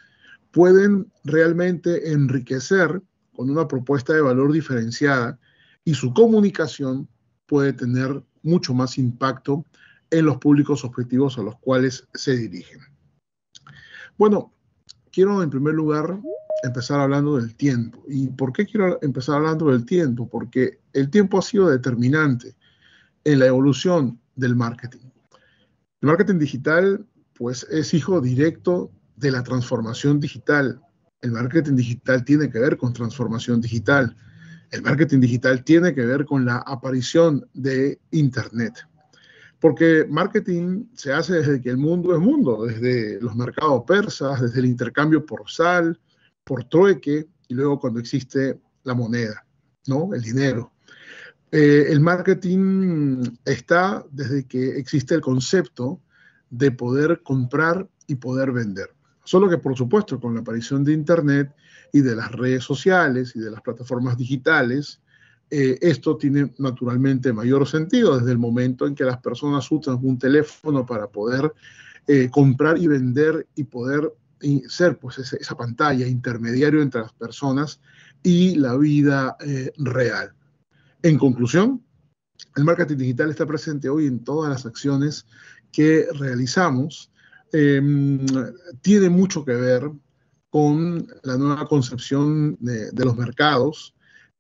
pueden realmente enriquecer con una propuesta de valor diferenciada y su comunicación puede tener mucho más impacto en los públicos objetivos a los cuales se dirigen. Bueno, quiero en primer lugar empezar hablando del tiempo. ¿Y por qué quiero empezar hablando del tiempo? Porque el tiempo ha sido determinante en la evolución del marketing. El marketing digital, pues, es hijo directo de la transformación digital. El marketing digital tiene que ver con transformación digital. El marketing digital tiene que ver con la aparición de Internet. Porque marketing se hace desde que el mundo es mundo, desde los mercados persas, desde el intercambio por sal, por trueque, y luego cuando existe la moneda, ¿no? El dinero. Eh, el marketing está desde que existe el concepto de poder comprar y poder vender. Solo que, por supuesto, con la aparición de Internet y de las redes sociales y de las plataformas digitales, eh, esto tiene naturalmente mayor sentido desde el momento en que las personas usan un teléfono para poder eh, comprar y vender y poder ser pues, esa pantalla intermediario entre las personas y la vida eh, real. En conclusión, el marketing digital está presente hoy en todas las acciones que realizamos. Em, tiene mucho que ver con la nueva concepción de los mercados,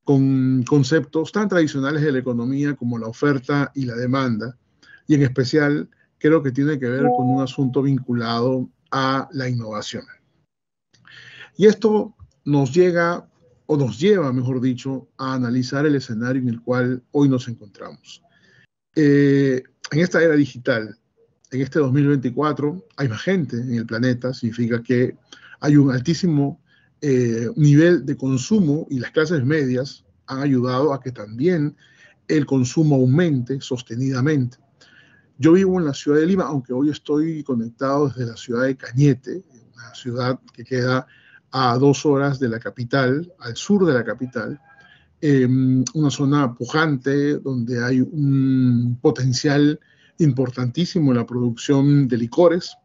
con conceptos tan tradicionales de la economía como la oferta y la demanda, y en especial creo que tiene que ver con un asunto vinculado a la innovación. Y esto nos llega, o nos lleva, mejor dicho, a analizar el escenario en el cual hoy nos encontramos. Eh, en esta era digital, en este 2024, hay más gente en el planeta, significa que hay un altísimo eh, nivel de consumo y las clases medias han ayudado a que también el consumo aumente sostenidamente. Yo vivo en la ciudad de Lima, aunque hoy estoy conectado desde la ciudad de Cañete, una ciudad que queda a dos horas de la capital, al sur de la capital, em, una zona pujante donde hay un potencial importantísimo en la producción de licores,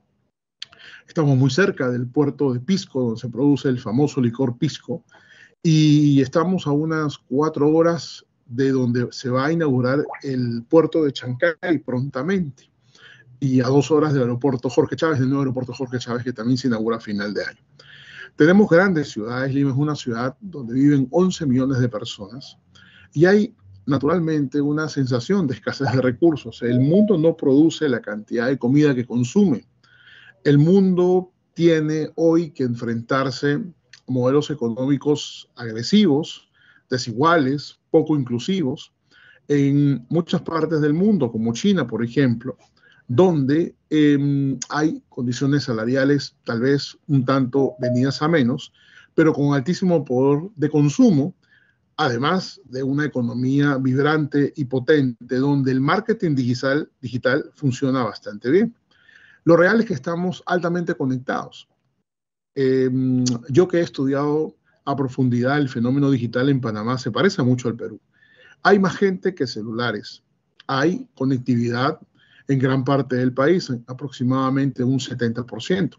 Estamos muy cerca del puerto de Pisco, donde se produce el famoso licor Pisco, y estamos a unas cuatro horas de donde se va a inaugurar el puerto de Chancay prontamente, y a dos horas del aeropuerto Jorge Chávez, del nuevo aeropuerto Jorge Chávez, que también se inaugura a final de año. Tenemos grandes ciudades, Lima es una ciudad donde viven 11 millones de personas, y hay naturalmente una sensación de escasez de recursos. El mundo no produce la cantidad de comida que consume. El mundo tiene hoy que enfrentarse a modelos económicos agresivos, desiguales, poco inclusivos, en muchas partes del mundo, como China, por ejemplo, donde em, hay condiciones salariales tal vez un tanto venidas a menos, pero con altísimo poder de consumo, además de una economía vibrante y potente, donde el marketing digital funciona bastante bien. Lo real es que estamos altamente conectados. Em, yo que he estudiado a profundidad el fenómeno digital en Panamá, se parece mucho al Perú. Hay más gente que celulares. Hay conectividad en gran parte del país, aproximadamente un 70%.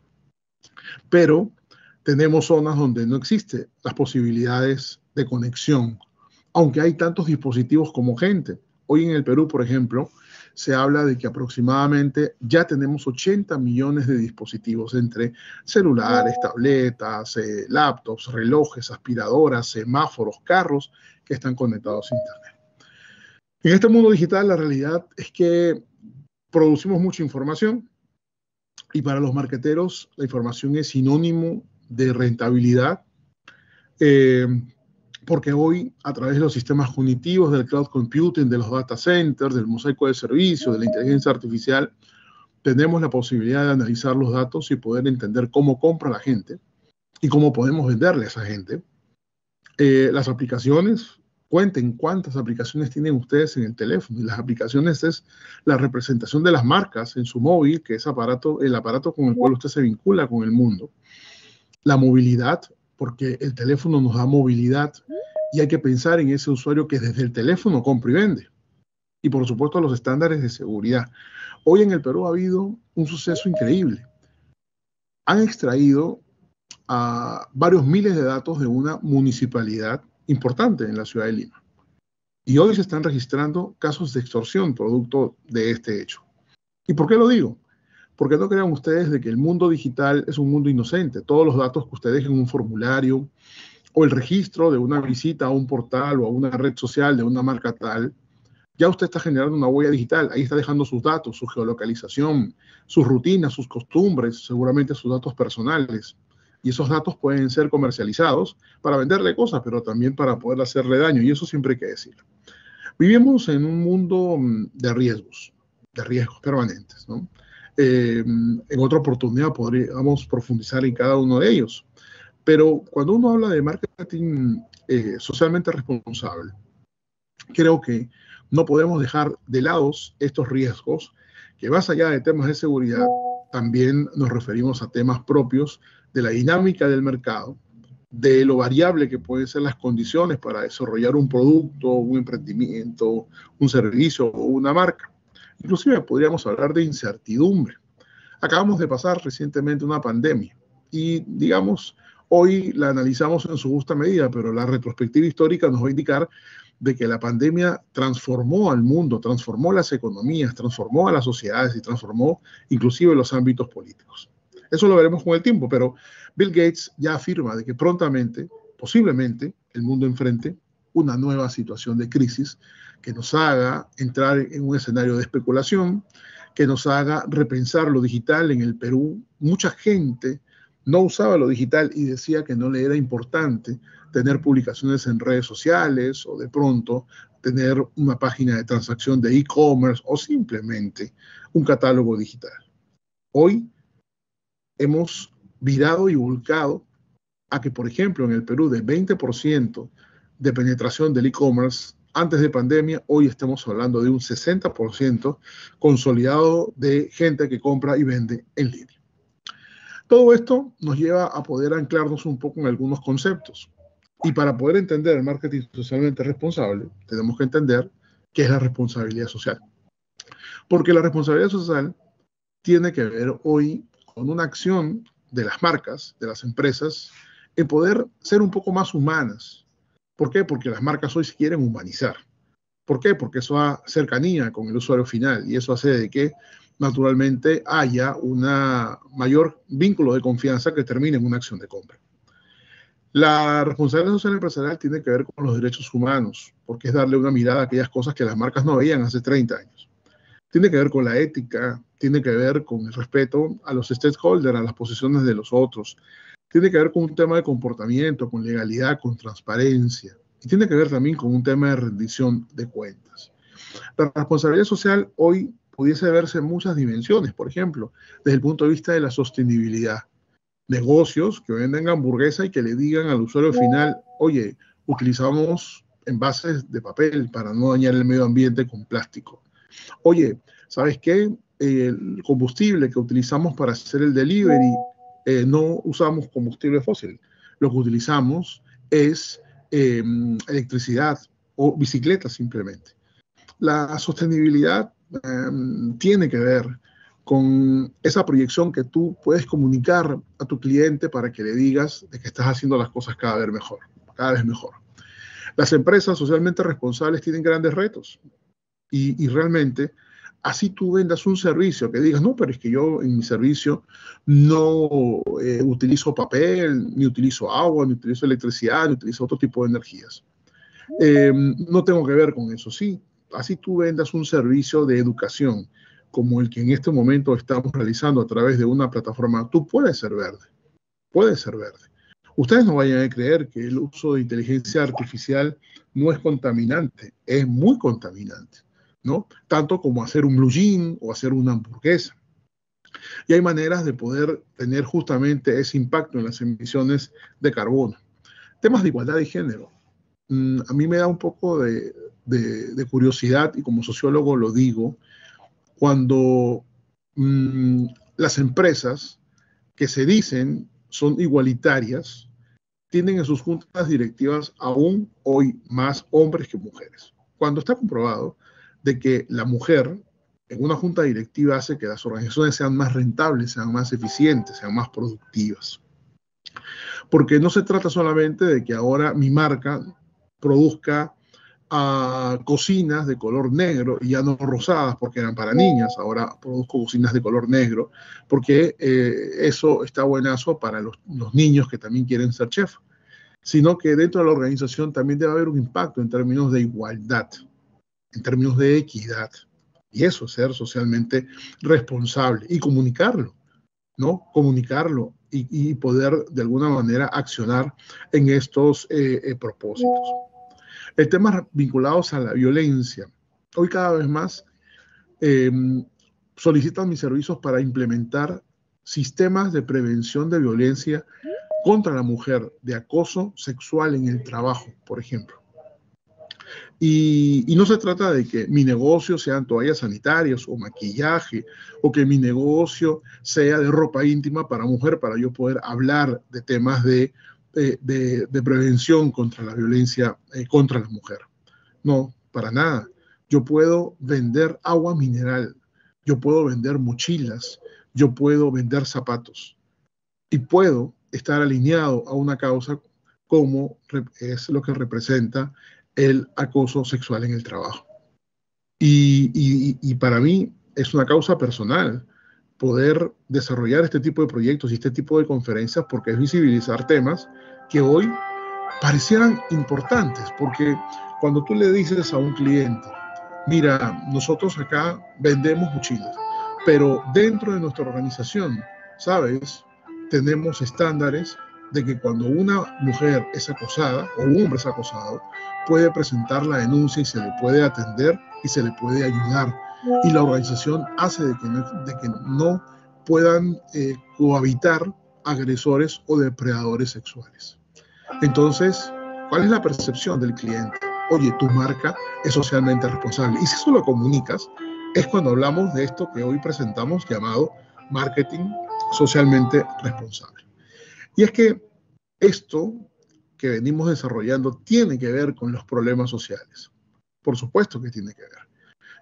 Pero tenemos zonas donde no existen las posibilidades de conexión, aunque hay tantos dispositivos como gente. Hoy en el Perú, por ejemplo, se habla de que aproximadamente ya tenemos 80 millones de dispositivos entre celulares, tabletas, eh, laptops, relojes, aspiradoras, semáforos, carros que están conectados a Internet. En este mundo digital la realidad es que producimos mucha información y para los marqueteros la información es sinónimo de rentabilidad, eh, porque hoy a través de los sistemas cognitivos, del cloud computing, de los data centers, del mosaico de servicios, de la inteligencia artificial, tenemos la posibilidad de analizar los datos y poder entender cómo compra la gente y cómo podemos venderle a esa gente. Eh, las aplicaciones, cuenten cuántas aplicaciones tienen ustedes en el teléfono. Y las aplicaciones es la representación de las marcas en su móvil, que es aparato, el aparato con el cual usted se vincula con el mundo. La movilidad, porque el teléfono nos da movilidad y hay que pensar en ese usuario que desde el teléfono compra y vende. Y por supuesto los estándares de seguridad. Hoy en el Perú ha habido un suceso increíble. Han extraído a varios miles de datos de una municipalidad importante en la ciudad de Lima. Y hoy se están registrando casos de extorsión producto de este hecho. ¿Y por qué lo digo? porque no crean ustedes de que el mundo digital es un mundo inocente. Todos los datos que ustedes dejen en un formulario o el registro de una visita a un portal o a una red social de una marca tal, ya usted está generando una huella digital. Ahí está dejando sus datos, su geolocalización, sus rutinas, sus costumbres, seguramente sus datos personales. Y esos datos pueden ser comercializados para venderle cosas, pero también para poder hacerle daño. Y eso siempre hay que decirlo. Vivimos en un mundo mm, de riesgos, de riesgos permanentes, ¿no? Eh, en otra oportunidad podríamos profundizar en cada uno de ellos. Pero cuando uno habla de marketing eh, socialmente responsable, creo que no podemos dejar de lado estos riesgos que más allá de temas de seguridad, también nos referimos a temas propios de la dinámica del mercado, de lo variable que pueden ser las condiciones para desarrollar un producto, un emprendimiento, un servicio o una marca. Inclusive podríamos hablar de incertidumbre. Acabamos de pasar recientemente una pandemia y digamos, hoy la analizamos en su justa medida, pero la retrospectiva histórica nos va a indicar de que la pandemia transformó al mundo, transformó las economías, transformó a las sociedades y transformó inclusive los ámbitos políticos. Eso lo veremos con el tiempo, pero Bill Gates ya afirma de que prontamente, posiblemente, el mundo enfrente una nueva situación de crisis que nos haga entrar en un escenario de especulación, que nos haga repensar lo digital en el Perú. Mucha gente no usaba lo digital y decía que no le era importante tener publicaciones en redes sociales o de pronto tener una página de transacción de e-commerce o simplemente un catálogo digital. Hoy hemos virado y volcado a que, por ejemplo, en el Perú de 20% de penetración del e-commerce antes de pandemia, hoy estamos hablando de un 60% consolidado de gente que compra y vende en línea. Todo esto nos lleva a poder anclarnos un poco en algunos conceptos. Y para poder entender el marketing socialmente responsable, tenemos que entender qué es la responsabilidad social. Porque la responsabilidad social tiene que ver hoy con una acción de las marcas, de las empresas, en poder ser un poco más humanas, ¿Por qué? Porque las marcas hoy se quieren humanizar. ¿Por qué? Porque eso da cercanía con el usuario final y eso hace de que naturalmente haya un mayor vínculo de confianza que termine en una acción de compra. La responsabilidad social empresarial tiene que ver con los derechos humanos, porque es darle una mirada a aquellas cosas que las marcas no veían hace 30 años. Tiene que ver con la ética, tiene que ver con el respeto a los stakeholders, a las posiciones de los otros, tiene que ver con un tema de comportamiento, con legalidad, con transparencia, y tiene que ver también con un tema de rendición de cuentas. La responsabilidad social hoy pudiese verse en muchas dimensiones, por ejemplo, desde el punto de vista de la sostenibilidad. Negocios que venden hamburguesa y que le digan al usuario final, oye, utilizamos envases de papel para no dañar el medio ambiente con plástico. Oye, ¿sabes qué? El combustible que utilizamos para hacer el delivery eh, no usamos combustible fósil, lo que utilizamos es eh, electricidad o bicicleta simplemente. La sostenibilidad em, tiene que ver con esa proyección que tú puedes comunicar a tu cliente para que le digas de que estás haciendo las cosas cada vez mejor, cada vez mejor. Las empresas socialmente responsables tienen grandes retos y realmente así tú vendas un servicio, que digas, no, pero es que yo en mi servicio no eh, utilizo papel, ni utilizo agua, ni utilizo electricidad, ni utilizo otro tipo de energías. Eh, no tengo que ver con eso, sí. Así tú vendas un servicio de educación, como el que en este momento estamos realizando a través de una plataforma, tú puedes ser verde, puedes ser verde. Ustedes no vayan a creer que el uso de inteligencia artificial no es contaminante, es muy contaminante tanto como hacer un blue jean o hacer una hamburguesa. Y hay maneras de poder tener justamente ese impacto en las emisiones de carbono. Temas de igualdad de género. Mm, a mí me da un poco de, curiosidad, y como sociólogo lo digo, cuando mm, las empresas que se dicen son igualitarias, tienen en sus juntas directivas aún hoy más hombres que mujeres. Cuando está comprobado de que la mujer en una junta directiva hace que las organizaciones sean más rentables, sean más eficientes, sean más productivas. Porque no se trata solamente de que ahora mi marca produzca ah, cocinas de color negro y ya no rosadas porque eran para niñas, ahora produzco cocinas de color negro, porque eh, eso está buenazo para los, los niños que también quieren ser chef, sino que dentro de la organización también debe haber un impacto en términos de igualdad en términos de equidad. Y eso ser socialmente responsable y comunicarlo, ¿no? Comunicarlo y, poder de alguna manera accionar en estos eh, eh, propósitos. El tema vinculados a la violencia. Hoy cada vez más em, solicitan mis servicios para implementar sistemas de prevención de violencia contra la mujer, de acoso sexual en el trabajo, por ejemplo. Y, no se trata de que mi negocio sean toallas sanitarias o maquillaje, o que mi negocio sea de ropa íntima para mujer, para yo poder hablar de temas de, eh, prevención contra la violencia eh, contra la mujer. No, para nada. Yo puedo vender agua mineral, yo puedo vender mochilas, yo puedo vender zapatos y puedo estar alineado a una causa como es lo que representa el acoso sexual en el trabajo. Y, para mí es una causa personal poder desarrollar este tipo de proyectos y este tipo de conferencias porque es visibilizar temas que hoy parecieran importantes, porque cuando tú le dices a un cliente, mira, nosotros acá vendemos mochilas, pero dentro de nuestra organización, ¿sabes? Tenemos estándares de que cuando una mujer es acosada o un hombre es acosado, puede presentar la denuncia y se le puede atender y se le puede ayudar. Y la organización hace de que no, puedan eh, cohabitar agresores o depredadores sexuales. Entonces, ¿cuál es la percepción del cliente? Oye, tu marca es socialmente responsable. Y si eso lo comunicas, es cuando hablamos de esto que hoy presentamos llamado marketing socialmente responsable. Y es que esto que venimos desarrollando tiene que ver con los problemas sociales. Por supuesto que tiene que ver.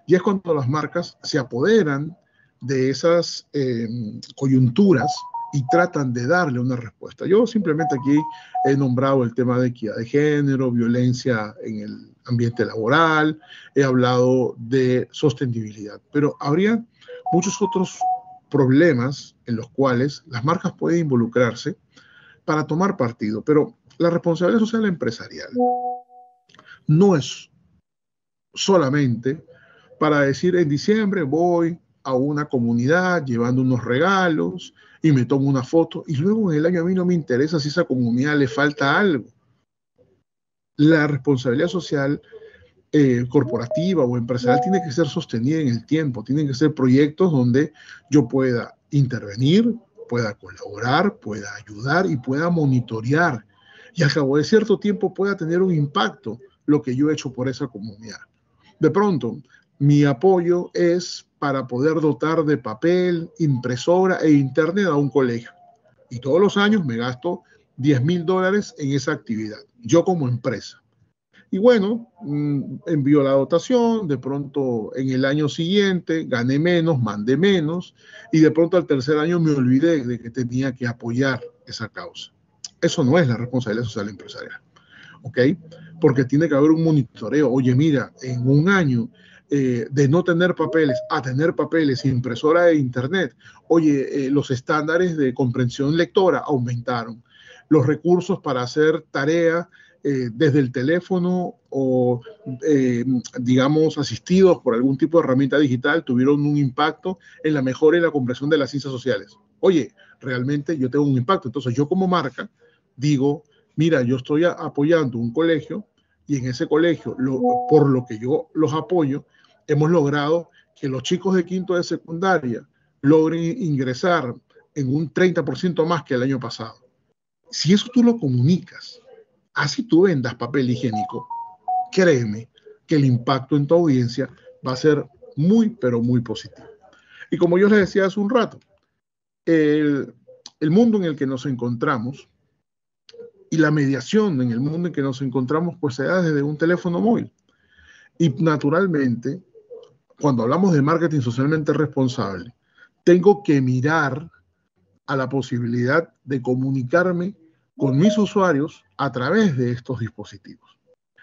Y es cuando las marcas se apoderan de esas eh, coyunturas y tratan de darle una respuesta. Yo simplemente aquí he nombrado el tema de equidad de género, violencia en el ambiente laboral, he hablado de sostenibilidad, pero habría muchos otros problemas en los cuales las marcas pueden involucrarse para tomar partido, pero la responsabilidad social empresarial no es solamente para decir en diciembre voy a una comunidad llevando unos regalos y me tomo una foto y luego en el año a mí no me interesa si esa comunidad le falta algo. La responsabilidad social eh, corporativa o empresarial tiene que ser sostenida en el tiempo, tienen que ser proyectos donde yo pueda intervenir, pueda colaborar, pueda ayudar y pueda monitorear. Y al cabo de cierto tiempo pueda tener un impacto lo que yo he hecho por esa comunidad. De pronto, mi apoyo es para poder dotar de papel, impresora e internet a un colegio. Y todos los años me gasto 10 mil dólares en esa actividad, yo como empresa. Y bueno, mm, envió la dotación, de pronto en el año siguiente gané menos, mandé menos, y de pronto al tercer año me olvidé de que tenía que apoyar esa causa. Eso no es la responsabilidad social empresarial, ¿ok? Porque tiene que haber un monitoreo. Oye, mira, en un año eh, de no tener papeles a tener papeles, impresora de internet, oye, eh, los estándares de comprensión lectora aumentaron los recursos para hacer tareas eh, desde el teléfono o, eh, digamos, asistidos por algún tipo de herramienta digital, tuvieron un impacto en la mejora y la comprensión de las ciencias sociales. Oye, realmente yo tengo un impacto. Entonces yo como marca digo, mira, yo estoy apoyando un colegio y en ese colegio, por lo que yo los apoyo, hemos logrado que los chicos de quinto de secundaria logren ingresar en un 30% más que el año pasado. Si eso tú lo comunicas así tú vendas papel higiénico, créeme que el impacto en tu audiencia va a ser muy, pero muy positivo. Y como yo les decía hace un rato, el, mundo en el que nos encontramos y la mediación en el mundo en que nos encontramos, pues se da desde un teléfono móvil. Y naturalmente, cuando hablamos de marketing socialmente responsable, tengo que mirar a la posibilidad de comunicarme con mis usuarios a través de estos dispositivos.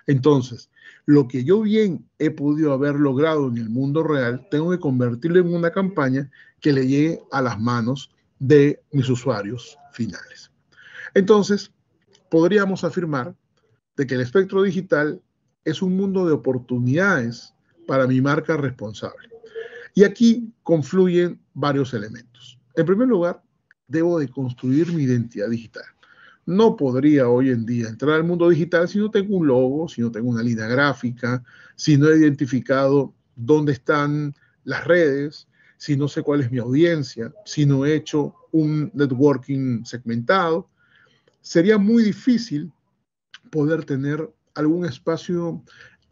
Entonces, lo que yo bien he podido haber logrado en el mundo real, tengo que convertirlo en una campaña que le llegue a las manos de mis usuarios finales. Entonces, podríamos afirmar de que el espectro digital es un mundo de oportunidades para mi marca responsable. Y aquí confluyen varios elementos. En primer lugar, debo de construir mi identidad digital no podría hoy en día entrar al mundo digital si no tengo un logo, si no tengo una línea gráfica, si no he identificado dónde están las redes, si no sé cuál es mi audiencia, si no he hecho un networking segmentado. Sería muy difícil poder tener algún espacio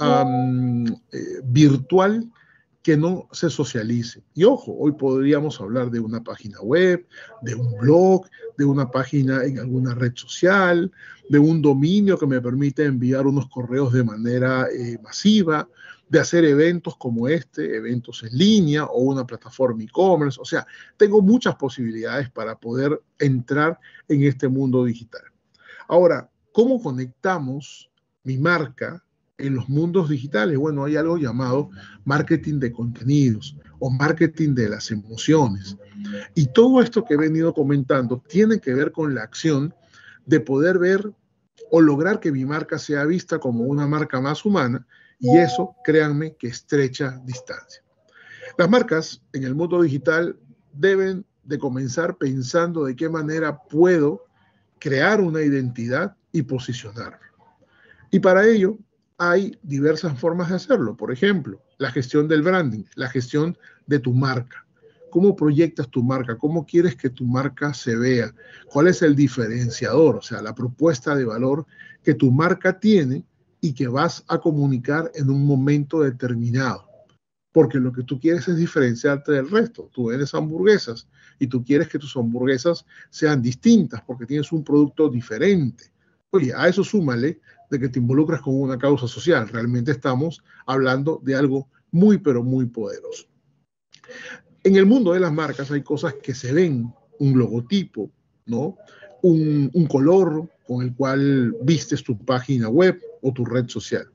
eh, virtual que no se socialice. Y ojo, hoy podríamos hablar de una página web, de un blog, de una página en alguna red social, de un dominio que me permite enviar unos correos de manera eh, masiva, de hacer eventos como este, eventos en línea o una plataforma e-commerce. O sea, tengo muchas posibilidades para poder entrar en este mundo digital. Ahora, ¿cómo conectamos mi marca en los mundos digitales, bueno, hay algo llamado marketing de contenidos o marketing de las emociones. Y todo esto que he venido comentando tiene que ver con la acción de poder ver o lograr que mi marca sea vista como una marca más humana y eso, créanme, que estrecha distancia. Las marcas en el mundo digital deben de comenzar pensando de qué manera puedo crear una identidad y posicionarme. Y para ello hay diversas formas de hacerlo. Por ejemplo, la gestión del branding, la gestión de tu marca. ¿Cómo proyectas tu marca? ¿Cómo quieres que tu marca se vea? ¿Cuál es el diferenciador? O sea, la propuesta de valor que tu marca tiene y que vas a comunicar en un momento determinado. Porque lo que tú quieres es diferenciarte del resto. Tú eres hamburguesas y tú quieres que tus hamburguesas sean distintas porque tienes un producto diferente. Oye, a eso súmale de que te involucras con una causa social. Realmente estamos hablando de algo muy, pero muy poderoso. En el mundo de las marcas hay cosas que se ven, un logotipo, ¿no? Un, un color con el cual vistes tu página web o tu red social.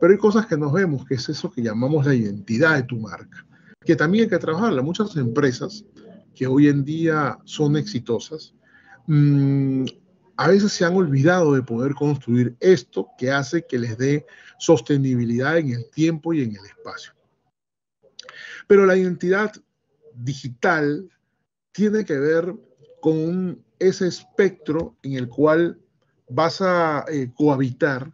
Pero hay cosas que nos vemos, que es eso que llamamos la identidad de tu marca, que también hay que trabajarla. Muchas empresas que hoy en día son exitosas, mmm, a veces se han olvidado de poder construir esto que hace que les dé sostenibilidad en el tiempo y en el espacio. Pero la identidad digital tiene que ver con ese espectro en el cual vas a eh, cohabitar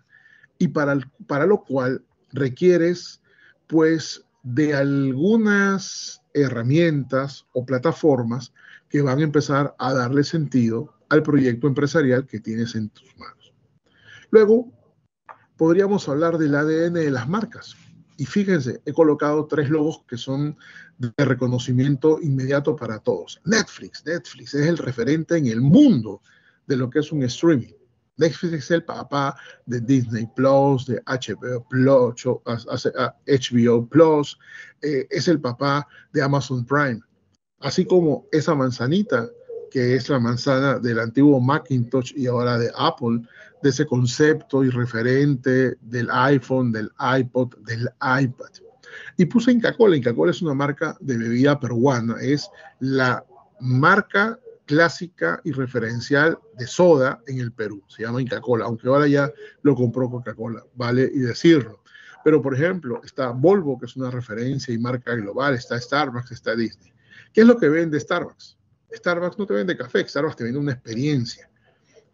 y para, para lo cual requieres pues de algunas herramientas o plataformas que van a empezar a darle sentido al proyecto empresarial que tienes en tus manos. Luego, podríamos hablar del ADN de las marcas. Y fíjense, he colocado tres logos que son de reconocimiento inmediato para todos. Netflix, Netflix es el referente en el mundo de lo que es un streaming. Netflix es el papá de Disney Plus, de HBO Plus, eh, es el papá de Amazon Prime. Así como esa manzanita que es la manzana del antiguo Macintosh y ahora de Apple, de ese concepto y referente del iPhone, del iPod, del iPad. Y puse Inca Cola. Inca Cola es una marca de bebida peruana, es la marca clásica y referencial de soda en el Perú. Se llama Inca Cola, aunque ahora ya lo compró Coca-Cola, vale y decirlo. Pero, por ejemplo, está Volvo, que es una referencia y marca global, está Starbucks, está Disney. ¿Qué es lo que vende Starbucks? Starbucks no te vende café, Starbucks te vende una experiencia.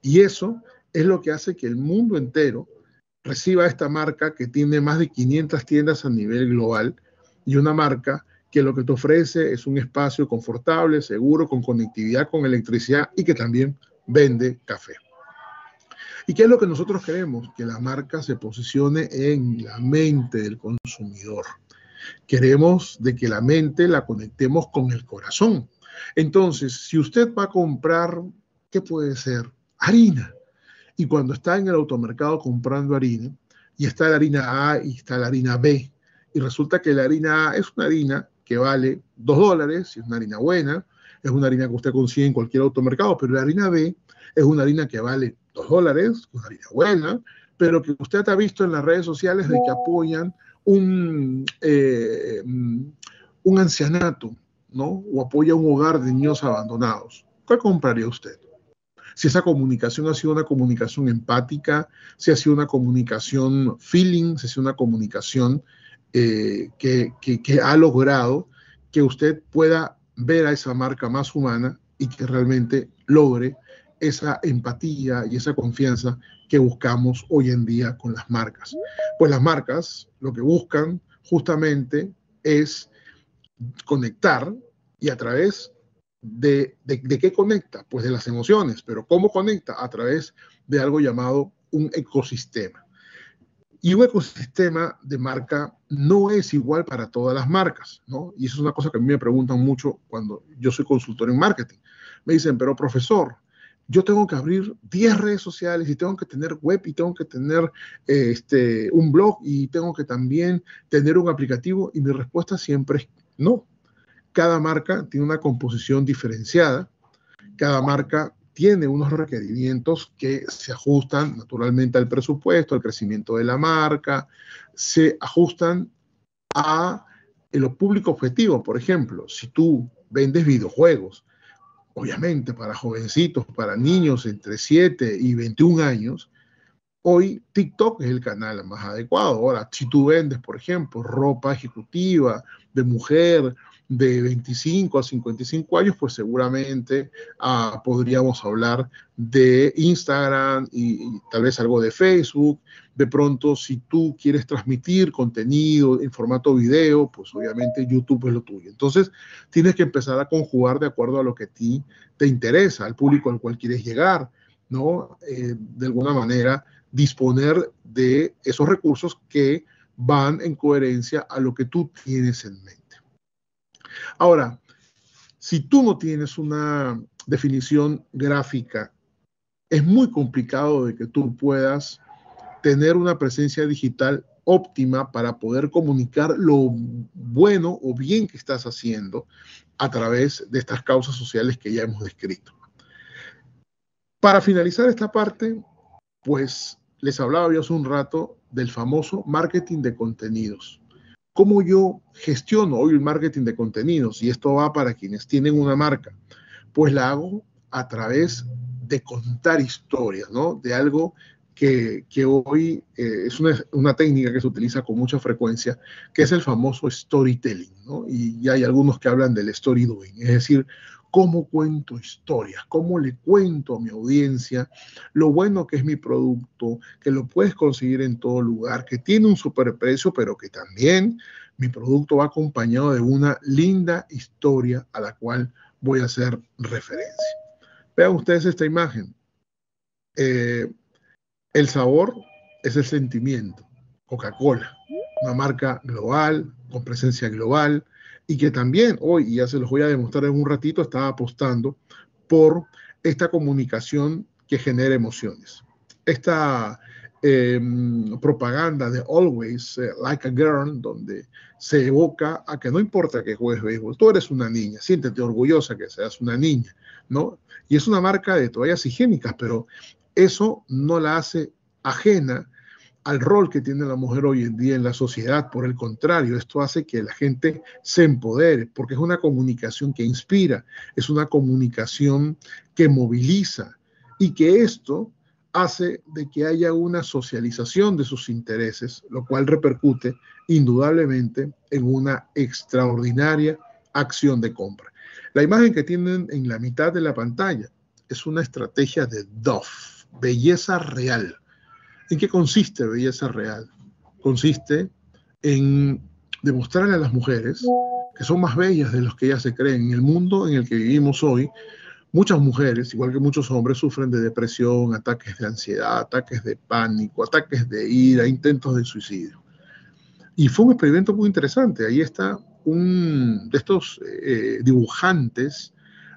Y eso es lo que hace que el mundo entero reciba esta marca que tiene más de 500 tiendas a nivel global y una marca que lo que te ofrece es un espacio confortable, seguro, con conectividad, con electricidad y que también vende café. ¿Y qué es lo que nosotros queremos? Que la marca se posicione en la mente del consumidor. Queremos de que la mente la conectemos con el corazón, entonces, si usted va a comprar, ¿qué puede ser? Harina. Y cuando está en el automercado comprando harina, y está la harina A y está la harina B, y resulta que la harina A es una harina que vale 2 dólares, es una harina buena, es una harina que usted consigue en cualquier automercado, pero la harina B es una harina que vale 2 dólares, una harina buena, pero que usted ha visto en las redes sociales de que apoyan un, eh, mm, un ancianato, ¿no? o apoya un hogar de niños abandonados, ¿cuál compraría usted? Si esa comunicación ha sido una comunicación empática, si ha sido una comunicación feeling, si ha sido una comunicación eh, que ha logrado que usted pueda ver a esa marca más humana y que realmente logre esa empatía y esa confianza que buscamos hoy en día con las marcas. Pues las marcas lo que buscan justamente es conectar y a través de, de, qué conecta? Pues de las emociones, pero ¿cómo conecta? A través de algo llamado un ecosistema. Y un ecosistema de marca no es igual para todas las marcas, ¿no? Y eso es una cosa que a mí me preguntan mucho cuando yo soy consultor en marketing. Me dicen, pero profesor, yo tengo que abrir 10 redes sociales y tengo que tener web y tengo que tener eh, este, un blog y tengo que también tener un aplicativo. Y mi respuesta siempre es no, cada marca tiene una composición diferenciada, cada marca tiene unos requerimientos que se ajustan naturalmente al presupuesto, al crecimiento de la marca, se ajustan a eh, lo público objetivo. Por ejemplo, si tú vendes videojuegos, obviamente para jovencitos, para niños entre 7 y 21 años, hoy TikTok es el canal más adecuado. Ahora, si tú vendes, por ejemplo, ropa ejecutiva de mujer de 25 a 55 años, pues seguramente ah, podríamos hablar de Instagram y, tal vez algo de Facebook. De pronto, si tú quieres transmitir contenido en formato video, pues obviamente YouTube es lo tuyo. Entonces, tienes que empezar a conjugar de acuerdo a lo que a ti te interesa, al público al cual quieres llegar, ¿no? Eh, de alguna manera disponer de esos recursos que van en coherencia a lo que tú tienes en mente. Ahora, si tú no tienes una definición gráfica, es muy complicado de que tú puedas tener una presencia digital óptima para poder comunicar lo bueno o bien que estás haciendo a través de estas causas sociales que ya hemos descrito. Para finalizar esta parte, pues les hablaba yo hace un rato del famoso marketing de contenidos. ¿Cómo yo gestiono hoy el marketing de contenidos? Y esto va para quienes tienen una marca. Pues la hago a través de contar historias, ¿no? De algo que, hoy eh, es una, técnica que se utiliza con mucha frecuencia, que es el famoso storytelling, ¿no? Y, y hay algunos que hablan del story doing, es decir, cómo cuento historias, cómo le cuento a mi audiencia lo bueno que es mi producto, que lo puedes conseguir en todo lugar, que tiene un superprecio, pero que también mi producto va acompañado de una linda historia a la cual voy a hacer referencia. Vean ustedes esta imagen. Eh, el sabor es el sentimiento. Coca-Cola, una marca global, con presencia global, y que también hoy, y ya se los voy a demostrar en un ratito, está apostando por esta comunicación que genera emociones. Esta em, propaganda de Always eh, Like a Girl, donde se evoca a que no importa que juegues béisbol, tú eres una niña, siéntete orgullosa que seas una niña, ¿no? Y es una marca de toallas higiénicas, pero eso no la hace ajena al rol que tiene la mujer hoy en día en la sociedad. Por el contrario, esto hace que la gente se empodere, porque es una comunicación que inspira, es una comunicación que moviliza y que esto hace de que haya una socialización de sus intereses, lo cual repercute indudablemente en una extraordinaria acción de compra. La imagen que tienen en la mitad de la pantalla es una estrategia de Dove, belleza real ¿En qué consiste belleza real? Consiste en demostrarle a las mujeres que son más bellas de los que ellas se creen. En el mundo en el que vivimos hoy, muchas mujeres, igual que muchos hombres, sufren de depresión, ataques de ansiedad, ataques de pánico, ataques de ira, intentos de suicidio. Y fue un experimento muy interesante. Ahí está un de estos eh, eh, dibujantes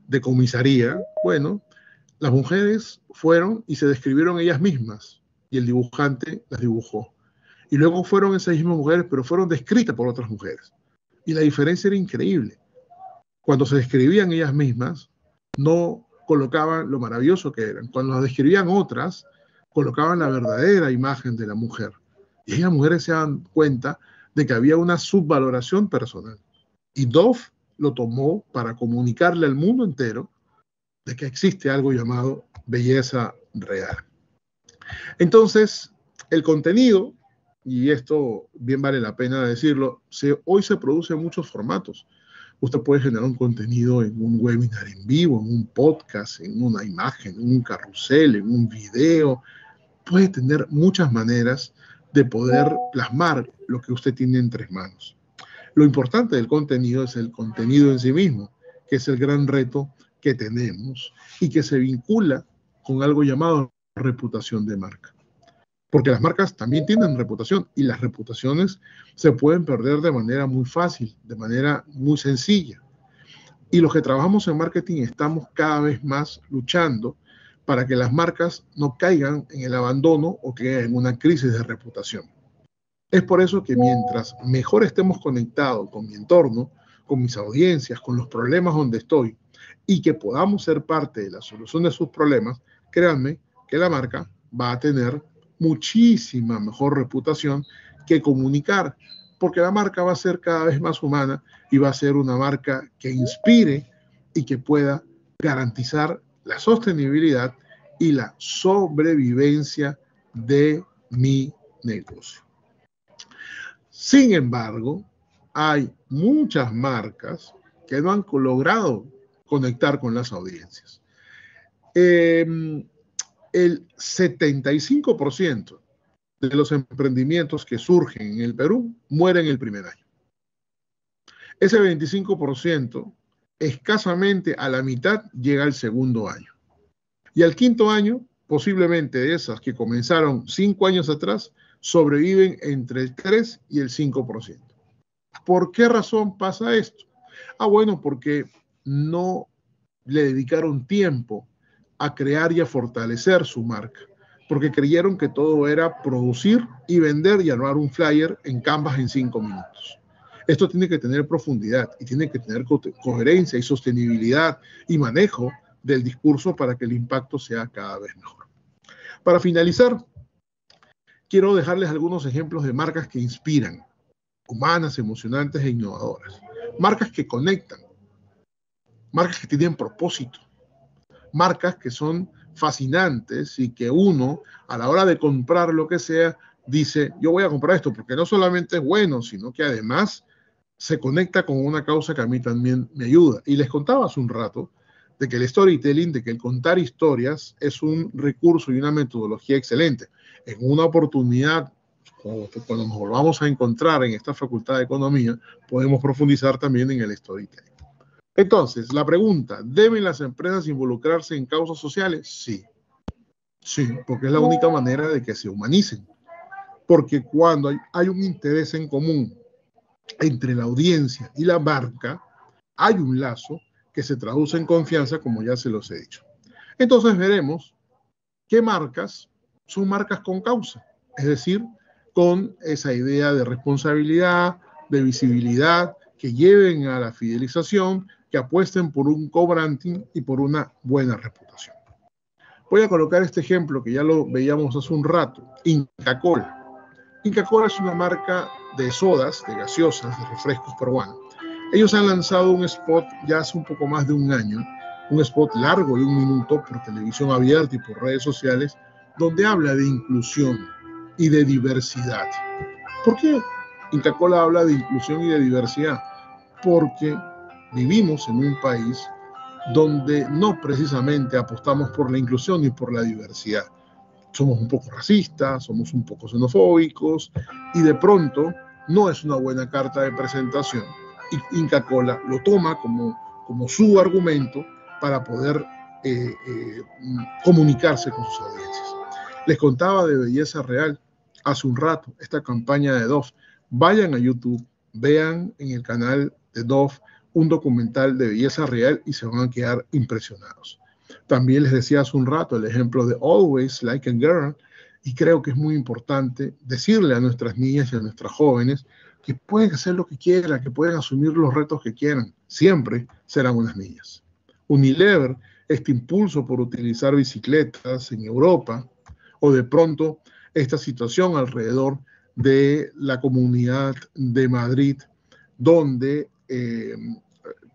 de comisaría. Bueno, las mujeres fueron y se describieron ellas mismas y el dibujante las dibujó. Y luego fueron esas mismas mujeres, pero fueron descritas por otras mujeres. Y la diferencia era increíble. Cuando se describían ellas mismas, no colocaban lo maravilloso que eran. Cuando las describían otras, colocaban la verdadera imagen de la mujer. Y esas mujeres se dan cuenta de que había una subvaloración personal. Y Dove lo tomó para comunicarle al mundo entero de que existe algo llamado belleza real. Entonces, el contenido, y esto bien vale la pena decirlo, hoy se produce en muchos formatos. Usted puede generar un contenido en un webinar en vivo, en un podcast, en una imagen, en un carrusel, en un video. Puede tener muchas maneras de poder plasmar lo que usted tiene en tres manos. Lo importante del contenido es el contenido en sí mismo, que es el gran reto que tenemos y que se vincula con algo llamado reputación de marca. Porque las marcas también tienen reputación y las reputaciones se pueden perder de manera muy fácil, de manera muy sencilla. Y los que trabajamos en marketing estamos cada vez más luchando para que las marcas no caigan en el abandono o que en una crisis de reputación. Es por eso que mientras mejor estemos conectados con mi entorno, con mis audiencias, con los problemas donde estoy y que podamos ser parte de la solución de sus problemas, créanme que la marca va a tener muchísima mejor reputación que comunicar, porque la marca va a ser cada vez más humana y va a ser una marca que inspire y que pueda garantizar la sostenibilidad y la sobrevivencia de mi negocio. Sin embargo, hay muchas marcas que no han logrado conectar con las audiencias. Em, el 75% de los emprendimientos que surgen en el Perú mueren el primer año. Ese 25%, escasamente a la mitad, llega al segundo año. Y al quinto año, posiblemente de esas que comenzaron cinco años atrás, sobreviven entre el 3 y el 5%. ¿Por qué razón pasa esto? Ah, bueno, porque no le dedicaron tiempo a crear y a fortalecer su marca, porque creyeron que todo era producir y vender y armar un flyer en Canvas en cinco minutos. Esto tiene que tener profundidad y tiene que tener coherencia y sostenibilidad y manejo del discurso para que el impacto sea cada vez mejor. Para finalizar, quiero dejarles algunos ejemplos de marcas que inspiran, humanas, emocionantes e innovadoras. Marcas que conectan, marcas que tienen propósito, marcas que son fascinantes y que uno a la hora de comprar lo que sea dice, yo voy a comprar esto porque no solamente es bueno, sino que además se conecta con una causa que a mí también me ayuda. Y les contaba hace un rato de que el storytelling, de que el contar historias es un recurso y una metodología excelente. En una oportunidad, cuando nos volvamos a encontrar en esta Facultad de Economía, podemos profundizar también en el storytelling. Entonces, la pregunta, ¿deben las empresas involucrarse en causas sociales? Sí. Sí, porque es la única manera de que se humanicen. Porque cuando hay, un interés en común entre la audiencia y la marca, hay un lazo que se traduce en confianza, como ya se los he dicho. Entonces veremos qué marcas son marcas con causa, es decir, con esa idea de responsabilidad, de visibilidad, que lleven a la fidelización, que apuesten por un cobranting y por una buena reputación. Voy a colocar este ejemplo que ya lo veíamos hace un rato, Inca Cola. Inca Cola es una marca de sodas, de gaseosas, de refrescos peruanos. Ellos han lanzado un spot ya hace un poco más de un año, un spot largo de un minuto por televisión abierta y por redes sociales, donde habla de inclusión y de diversidad. ¿Por qué Inca Cola habla de inclusión y de diversidad? Porque vivimos en un país donde no precisamente apostamos por la inclusión y por la diversidad. Somos un poco racistas, somos un poco xenofóbicos y de pronto no es una buena carta de presentación. Inca Cola lo toma como, como su argumento para poder eh, eh, comunicarse con sus audiencias. Les contaba de Belleza Real hace un rato, esta campaña de Dove. Vayan a YouTube, vean en el canal de Dove un documental de belleza real y se van a quedar impresionados. También les decía hace un rato el ejemplo de Always Like a Girl y creo que es muy importante decirle a nuestras niñas y a nuestras jóvenes que pueden hacer lo que quieran, que pueden asumir los retos que quieran. Siempre serán unas niñas. Unilever, este impulso por utilizar bicicletas en Europa, o de pronto esta situación alrededor de la comunidad de Madrid, donde eh,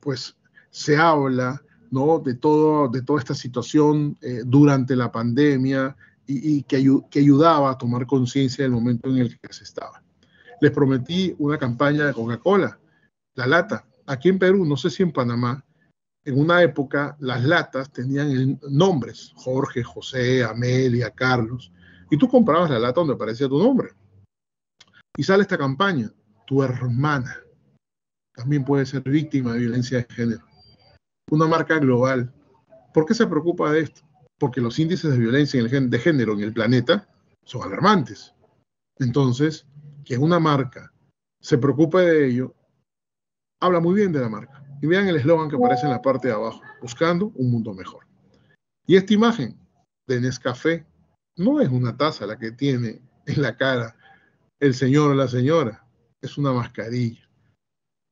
pues se habla ¿no? de, todo, de toda esta situación eh, durante la pandemia y, que, que, ayudaba a tomar conciencia del momento en el que se estaba. Les prometí una campaña de Coca-Cola, la lata. Aquí en Perú, no sé si en Panamá, en una época las latas tenían nombres, Jorge, José, Amelia, Carlos, y tú comprabas la lata donde aparecía tu nombre. Y sale esta campaña, tu hermana también puede ser víctima de violencia de género. Una marca global. ¿Por qué se preocupa de esto? Porque los índices de violencia de género en el planeta son alarmantes. Entonces, que una marca se preocupe de ello, habla muy bien de la marca. Y vean el eslogan que aparece en la parte de abajo, buscando un mundo mejor. Y esta imagen de Nescafé no es una taza la que tiene en la cara el señor o la señora, es una mascarilla.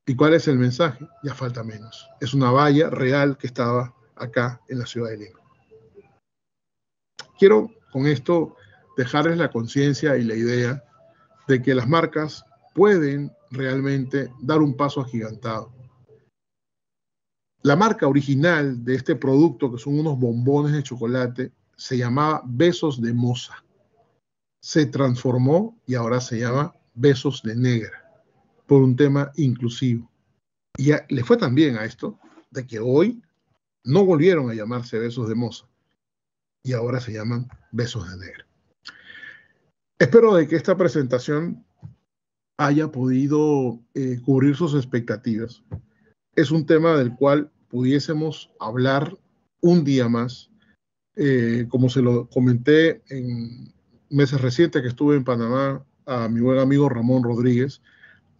¿Y cuál es el mensaje? Ya falta menos. Es una valla real que estaba acá en la ciudad de Lima. Quiero con esto dejarles la conciencia y la idea de que las marcas pueden realmente dar un paso agigantado. La marca original de este producto, que son unos bombones de chocolate, se llamaba Besos de Moza. Se transformó y ahora se llama Besos de Negra por un tema inclusivo. Y le fue también a esto de que hoy no volvieron a llamarse besos de moza y ahora se llaman besos de negro. Espero de que esta presentación haya podido eh, cubrir sus expectativas. Es un tema del cual pudiésemos hablar un día más. Eh, como se lo comenté en meses recientes que estuve en Panamá a mi buen amigo Ramón Rodríguez,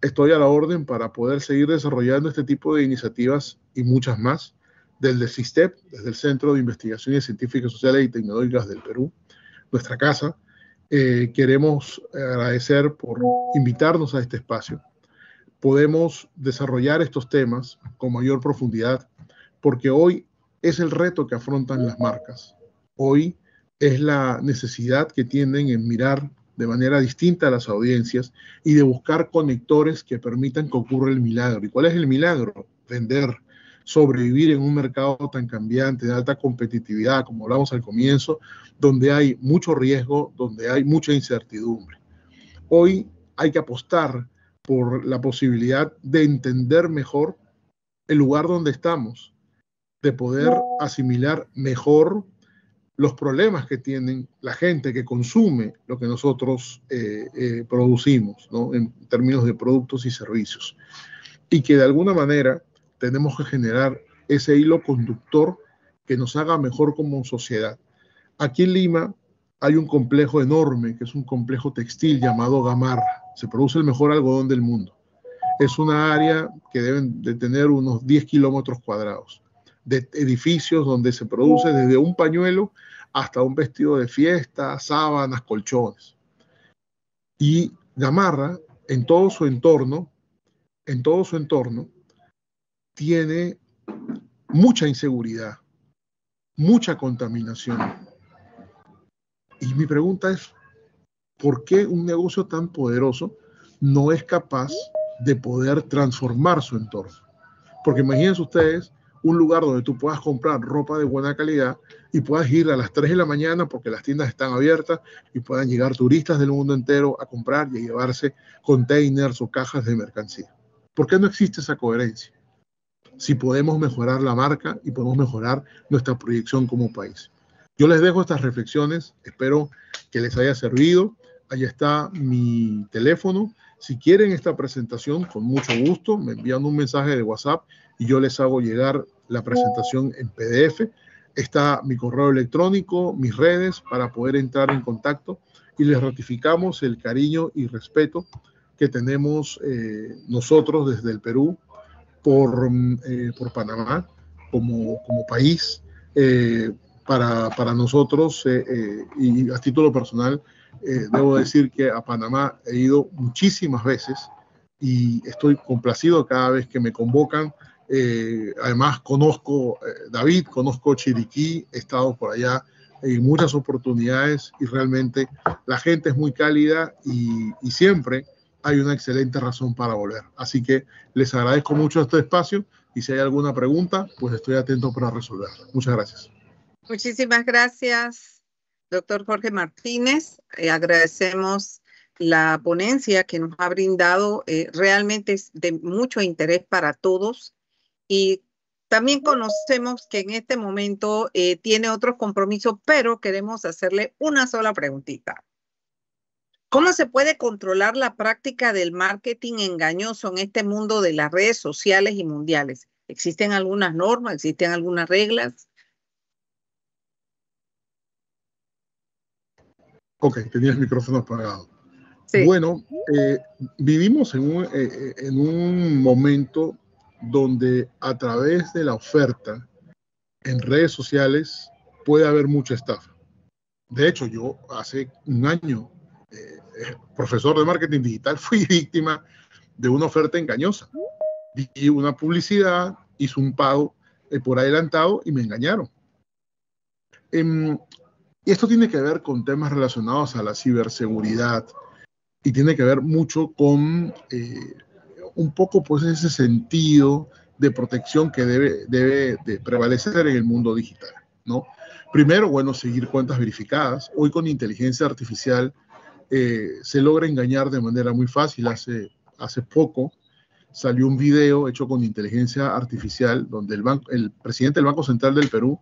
estoy a la orden para poder seguir desarrollando este tipo de iniciativas y muchas más desde CISTEP, desde el Centro de Investigaciones Científicas, Sociales y Tecnológicas del Perú, nuestra casa. Eh, queremos agradecer por invitarnos a este espacio. Podemos desarrollar estos temas con mayor profundidad porque hoy es el reto que afrontan las marcas. Hoy es la necesidad que tienen en mirar de manera distinta a las audiencias y de buscar conectores que permitan que ocurra el milagro. ¿Y cuál es el milagro? Vender, sobrevivir en un mercado tan cambiante, de alta competitividad, como hablamos al comienzo, donde hay mucho riesgo, donde hay mucha incertidumbre. Hoy hay que apostar por la posibilidad de entender mejor el lugar donde estamos, de poder asimilar mejor los problemas que tienen la gente que consume lo que nosotros eh, eh, producimos, en términos de productos y servicios. Y que de alguna manera tenemos que generar ese hilo conductor que nos haga mejor como sociedad. Aquí en Lima hay un complejo enorme, que es un complejo textil llamado Gamarra. Se produce el mejor algodón del mundo. Es una área que deben de tener unos 10 kilómetros cuadrados de edificios donde se produce desde un pañuelo hasta un vestido de fiesta, sábanas, colchones. Y Gamarra, en todo su entorno, en todo su entorno, tiene mucha inseguridad, mucha contaminación. Y mi pregunta es, ¿por qué un negocio tan poderoso no es capaz de poder transformar su entorno? Porque imagínense ustedes un lugar donde tú puedas comprar ropa de buena calidad y puedas ir a las 3 de la mañana porque las tiendas están abiertas y puedan llegar turistas del mundo entero a comprar y a llevarse containers o cajas de mercancía. ¿Por qué no existe esa coherencia? Si podemos mejorar la marca y podemos mejorar nuestra proyección como país. Yo les dejo estas reflexiones, espero que les haya servido. Allá está mi teléfono. Si quieren esta presentación, con mucho gusto, me envían un mensaje de WhatsApp y yo les hago llegar la presentación en PDF. Está mi correo electrónico, mis redes para poder entrar en contacto y les ratificamos el cariño y respeto que tenemos eh, nosotros desde el Perú por, eh, por Panamá como, como país. Eh, para, para, nosotros y a título personal, debo decir que a Panamá he ido muchísimas veces y estoy complacido cada vez que me convocan eh, además, conozco eh, David, conozco Chiriquí, he estado por allá en muchas oportunidades y realmente la gente es muy cálida y, siempre hay una excelente razón para volver. Así que les agradezco mucho este espacio y si hay alguna pregunta, pues estoy atento para resolverla. Muchas gracias. Muchísimas gracias, doctor Jorge Martínez. Eh, agradecemos la ponencia que nos ha brindado realmente es de mucho interés para todos y también conocemos que en este momento eh, tiene otros compromisos, pero queremos hacerle una sola preguntita. ¿Cómo se puede controlar la práctica del marketing engañoso en este mundo de las redes sociales y mundiales? ¿Existen algunas normas? ¿Existen algunas reglas? Ok, tenía el micrófono apagado. Bueno, eh, vivimos en un, eh, en un momento donde a través de la oferta en redes sociales puede haber mucha estafa. De hecho, yo hace un año, eh, eh, profesor de marketing digital, fui víctima de una oferta engañosa. Di una publicidad, hice un pago eh, por adelantado y me engañaron. Em, y esto tiene que ver con temas relacionados a la ciberseguridad y tiene que ver mucho con un poco pues ese sentido de protección que debe, debe prevalecer en el mundo digital, ¿no? Primero, bueno, seguir cuentas verificadas. Hoy con inteligencia artificial eh, se logra engañar de manera muy fácil. Hace, hace poco salió un video hecho con inteligencia artificial donde el, el presidente del Banco Central del Perú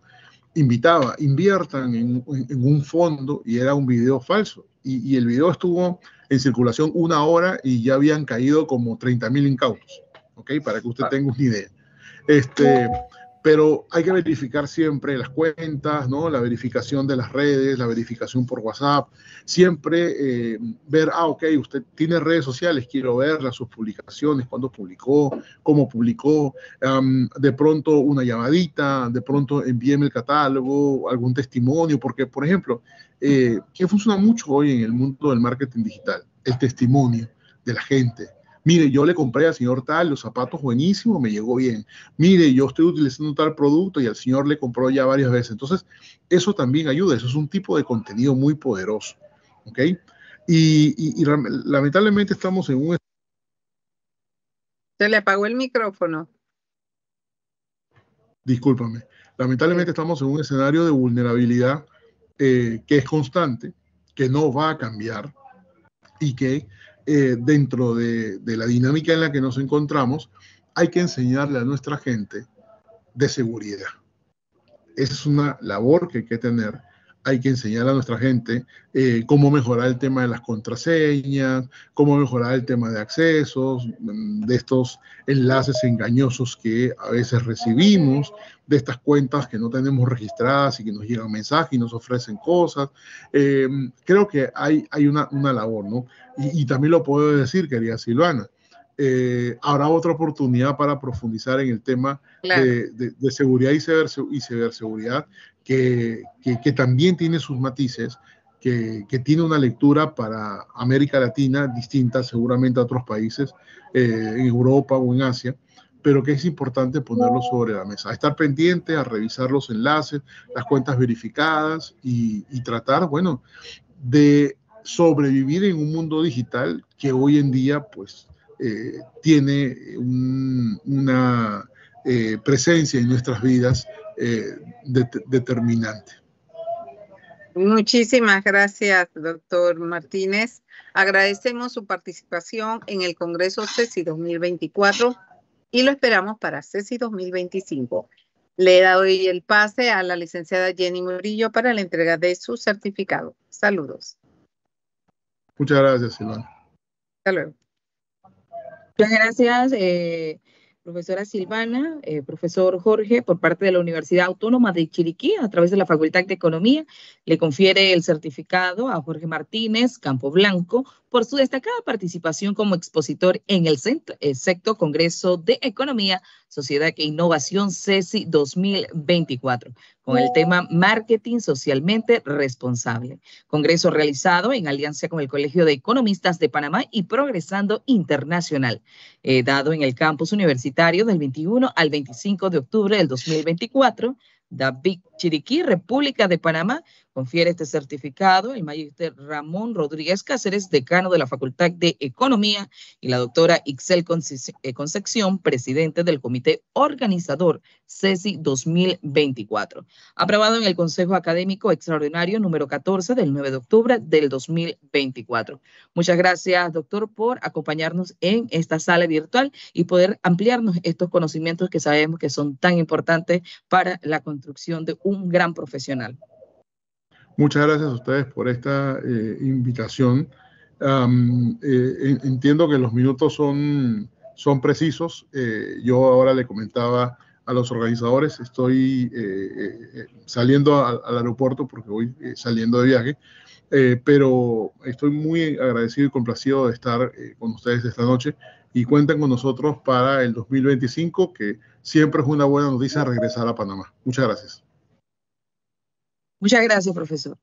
invitaba, inviertan en un fondo y era un video falso y, el video estuvo en circulación una hora y ya habían caído como 30.000 incautos, ¿ok? Para que usted ah. tenga una idea. Este, pero hay que verificar siempre las cuentas, ¿no? la verificación de las redes, la verificación por WhatsApp, siempre eh, ver, ah, ok, usted tiene redes sociales, quiero ver sus publicaciones, cuándo publicó, cómo publicó, de pronto una llamadita, de pronto envíeme el catálogo, algún testimonio, porque, por ejemplo, eh, ¿qué funciona mucho hoy en el mundo del marketing digital? El testimonio de la gente, Mire, yo le compré al señor tal los zapatos buenísimos, me llegó bien. Mire, yo estoy utilizando tal producto y al señor le compró ya varias veces. Entonces, eso también ayuda. Eso es un tipo de contenido muy poderoso. ¿Ok? Y, lamentablemente estamos en un... Se le apagó el micrófono. Discúlpame. Lamentablemente estamos en un escenario de vulnerabilidad eh, que es constante, que no va a cambiar y que eh, dentro de, de la dinámica en la que nos encontramos, hay que enseñarle a nuestra gente de seguridad. Esa es una labor que hay que tener hay que enseñar a nuestra gente eh, cómo mejorar el tema de las contraseñas, cómo mejorar el tema de accesos, mm, de estos enlaces engañosos que a veces recibimos, de estas cuentas que no tenemos registradas y que nos llegan mensajes y nos ofrecen cosas. Eh, creo que hay, hay una, labor, ¿no? Y, y, también lo puedo decir, querida Silvana, eh, habrá otra oportunidad para profundizar en el tema de, seguridad y, ciberseguridad, que, también tiene sus matices, que, tiene una lectura para América Latina distinta seguramente a otros países, eh, en Europa o en Asia pero que es importante ponerlo sobre la mesa, a estar pendiente, a revisar los enlaces, las cuentas verificadas y tratar, bueno, de sobrevivir en un mundo digital que hoy en día pues eh, tiene una eh, presencia en nuestras vidas eh, determinante. Muchísimas gracias, doctor Martínez. Agradecemos su participación en el Congreso CESI 2024 y lo esperamos para CESI 2025. Le he doy el pase a la licenciada Jenny Murillo para la entrega de su certificado. Saludos. Muchas gracias, Silvana. Hasta luego. Muchas gracias, eh, profesora Silvana, eh, profesor Jorge, por parte de la Universidad Autónoma de Chiriquí, a través de la Facultad de Economía, le confiere el certificado a Jorge Martínez Campo Blanco por su destacada participación como expositor en el Centro, el eh, Sexto Congreso de Economía, Sociedad e Innovación CESI 2024 con el tema Marketing Socialmente Responsable. Congreso realizado en alianza con el Colegio de Economistas de Panamá y Progresando Internacional, eh, dado en el campus universitario del 21 al 25 de octubre del 2024, David Chiriquí, República de Panamá, Confiere este certificado el magíster Ramón Rodríguez Cáceres, decano de la Facultad de Economía, y la doctora Ixel eh, Concepción, presidente del Comité Organizador CESI 2024. Aprobado en el Consejo Académico Extraordinario número 14 del 9 de octubre del 2024. Muchas gracias, doctor, por acompañarnos en esta sala virtual y poder ampliarnos estos conocimientos que sabemos que son tan importantes para la construcción de un gran profesional. Muchas gracias a ustedes por esta eh, invitación. Eh, entiendo que los minutos son, son precisos. Eh, yo ahora le comentaba a los organizadores, estoy saliendo al aeropuerto porque voy saliendo de viaje, pero estoy muy agradecido y complacido de estar con ustedes esta noche y cuenten con nosotros para el 2025, que siempre es una buena noticia regresar a Panamá. Muchas gracias. Muchas gracias, profesor.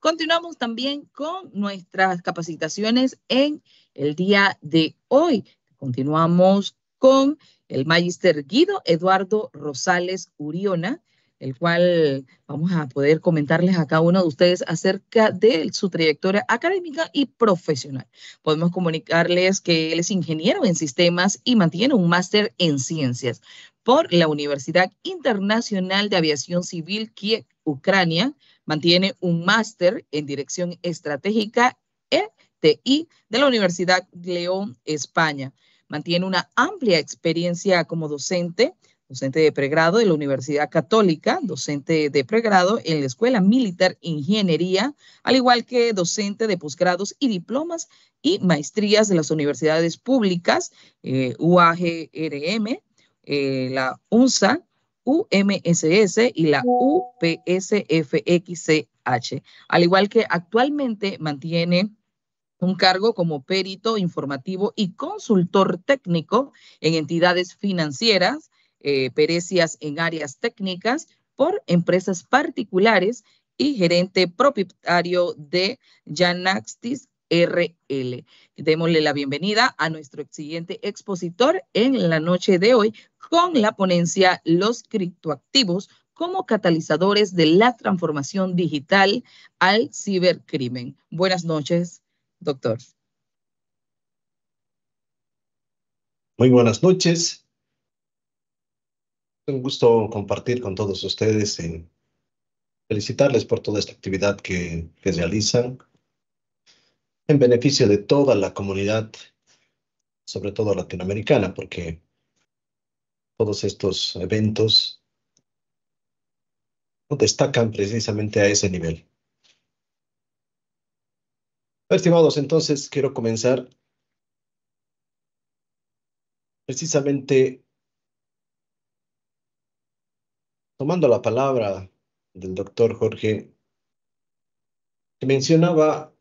Continuamos también con nuestras capacitaciones en el día de hoy. Continuamos con el magister Guido Eduardo Rosales Uriona, el cual vamos a poder comentarles a cada uno de ustedes acerca de su trayectoria académica y profesional. Podemos comunicarles que él es ingeniero en sistemas y mantiene un máster en ciencias por la Universidad Internacional de Aviación Civil Kiev, Ucrania. Mantiene un máster en Dirección Estratégica ETI de la Universidad León, España. Mantiene una amplia experiencia como docente, docente de pregrado de la Universidad Católica, docente de pregrado en la Escuela Militar Ingeniería, al igual que docente de posgrados y diplomas y maestrías de las universidades públicas, eh, UAGRM, eh, la UNSA, UMSS y la UPSFXCH, al igual que actualmente mantiene un cargo como perito informativo y consultor técnico en entidades financieras, eh, perecias en áreas técnicas por empresas particulares y gerente propietario de Yanaxis RL. Démosle la bienvenida a nuestro siguiente expositor en la noche de hoy con la ponencia Los criptoactivos como catalizadores de la transformación digital al cibercrimen. Buenas noches, doctor. Muy buenas noches. Un gusto compartir con todos ustedes y felicitarles por toda esta actividad que, que realizan en beneficio de toda la comunidad, sobre todo latinoamericana, porque todos estos eventos destacan precisamente a ese nivel. Estimados, entonces quiero comenzar precisamente tomando la palabra del doctor Jorge, que mencionaba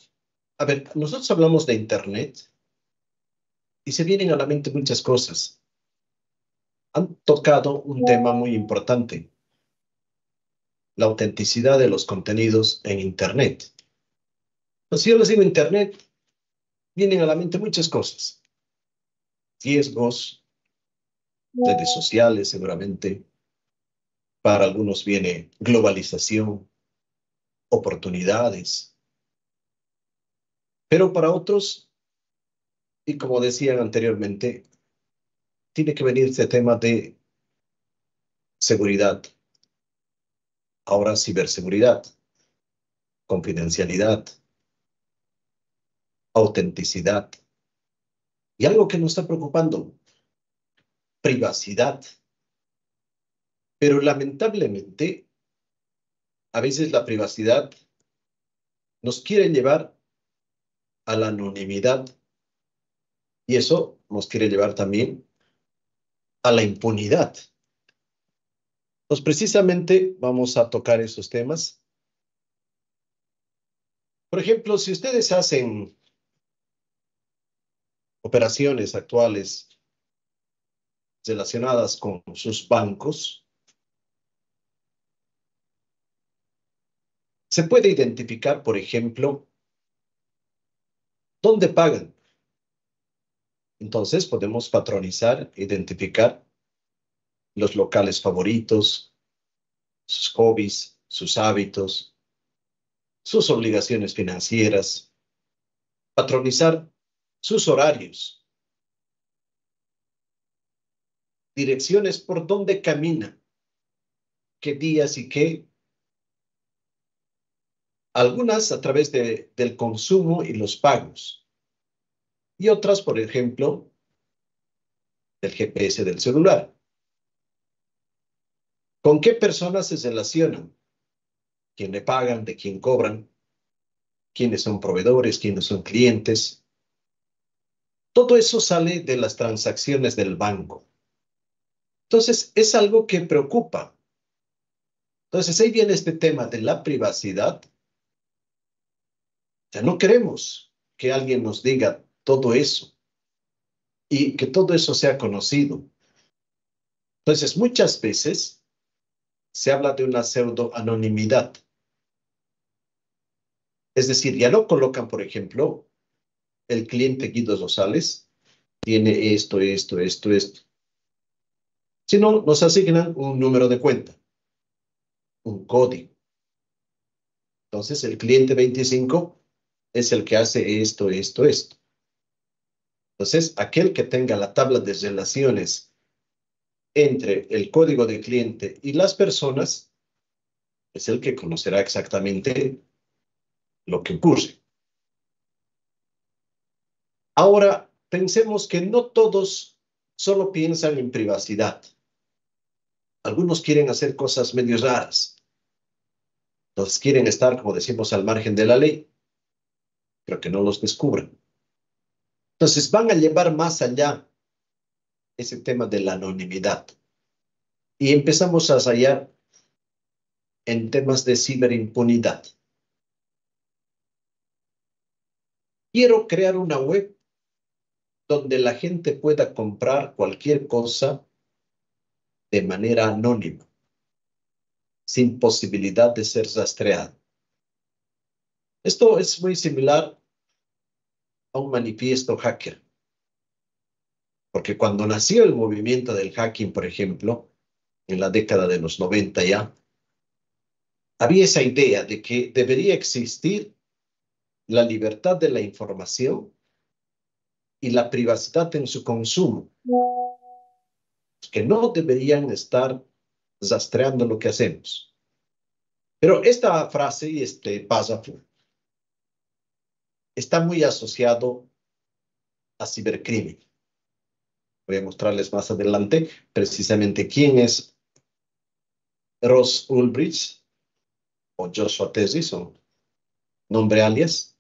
a ver, nosotros hablamos de Internet y se vienen a la mente muchas cosas. Han tocado un tema muy importante, la autenticidad de los contenidos en Internet. si yo les digo Internet, vienen a la mente muchas cosas. Riesgos, redes sociales seguramente. Para algunos viene globalización, oportunidades, pero para otros, y como decían anteriormente, tiene que venir este tema de seguridad. Ahora ciberseguridad, confidencialidad, autenticidad. Y algo que nos está preocupando, privacidad. Pero lamentablemente, a veces la privacidad nos quiere llevar a la anonimidad. Y eso nos quiere llevar también a la impunidad. Pues precisamente vamos a tocar esos temas. Por ejemplo, si ustedes hacen operaciones actuales relacionadas con sus bancos, se puede identificar, por ejemplo, ¿Dónde pagan? Entonces podemos patronizar, identificar los locales favoritos, sus hobbies, sus hábitos, sus obligaciones financieras, patronizar sus horarios, direcciones por dónde camina, qué días y qué algunas a través de, del consumo y los pagos, y otras, por ejemplo, del GPS del celular. ¿Con qué personas se relacionan? ¿Quién le pagan? ¿De quién cobran? ¿Quiénes son proveedores? ¿Quiénes son clientes? Todo eso sale de las transacciones del banco. Entonces, es algo que preocupa. Entonces, ahí viene este tema de la privacidad no queremos que alguien nos diga todo eso y que todo eso sea conocido. Entonces, muchas veces se habla de una pseudo-anonimidad. Es decir, ya no colocan, por ejemplo, el cliente Guido Rosales tiene esto, esto, esto, esto. Sino nos asignan un número de cuenta, un código. Entonces, el cliente 25 es el que hace esto, esto, esto. Entonces, aquel que tenga la tabla de relaciones entre el código de cliente y las personas, es el que conocerá exactamente lo que ocurre. Ahora, pensemos que no todos solo piensan en privacidad. Algunos quieren hacer cosas medio raras. Entonces quieren estar, como decimos, al margen de la ley pero que no los descubran. Entonces van a llevar más allá ese tema de la anonimidad. Y empezamos a hallar en temas de ciberimpunidad. Quiero crear una web donde la gente pueda comprar cualquier cosa de manera anónima, sin posibilidad de ser rastreado. Esto es muy similar a un manifiesto hacker. Porque cuando nació el movimiento del hacking, por ejemplo, en la década de los 90 ya, había esa idea de que debería existir la libertad de la información y la privacidad en su consumo, que no deberían estar rastreando lo que hacemos. Pero esta frase y este párrafo está muy asociado a cibercrimen. Voy a mostrarles más adelante precisamente quién es Ross Ulbricht o Joshua Tesis, son nombre alias.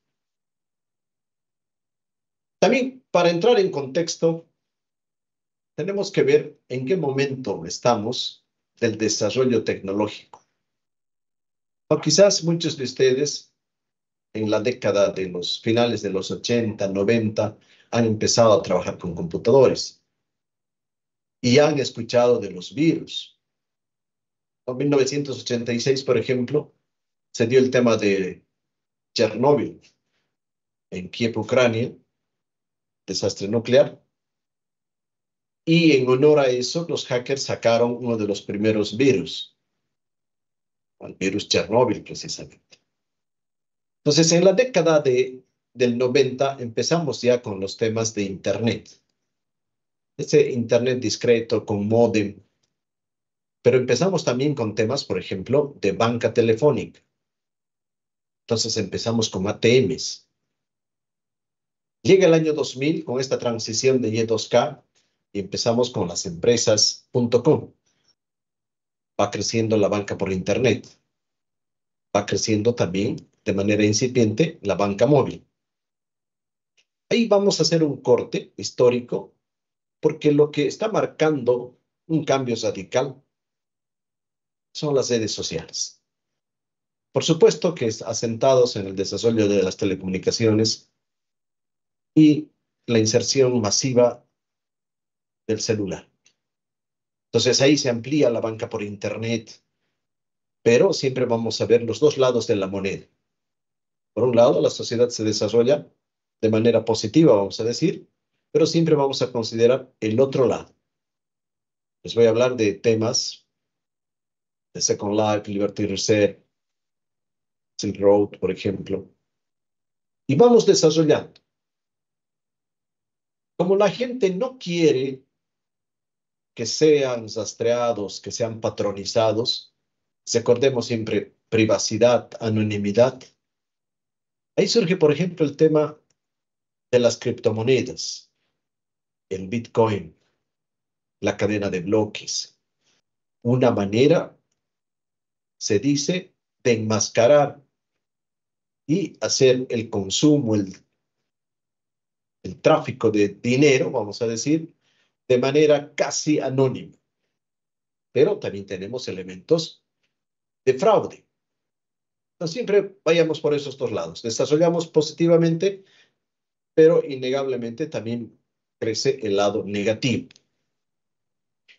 También, para entrar en contexto, tenemos que ver en qué momento estamos del desarrollo tecnológico. O quizás muchos de ustedes en la década de los finales de los 80, 90, han empezado a trabajar con computadores y han escuchado de los virus. En 1986, por ejemplo, se dio el tema de Chernóbil en Kiev, Ucrania, desastre nuclear. Y en honor a eso, los hackers sacaron uno de los primeros virus, el virus Chernóbil precisamente. Entonces, en la década de, del 90 empezamos ya con los temas de Internet. Ese Internet discreto con modem. Pero empezamos también con temas, por ejemplo, de banca telefónica. Entonces empezamos con ATMs. Llega el año 2000 con esta transición de Y2K y empezamos con las empresas.com. Va creciendo la banca por Internet. Va creciendo también de manera incipiente la banca móvil. Ahí vamos a hacer un corte histórico porque lo que está marcando un cambio radical son las redes sociales. Por supuesto que asentados en el desarrollo de las telecomunicaciones y la inserción masiva del celular. Entonces ahí se amplía la banca por Internet, pero siempre vamos a ver los dos lados de la moneda. Por un lado, la sociedad se desarrolla de manera positiva, vamos a decir, pero siempre vamos a considerar el otro lado. Les voy a hablar de temas de Second Life, Liberty Reset, Silk Road, por ejemplo. Y vamos desarrollando. Como la gente no quiere que sean sastreados, que sean patronizados, recordemos siempre privacidad, anonimidad, Ahí surge, por ejemplo, el tema de las criptomonedas, el Bitcoin, la cadena de bloques. Una manera, se dice, de enmascarar y hacer el consumo, el, el tráfico de dinero, vamos a decir, de manera casi anónima. Pero también tenemos elementos de fraude siempre vayamos por esos dos lados. Desarrollamos positivamente, pero innegablemente también crece el lado negativo.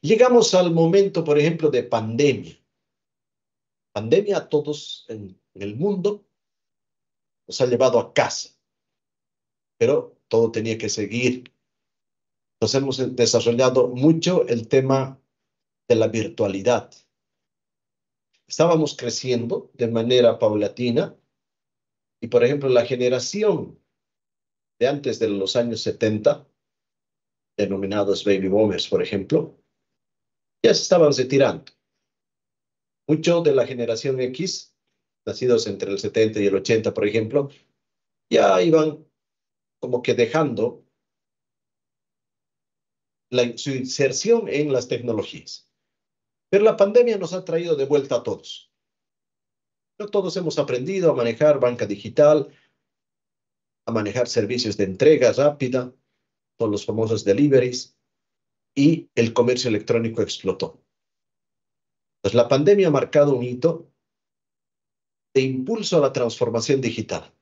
Llegamos al momento, por ejemplo, de pandemia. Pandemia a todos en, en el mundo nos ha llevado a casa, pero todo tenía que seguir. Nos hemos desarrollado mucho el tema de la virtualidad estábamos creciendo de manera paulatina y, por ejemplo, la generación de antes de los años 70, denominados baby boomers, por ejemplo, ya se estaban retirando. Muchos de la generación X, nacidos entre el 70 y el 80, por ejemplo, ya iban como que dejando su inserción en las tecnologías. Pero la pandemia nos ha traído de vuelta a todos. todos hemos aprendido a manejar banca digital, a manejar servicios de entrega rápida, todos los famosos deliveries, y el comercio electrónico explotó. Pues la pandemia ha marcado un hito de impulso a la transformación digital.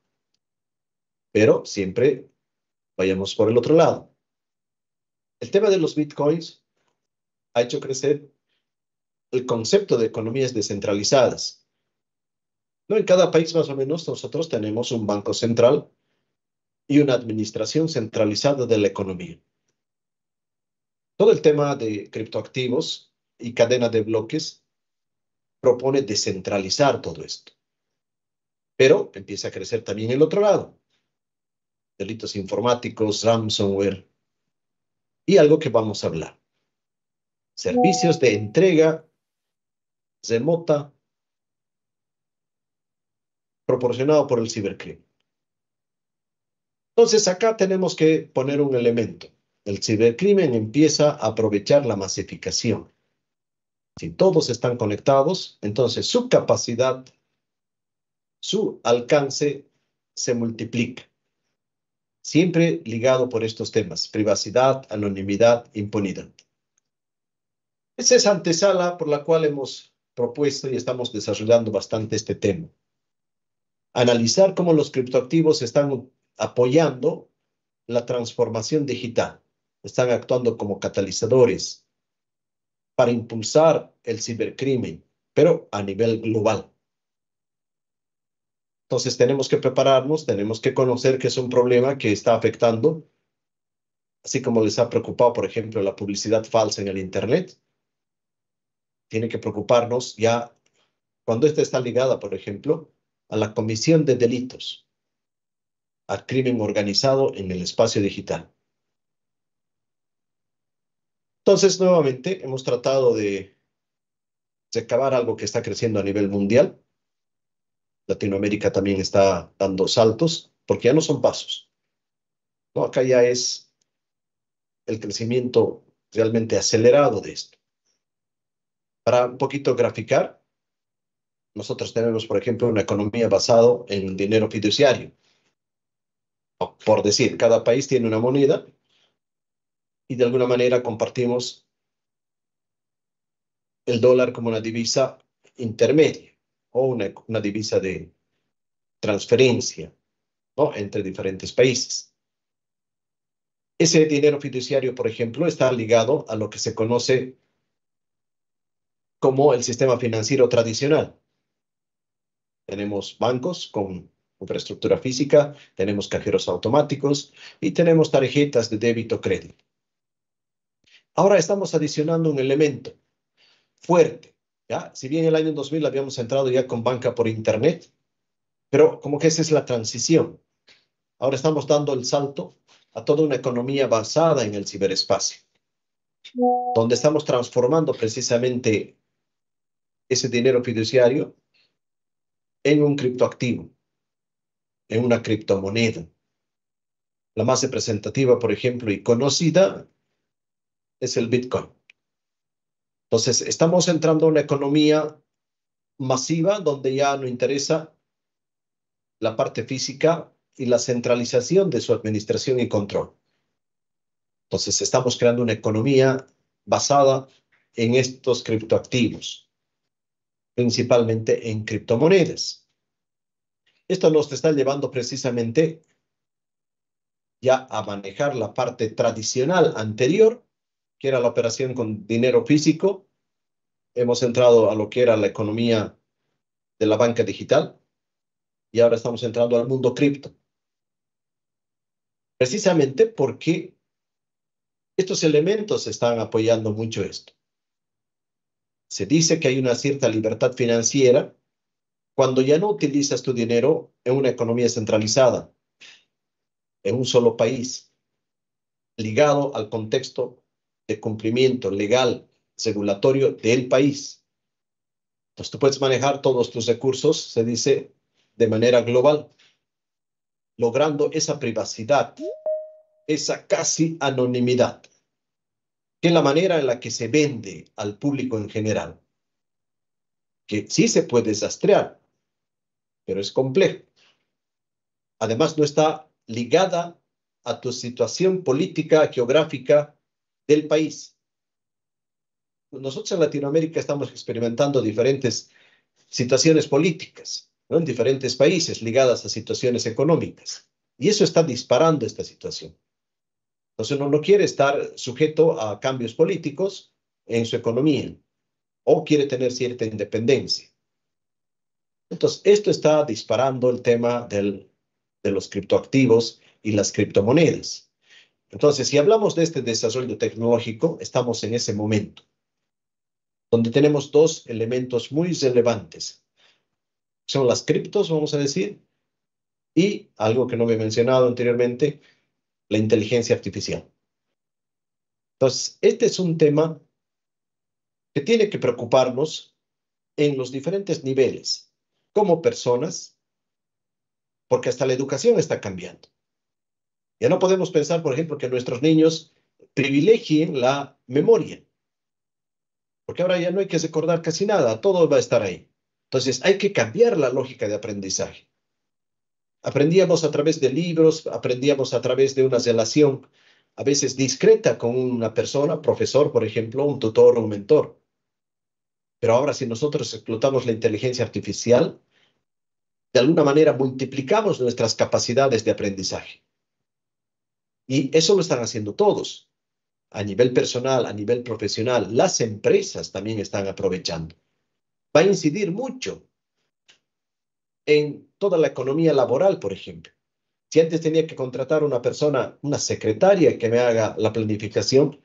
Pero siempre vayamos por el otro lado. El tema de los bitcoins ha hecho crecer el concepto de economías descentralizadas. ¿No? En cada país más o menos nosotros tenemos un banco central y una administración centralizada de la economía. Todo el tema de criptoactivos y cadena de bloques propone descentralizar todo esto. Pero empieza a crecer también el otro lado. Delitos informáticos, ransomware y algo que vamos a hablar. Servicios de entrega remota proporcionado por el cibercrimen. Entonces acá tenemos que poner un elemento. El cibercrimen empieza a aprovechar la masificación. Si todos están conectados, entonces su capacidad, su alcance se multiplica. Siempre ligado por estos temas, privacidad, anonimidad, impunidad. Esa es antesala por la cual hemos propuesta y estamos desarrollando bastante este tema. Analizar cómo los criptoactivos están apoyando la transformación digital, están actuando como catalizadores para impulsar el cibercrimen, pero a nivel global. Entonces tenemos que prepararnos, tenemos que conocer que es un problema que está afectando, así como les ha preocupado, por ejemplo, la publicidad falsa en el Internet, tiene que preocuparnos ya cuando esta está ligada, por ejemplo, a la comisión de delitos, al crimen organizado en el espacio digital. Entonces, nuevamente, hemos tratado de, acabar algo que está creciendo a nivel mundial. Latinoamérica también está dando saltos, porque ya no son pasos. Acá ya es el crecimiento realmente acelerado de esto. Para un poquito graficar, nosotros tenemos, por ejemplo, una economía basada en dinero fiduciario. Por decir, cada país tiene una moneda y de alguna manera compartimos el dólar como una divisa intermedia o una, una divisa de transferencia ¿no? entre diferentes países. Ese dinero fiduciario, por ejemplo, está ligado a lo que se conoce como el sistema financiero tradicional. Tenemos bancos con infraestructura física, tenemos cajeros automáticos y tenemos tarjetas de débito crédito. Ahora estamos adicionando un elemento fuerte. ¿ya? Si bien el año 2000 habíamos entrado ya con banca por Internet, pero como que esa es la transición. Ahora estamos dando el salto a toda una economía basada en el ciberespacio, donde estamos transformando precisamente ese dinero fiduciario en un criptoactivo, en una criptomoneda. La más representativa, por ejemplo, y conocida es el Bitcoin. Entonces, estamos entrando a una economía masiva donde ya no interesa la parte física y la centralización de su administración y control. Entonces, estamos creando una economía basada en estos criptoactivos principalmente en criptomonedas. Esto nos está llevando precisamente ya a manejar la parte tradicional anterior, que era la operación con dinero físico. Hemos entrado a lo que era la economía de la banca digital y ahora estamos entrando al mundo cripto. Precisamente porque estos elementos están apoyando mucho esto se dice que hay una cierta libertad financiera cuando ya no utilizas tu dinero en una economía centralizada, en un solo país, ligado al contexto de cumplimiento legal, regulatorio del país. Entonces tú puedes manejar todos tus recursos, se dice, de manera global, logrando esa privacidad, esa casi anonimidad que la manera en la que se vende al público en general, que sí se puede desastrear, pero es complejo. Además, no está ligada a tu situación política, geográfica del país. Nosotros en Latinoamérica estamos experimentando diferentes situaciones políticas, en diferentes países ligadas a situaciones económicas. Y eso está disparando esta situación. Entonces uno no quiere estar sujeto a cambios políticos en su economía o quiere tener cierta independencia. Entonces, esto está disparando el tema de los criptoactivos y las criptomonedas. Entonces, si hablamos de este desarrollo tecnológico, estamos en ese momento, donde tenemos dos elementos muy relevantes. Son las criptos, vamos a decir, y algo que no he mencionado anteriormente, la inteligencia artificial. Entonces, este es un tema que tiene que preocuparnos en los diferentes niveles, como personas, porque hasta la educación está cambiando. Ya no podemos pensar, por ejemplo, que nuestros niños privilegien la memoria, porque ahora ya no hay que recordar casi nada, todo va a estar ahí. Entonces, hay que cambiar la lógica de aprendizaje. Aprendíamos a través de libros, aprendíamos a través de una relación a veces discreta con una persona, profesor, por ejemplo, un tutor, o un mentor. Pero ahora si nosotros explotamos la inteligencia artificial, de alguna manera multiplicamos nuestras capacidades de aprendizaje. Y eso lo están haciendo todos, a nivel personal, a nivel profesional. Las empresas también están aprovechando. Va a incidir mucho en toda la economía laboral, por ejemplo. Si antes tenía que contratar una persona, una secretaria que me haga la planificación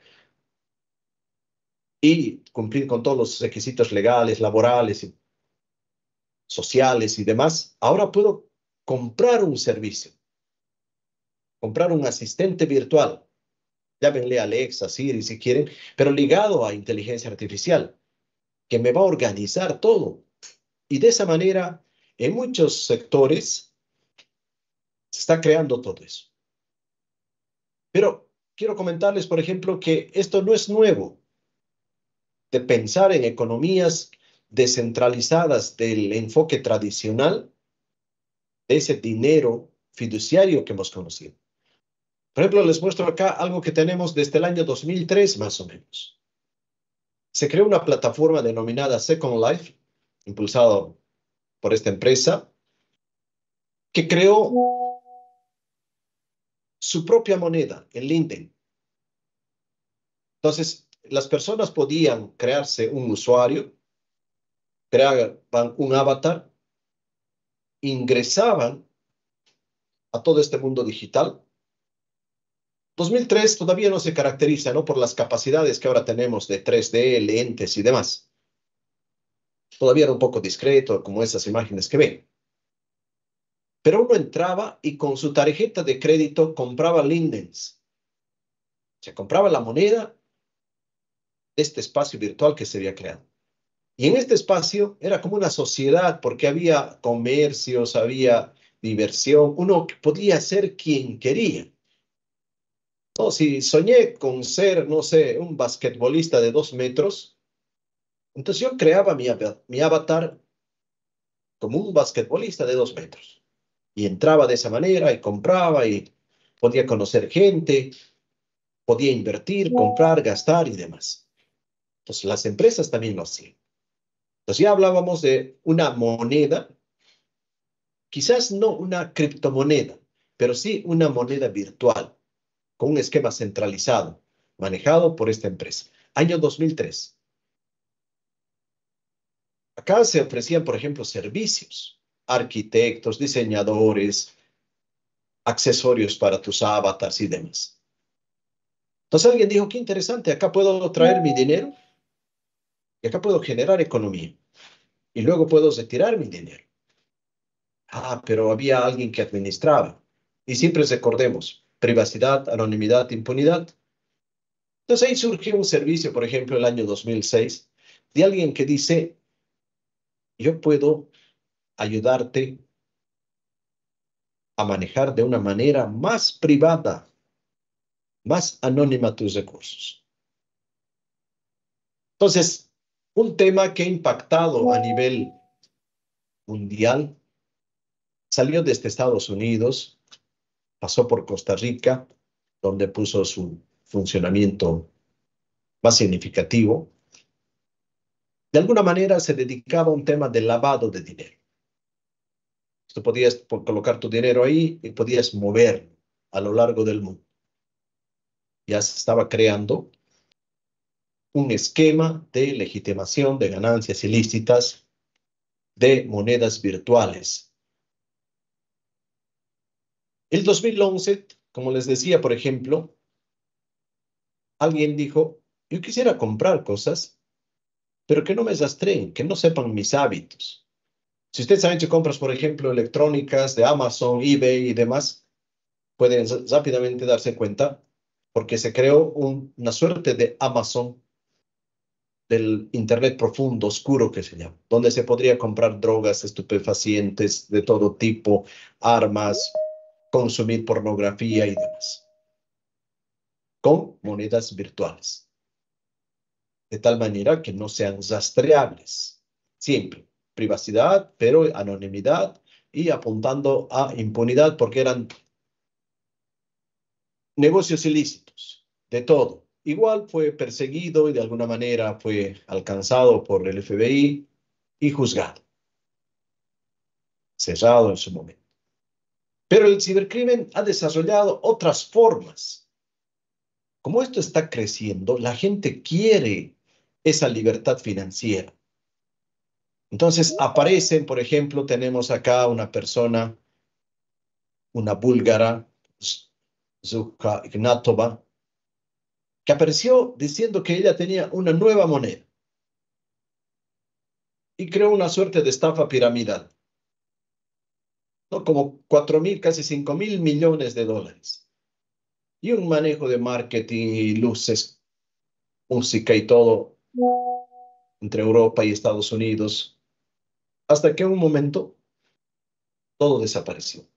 y cumplir con todos los requisitos legales, laborales, sociales y demás, ahora puedo comprar un servicio, comprar un asistente virtual. Llámenle a Alexa, Siri si quieren, pero ligado a inteligencia artificial, que me va a organizar todo. Y de esa manera en muchos sectores se está creando todo eso. Pero quiero comentarles, por ejemplo, que esto no es nuevo de pensar en economías descentralizadas del enfoque tradicional, de ese dinero fiduciario que hemos conocido. Por ejemplo, les muestro acá algo que tenemos desde el año 2003 más o menos. Se creó una plataforma denominada Second Life, impulsado por esta empresa, que creó su propia moneda, el Linden. Entonces, las personas podían crearse un usuario, crear un avatar, ingresaban a todo este mundo digital. 2003 todavía no se caracteriza ¿no? por las capacidades que ahora tenemos de 3D, lentes y demás todavía era un poco discreto, como esas imágenes que ven. Pero uno entraba y con su tarjeta de crédito compraba lindens. Se compraba la moneda de este espacio virtual que se había creado. Y en este espacio era como una sociedad porque había comercios, había diversión, uno podía ser quien quería. o si soñé con ser, no sé, un basquetbolista de dos metros, entonces yo creaba mi, avatar como un basquetbolista de dos metros. Y entraba de esa manera y compraba y podía conocer gente, podía invertir, comprar, gastar y demás. Entonces las empresas también lo hacían. Entonces ya hablábamos de una moneda, quizás no una criptomoneda, pero sí una moneda virtual con un esquema centralizado manejado por esta empresa. Año 2003. Acá se ofrecían, por ejemplo, servicios, arquitectos, diseñadores, accesorios para tus avatars y demás. Entonces alguien dijo, qué interesante, acá puedo traer mi dinero y acá puedo generar economía y luego puedo retirar mi dinero. Ah, pero había alguien que administraba. Y siempre recordemos, privacidad, anonimidad, impunidad. Entonces ahí surgió un servicio, por ejemplo, el año 2006, de alguien que dice, yo puedo ayudarte a manejar de una manera más privada, más anónima tus recursos. Entonces, un tema que ha impactado a nivel mundial salió desde este Estados Unidos, pasó por Costa Rica, donde puso su funcionamiento más significativo, de alguna manera se dedicaba a un tema de lavado de dinero. Tú podías colocar tu dinero ahí y podías moverlo a lo largo del mundo. Ya se estaba creando un esquema de legitimación de ganancias ilícitas de monedas virtuales. El 2011, como les decía, por ejemplo, alguien dijo, yo quisiera comprar cosas pero que no me rastreen, que no sepan mis hábitos. Si ustedes saben que compras, por ejemplo, electrónicas de Amazon, eBay y demás, pueden rápidamente darse cuenta porque se creó una suerte de Amazon del Internet profundo, oscuro que se llama, donde se podría comprar drogas, estupefacientes de todo tipo, armas, consumir pornografía y demás, con monedas virtuales de tal manera que no sean rastreables. Siempre privacidad, pero anonimidad y apuntando a impunidad porque eran negocios ilícitos, de todo. Igual fue perseguido y de alguna manera fue alcanzado por el FBI y juzgado. Cerrado en su momento. Pero el cibercrimen ha desarrollado otras formas. Como esto está creciendo, la gente quiere esa libertad financiera. Entonces aparecen, por ejemplo, tenemos acá una persona, una búlgara, Zuka Ignatova, que apareció diciendo que ella tenía una nueva moneda y creó una suerte de estafa piramidal. ¿no? Como cuatro mil, casi cinco mil millones de dólares. Y un manejo de marketing y luces, música y todo entre Europa y Estados Unidos, hasta que en un momento todo desapareció.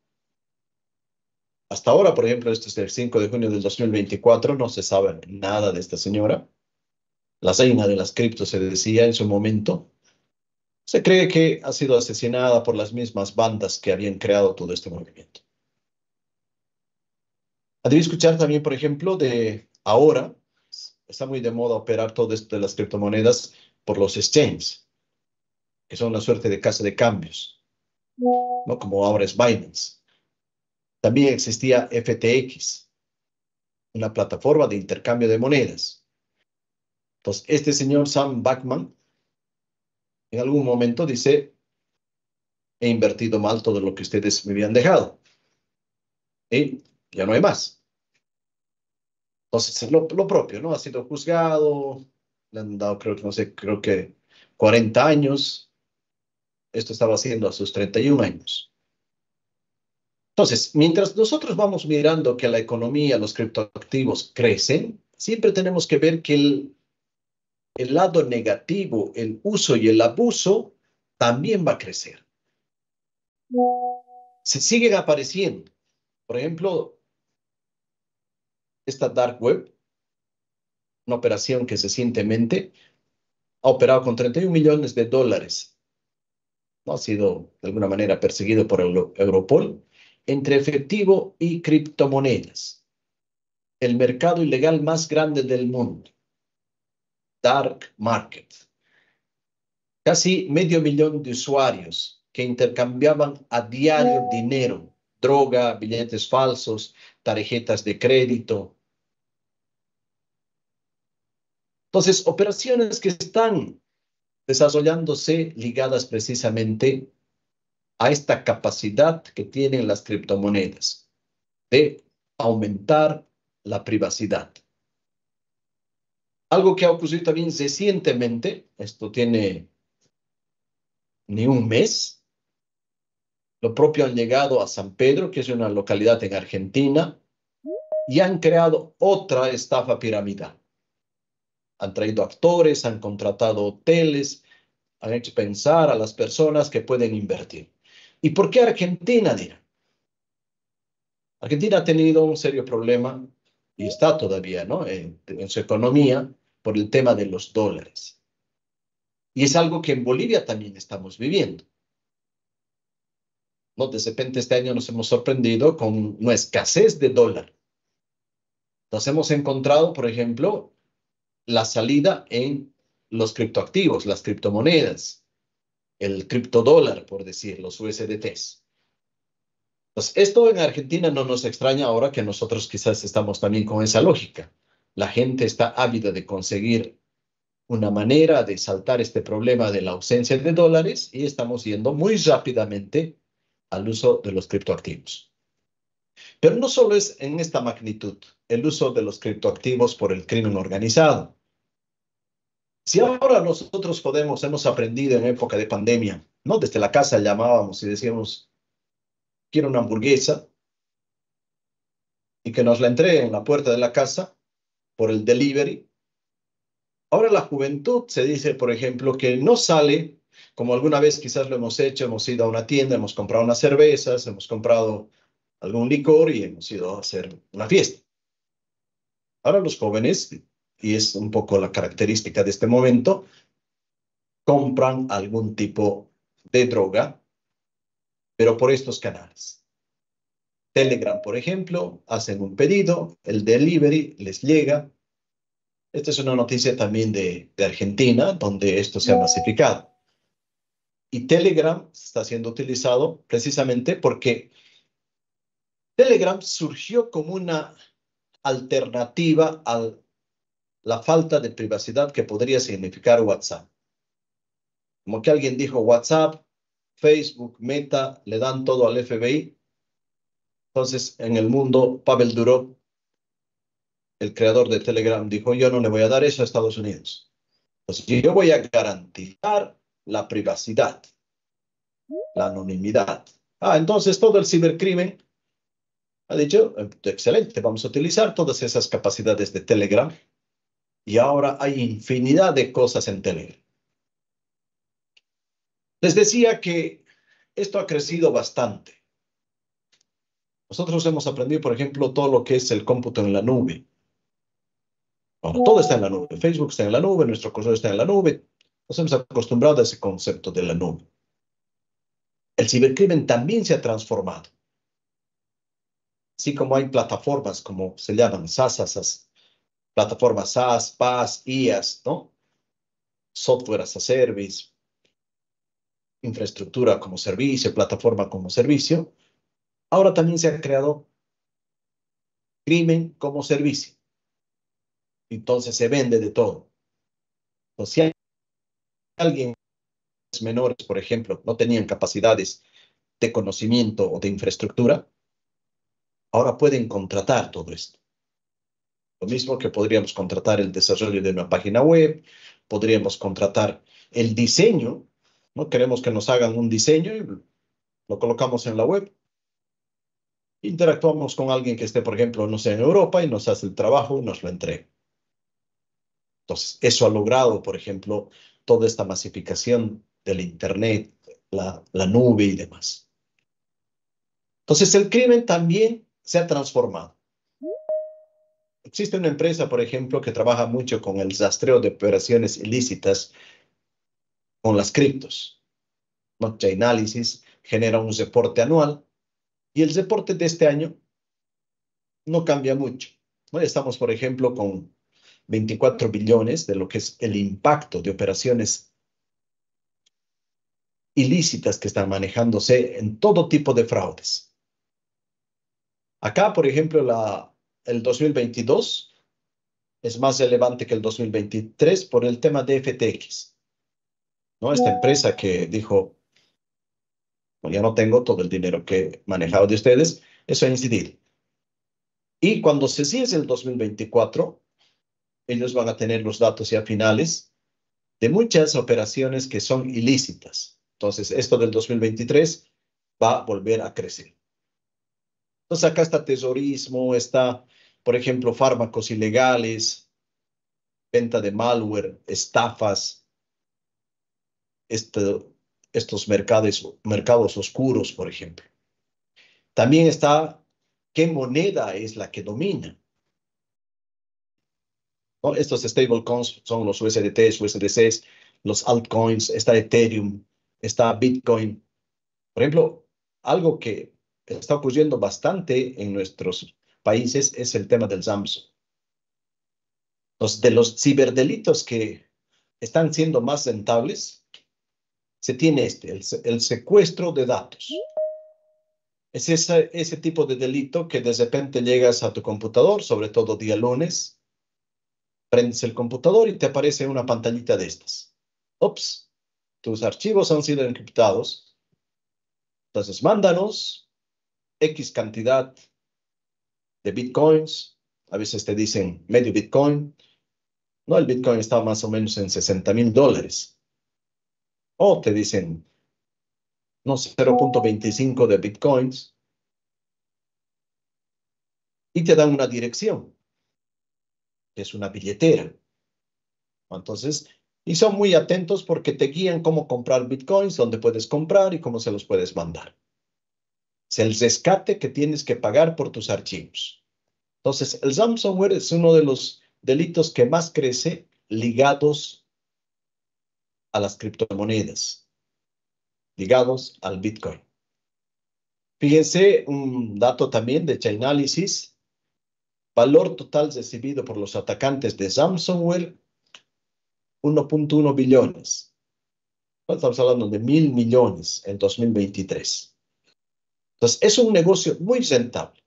Hasta ahora, por ejemplo, esto es el 5 de junio del 2024, no se sabe nada de esta señora. La reina de las criptos se decía en su momento. Se cree que ha sido asesinada por las mismas bandas que habían creado todo este movimiento. Debí escuchar también, por ejemplo, de ahora está muy de moda operar todas las criptomonedas por los exchanges, que son una suerte de casa de cambios, ¿no? Como ahora es Binance. También existía FTX, una plataforma de intercambio de monedas. Entonces, este señor Sam Backman, en algún momento dice, he invertido mal todo lo que ustedes me habían dejado. Y ya no hay más. Entonces, lo, lo propio, ¿no? Ha sido juzgado, le han dado, creo que, no sé, creo que 40 años. Esto estaba haciendo a sus 31 años. Entonces, mientras nosotros vamos mirando que la economía, los criptoactivos crecen, siempre tenemos que ver que el, el lado negativo, el uso y el abuso también va a crecer. Se siguen apareciendo. Por ejemplo, esta dark web, una operación que recientemente ha operado con 31 millones de dólares. No ha sido de alguna manera perseguido por Europol entre efectivo y criptomonedas. El mercado ilegal más grande del mundo. Dark Market. Casi medio millón de usuarios que intercambiaban a diario dinero, droga, billetes falsos, tarjetas de crédito, Entonces, operaciones que están desarrollándose ligadas precisamente a esta capacidad que tienen las criptomonedas de aumentar la privacidad. Algo que ha ocurrido también recientemente, esto tiene ni un mes, lo propio han llegado a San Pedro, que es una localidad en Argentina, y han creado otra estafa piramidal han traído actores, han contratado hoteles, han hecho pensar a las personas que pueden invertir. ¿Y por qué Argentina, dirá? Argentina ha tenido un serio problema y está todavía ¿no? en, su economía por el tema de los dólares. Y es algo que en Bolivia también estamos viviendo. ¿no? De repente este año nos hemos sorprendido con una escasez de dólar. Nos hemos encontrado, por ejemplo, la salida en los criptoactivos, las criptomonedas, el criptodólar, por decir, los USDTs. Pues esto en Argentina no nos extraña ahora que nosotros quizás estamos también con esa lógica. La gente está ávida de conseguir una manera de saltar este problema de la ausencia de dólares y estamos yendo muy rápidamente al uso de los criptoactivos. Pero no solo es en esta magnitud el uso de los criptoactivos por el crimen organizado. Si ahora nosotros podemos, hemos aprendido en época de pandemia, ¿no? Desde la casa llamábamos y decíamos, quiero una hamburguesa y que nos la entreguen en la puerta de la casa por el delivery. Ahora la juventud se dice, por ejemplo, que no sale, como alguna vez quizás lo hemos hecho, hemos ido a una tienda, hemos comprado unas cervezas, hemos comprado algún licor y hemos ido a hacer una fiesta. Ahora los jóvenes y es un poco la característica de este momento, compran algún tipo de droga, pero por estos canales. Telegram, por ejemplo, hacen un pedido, el delivery les llega. Esta es una noticia también de, Argentina, donde esto se ha masificado. Y Telegram está siendo utilizado precisamente porque Telegram surgió como una alternativa al la falta de privacidad que podría significar WhatsApp. Como que alguien dijo WhatsApp, Facebook, Meta, le dan todo al FBI. Entonces, en el mundo, Pavel Durov, el creador de Telegram, dijo, yo no le voy a dar eso a Estados Unidos. Entonces, yo voy a garantizar la privacidad, la anonimidad. Ah, entonces todo el cibercrimen ha dicho, excelente, vamos a utilizar todas esas capacidades de Telegram y ahora hay infinidad de cosas en Telegram. Les decía que esto ha crecido bastante. Nosotros hemos aprendido, por ejemplo, todo lo que es el cómputo en la nube. todo está en la nube. Facebook está en la nube, nuestro correo está en la nube. Nos hemos acostumbrado a ese concepto de la nube. El cibercrimen también se ha transformado. Así como hay plataformas como se llaman SAS plataformas SaaS, PaaS, IaaS, ¿no? Software as a service, infraestructura como servicio, plataforma como servicio. Ahora también se ha creado crimen como servicio. Entonces se vende de todo. O si sea, alguien menores, por ejemplo, no tenían capacidades de conocimiento o de infraestructura, ahora pueden contratar todo esto. Lo mismo que podríamos contratar el desarrollo de una página web, podríamos contratar el diseño, ¿no? Queremos que nos hagan un diseño y lo colocamos en la web. Interactuamos con alguien que esté, por ejemplo, no sé, en Europa y nos hace el trabajo y nos lo entrega. Entonces, eso ha logrado, por ejemplo, toda esta masificación del Internet, la, la nube y demás. Entonces, el crimen también se ha transformado existe una empresa, por ejemplo, que trabaja mucho con el rastreo de operaciones ilícitas con las criptos. Blockchain Analysis genera un reporte anual y el reporte de este año no cambia mucho. Estamos, por ejemplo, con 24 billones de lo que es el impacto de operaciones ilícitas que están manejándose en todo tipo de fraudes. Acá, por ejemplo, la el 2022 es más relevante que el 2023 por el tema de FTX. ¿no? Esta empresa que dijo, ya no tengo todo el dinero que manejado de ustedes, eso es incidido. Y cuando se cierre el 2024, ellos van a tener los datos ya finales de muchas operaciones que son ilícitas. Entonces, esto del 2023 va a volver a crecer. Entonces, acá está terrorismo, está por ejemplo, fármacos ilegales, venta de malware, estafas, este, estos mercados, mercados oscuros, por ejemplo. También está qué moneda es la que domina. Estos stablecoins son los USDTs, USDCs, los altcoins, está Ethereum, está Bitcoin. Por ejemplo, algo que está ocurriendo bastante en nuestros países es el tema del Samsung. Los de los ciberdelitos que están siendo más rentables, se tiene este, el, secuestro de datos. Es ese, tipo de delito que de repente llegas a tu computador, sobre todo día lunes, prendes el computador y te aparece una pantallita de estas. Ops, tus archivos han sido encriptados. Entonces, mándanos X cantidad de bitcoins. A veces te dicen medio bitcoin. No, el bitcoin está más o menos en 60 mil dólares. O te dicen, no, 0.25 de bitcoins. Y te dan una dirección, que es una billetera. Entonces, y son muy atentos porque te guían cómo comprar bitcoins, dónde puedes comprar y cómo se los puedes mandar el rescate que tienes que pagar por tus archivos. Entonces, el ransomware es uno de los delitos que más crece ligados a las criptomonedas, ligados al Bitcoin. Fíjense un dato también de Chainalysis. Valor total recibido por los atacantes de ransomware, 1.1 billones. Estamos hablando de mil millones en 2023. Entonces, es un negocio muy rentable.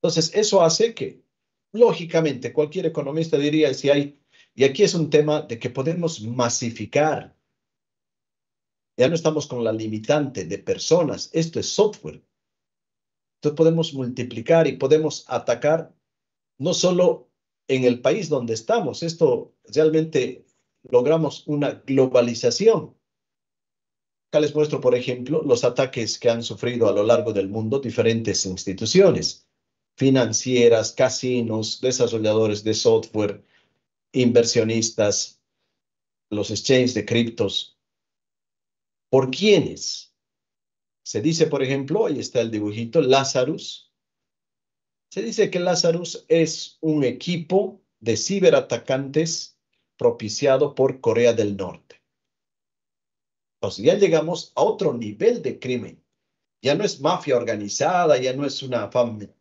Entonces, eso hace que, lógicamente, cualquier economista diría, si hay, y aquí es un tema de que podemos masificar. Ya no estamos con la limitante de personas, esto es software. Entonces podemos multiplicar y podemos atacar no solo en el país donde estamos, esto realmente logramos una globalización Acá les muestro, por ejemplo, los ataques que han sufrido a lo largo del mundo diferentes instituciones financieras, casinos, desarrolladores de software, inversionistas, los exchanges de criptos. ¿Por quiénes? Se dice, por ejemplo, ahí está el dibujito, Lazarus. Se dice que Lazarus es un equipo de ciberatacantes propiciado por Corea del Norte. Entonces ya llegamos a otro nivel de crimen. Ya no es mafia organizada, ya no es una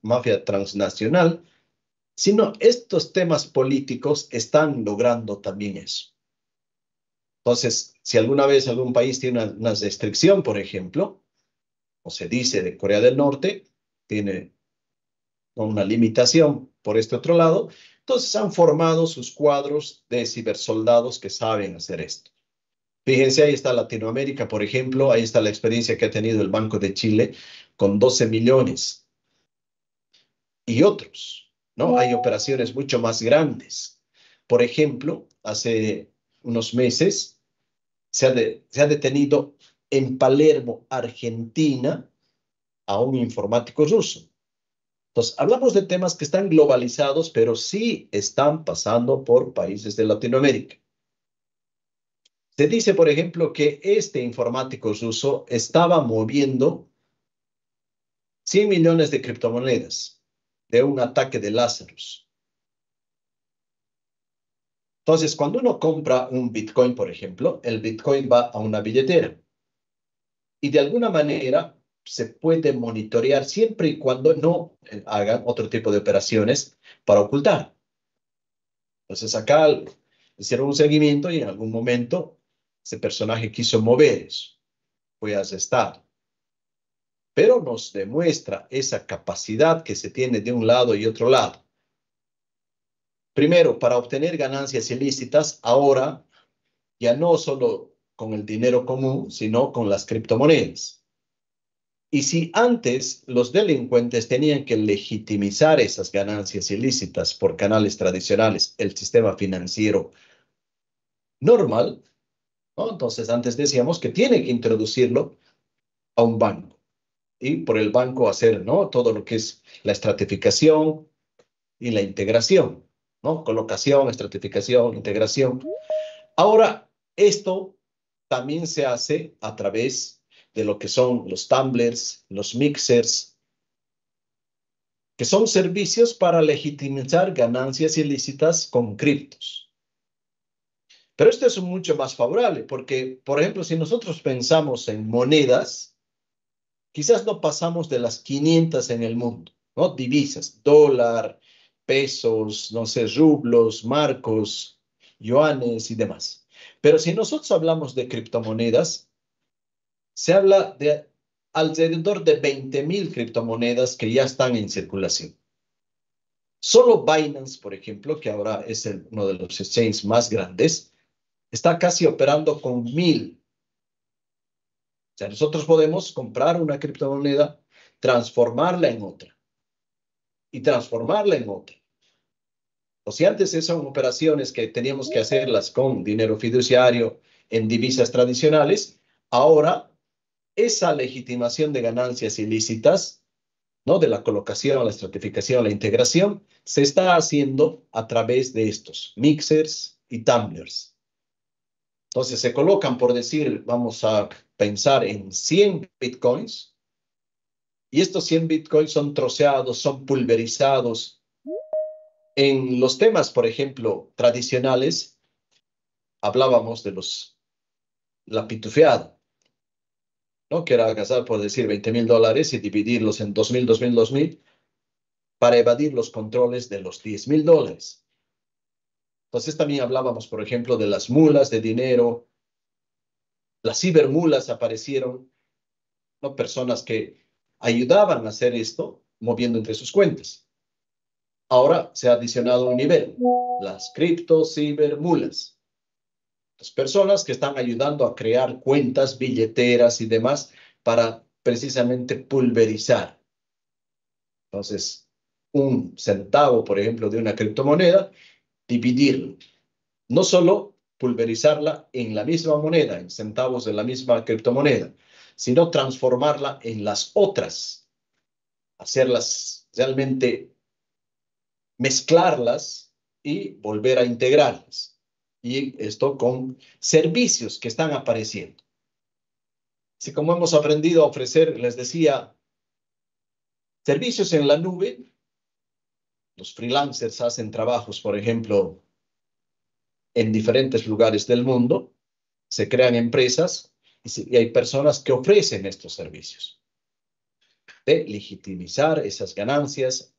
mafia transnacional, sino estos temas políticos están logrando también eso. Entonces, si alguna vez algún país tiene una, una restricción, por ejemplo, o se dice de Corea del Norte, tiene una limitación por este otro lado, entonces han formado sus cuadros de cibersoldados que saben hacer esto. Fíjense, ahí está Latinoamérica, por ejemplo, ahí está la experiencia que ha tenido el Banco de Chile con 12 millones y otros, ¿no? Hay operaciones mucho más grandes. Por ejemplo, hace unos meses se ha, detenido en Palermo, Argentina, a un informático ruso. Entonces, hablamos de temas que están globalizados, pero sí están pasando por países de Latinoamérica. Se dice, por ejemplo, que este informático ruso estaba moviendo 100 millones de criptomonedas de un ataque de Lazarus. Entonces, cuando uno compra un Bitcoin, por ejemplo, el Bitcoin va a una billetera. Y de alguna manera se puede monitorear siempre y cuando no eh, hagan otro tipo de operaciones para ocultar. Entonces, acá hicieron un seguimiento y en algún momento ese personaje quiso mover eso, fue asestar. Pero nos demuestra esa capacidad que se tiene de un lado y otro lado. Primero, para obtener ganancias ilícitas, ahora ya no solo con el dinero común, sino con las criptomonedas. Y si antes los delincuentes tenían que legitimizar esas ganancias ilícitas por canales tradicionales, el sistema financiero normal, entonces, antes decíamos que tiene que introducirlo a un banco y por el banco hacer todo lo que es la estratificación y la integración, ¿no? colocación, estratificación, integración. Ahora, esto también se hace a través de lo que son los tumblers, los mixers, que son servicios para legitimizar ganancias ilícitas con criptos. Pero esto es mucho más favorable porque, por ejemplo, si nosotros pensamos en monedas, quizás no pasamos de las 500 en el mundo, ¿no? Divisas, dólar, pesos, no sé, rublos, marcos, yuanes y demás. Pero si nosotros hablamos de criptomonedas, se habla de alrededor de 20.000 criptomonedas que ya están en circulación. Solo Binance, por ejemplo, que ahora es uno de los exchanges más grandes, está casi operando con mil. O sea, nosotros podemos comprar una criptomoneda, transformarla en otra y transformarla en otra. O si antes esas son operaciones que teníamos que hacerlas con dinero fiduciario en divisas tradicionales, ahora esa legitimación de ganancias ilícitas, ¿no? De la colocación, la estratificación, la integración, se está haciendo a través de estos mixers y tumblers. Entonces se colocan, por decir, vamos a pensar en 100 bitcoins, y estos 100 bitcoins son troceados, son pulverizados. En los temas, por ejemplo, tradicionales, hablábamos de los, la pitufeada, ¿no? que era alcanzar, por decir, 20 mil dólares y dividirlos en 2 mil, 2 mil, 2 mil, para evadir los controles de los 10 mil dólares. Entonces también hablábamos, por ejemplo, de las mulas de dinero. Las cibermulas aparecieron, ¿no? personas que ayudaban a hacer esto moviendo entre sus cuentas. Ahora se ha adicionado un nivel, las cripto cibermulas. Las personas que están ayudando a crear cuentas, billeteras y demás para precisamente pulverizar. Entonces, un centavo, por ejemplo, de una criptomoneda dividirlo no solo pulverizarla en la misma moneda, en centavos de la misma criptomoneda, sino transformarla en las otras, hacerlas realmente mezclarlas y volver a integrarlas. Y esto con servicios que están apareciendo. Así como hemos aprendido a ofrecer, les decía, servicios en la nube, los freelancers hacen trabajos, por ejemplo, en diferentes lugares del mundo, se crean empresas y, hay personas que ofrecen estos servicios. De legitimizar esas ganancias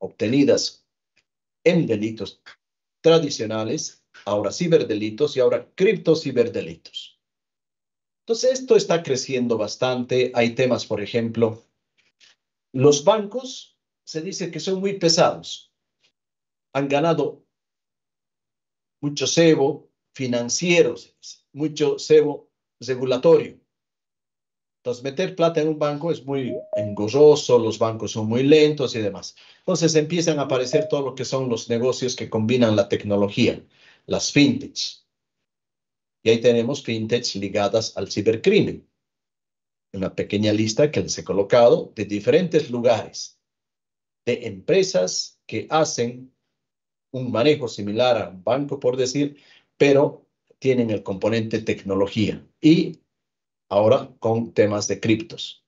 obtenidas en delitos tradicionales, ahora ciberdelitos y ahora criptociberdelitos. Entonces, esto está creciendo bastante. Hay temas, por ejemplo, los bancos se dice que son muy pesados. Han ganado mucho cebo financiero, mucho cebo regulatorio. Entonces, meter plata en un banco es muy engorroso, los bancos son muy lentos y demás. Entonces, empiezan a aparecer todo lo que son los negocios que combinan la tecnología, las fintechs. Y ahí tenemos fintechs ligadas al cibercrimen. Una pequeña lista que les he colocado de diferentes lugares de empresas que hacen un manejo similar a un banco, por decir, pero tienen el componente tecnología y ahora con temas de criptos.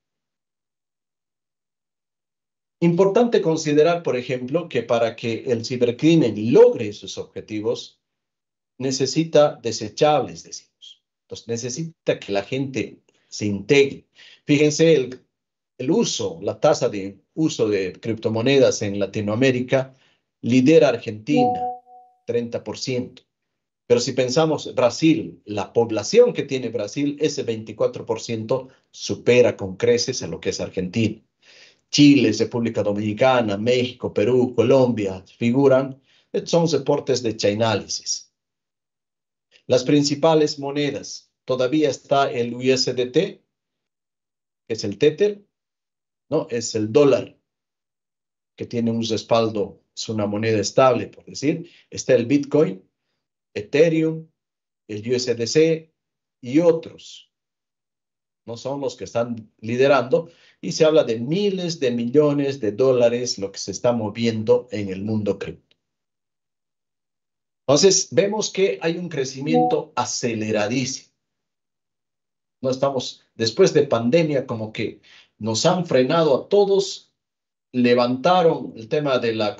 Importante considerar, por ejemplo, que para que el cibercrimen logre sus objetivos, necesita desechables, decimos. Entonces, necesita que la gente se integre. Fíjense el, el uso, la tasa de uso de criptomonedas en Latinoamérica, lidera Argentina, 30%. Pero si pensamos Brasil, la población que tiene Brasil, ese 24% supera con creces a lo que es Argentina. Chile, República Dominicana, México, Perú, Colombia, figuran, son reportes de Chainalysis. Las principales monedas, todavía está el USDT, que es el Tether, ¿no? Es el dólar, que tiene un respaldo, es una moneda estable, por decir. Está el Bitcoin, Ethereum, el USDC y otros. No son los que están liderando y se habla de miles de millones de dólares lo que se está moviendo en el mundo cripto. Entonces, vemos que hay un crecimiento aceleradísimo. No estamos, después de pandemia, como que nos han frenado a todos, levantaron el tema de la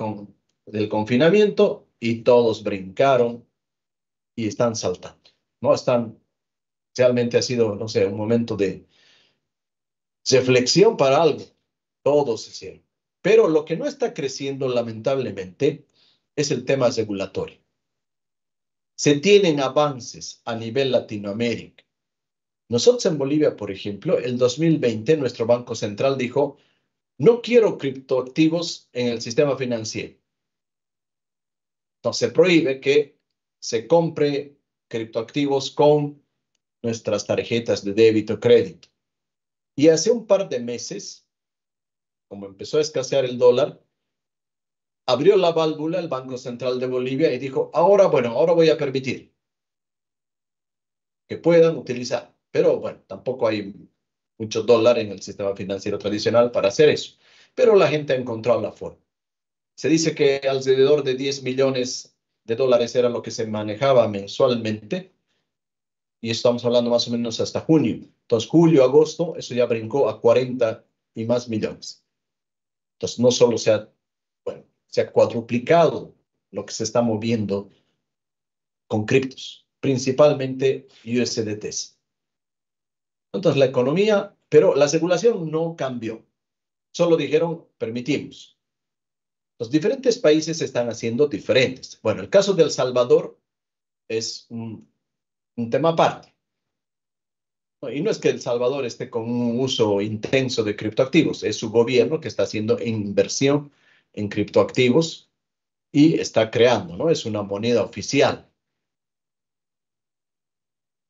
del confinamiento y todos brincaron y están saltando, ¿no? Están, realmente ha sido, no sé, un momento de reflexión para algo, todos hicieron. Pero lo que no está creciendo, lamentablemente, es el tema regulatorio. Se tienen avances a nivel Latinoamérica, nosotros en Bolivia, por ejemplo, el 2020 nuestro Banco Central dijo, no quiero criptoactivos en el sistema financiero. Entonces se prohíbe que se compre criptoactivos con nuestras tarjetas de débito o crédito. Y hace un par de meses, como empezó a escasear el dólar, abrió la válvula el Banco Central de Bolivia y dijo, ahora bueno, ahora voy a permitir que puedan utilizar pero bueno, tampoco hay mucho dólar en el sistema financiero tradicional para hacer eso. Pero la gente ha encontrado la forma. Se dice que alrededor de 10 millones de dólares era lo que se manejaba mensualmente. Y estamos hablando más o menos hasta junio. Entonces, julio, agosto, eso ya brincó a 40 y más millones. Entonces, no solo se ha, bueno, se ha cuadruplicado lo que se está moviendo con criptos, principalmente USDTs. Entonces, la economía, pero la regulación no cambió. Solo dijeron, permitimos. Los diferentes países están haciendo diferentes. Bueno, el caso de El Salvador es un, un tema aparte. Y no es que El Salvador esté con un uso intenso de criptoactivos, es su gobierno que está haciendo inversión en criptoactivos y está creando, ¿no? Es una moneda oficial.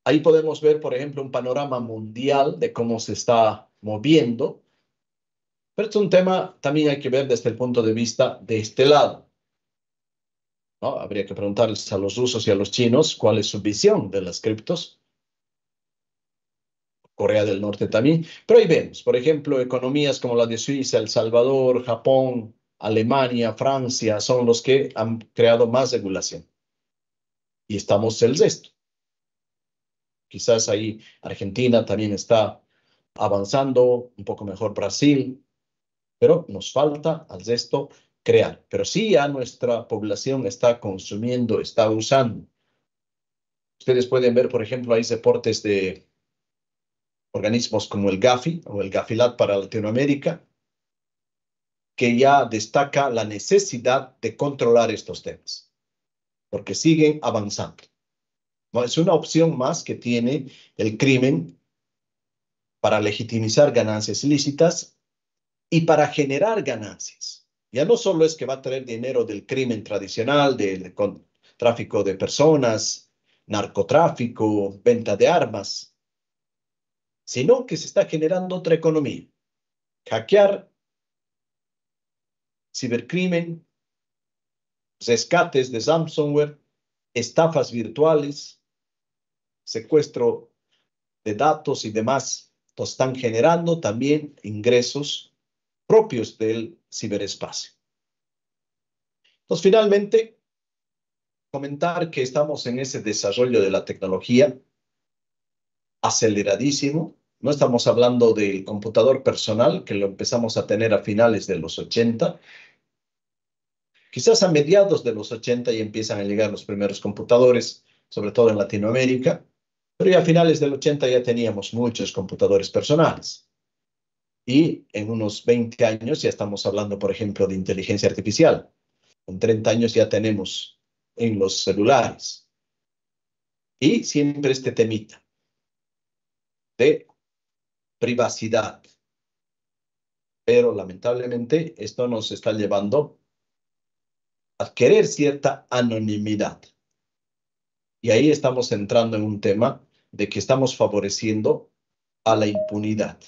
Ahí podemos ver, por ejemplo, un panorama mundial de cómo se está moviendo, pero es un tema también hay que ver desde el punto de vista de este lado. Habría que preguntarles a los rusos y a los chinos cuál es su visión de las criptos. Corea del Norte también. Pero ahí vemos, por ejemplo, economías como la de Suiza, El Salvador, Japón, Alemania, Francia, son los que han creado más regulación. Y estamos el resto. Quizás ahí Argentina también está avanzando, un poco mejor Brasil, pero nos falta al resto crear. Pero sí ya nuestra población está consumiendo, está usando. Ustedes pueden ver, por ejemplo, hay deportes de organismos como el GAFI o el GAFILAT para Latinoamérica, que ya destaca la necesidad de controlar estos temas, porque siguen avanzando. Es una opción más que tiene el crimen para legitimizar ganancias ilícitas y para generar ganancias. Ya no solo es que va a traer dinero del crimen tradicional, del tráfico de personas, narcotráfico, venta de armas, sino que se está generando otra economía. Hackear, cibercrimen, rescates de Samsungware, estafas virtuales, secuestro de datos y demás, pues, están generando también ingresos propios del ciberespacio. Entonces, finalmente, comentar que estamos en ese desarrollo de la tecnología aceleradísimo. No estamos hablando del computador personal, que lo empezamos a tener a finales de los 80. Quizás a mediados de los 80 y empiezan a llegar los primeros computadores, sobre todo en Latinoamérica. Pero ya a finales del 80 ya teníamos muchos computadores personales. Y en unos 20 años ya estamos hablando, por ejemplo, de inteligencia artificial. En 30 años ya tenemos en los celulares. Y siempre este temita de privacidad. Pero lamentablemente esto nos está llevando a adquirir cierta anonimidad. Y ahí estamos entrando en un tema de que estamos favoreciendo a la impunidad.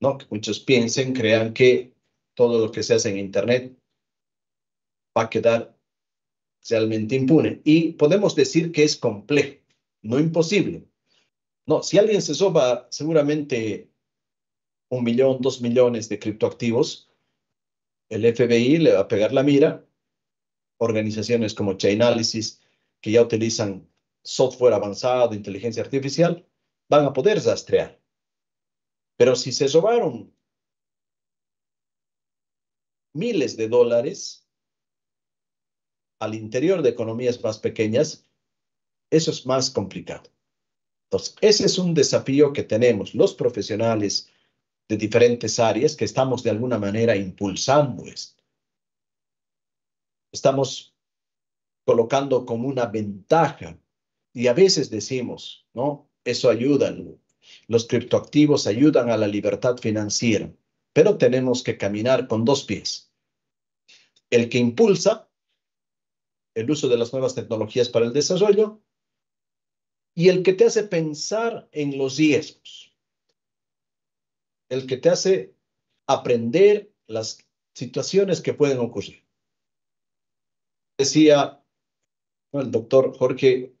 ¿no? Que muchos piensen, crean que todo lo que se hace en Internet va a quedar realmente impune. Y podemos decir que es complejo, no imposible. No, si alguien se soba seguramente un millón, dos millones de criptoactivos, el FBI le va a pegar la mira. Organizaciones como Chainalysis, que ya utilizan software avanzado, inteligencia artificial, van a poder rastrear. Pero si se robaron miles de dólares al interior de economías más pequeñas, eso es más complicado. Entonces, ese es un desafío que tenemos los profesionales de diferentes áreas que estamos de alguna manera impulsando Estamos colocando como una ventaja y a veces decimos, ¿no? Eso ayuda, los criptoactivos ayudan a la libertad financiera, pero tenemos que caminar con dos pies. El que impulsa el uso de las nuevas tecnologías para el desarrollo y el que te hace pensar en los riesgos, el que te hace aprender las situaciones que pueden ocurrir. Decía el doctor Jorge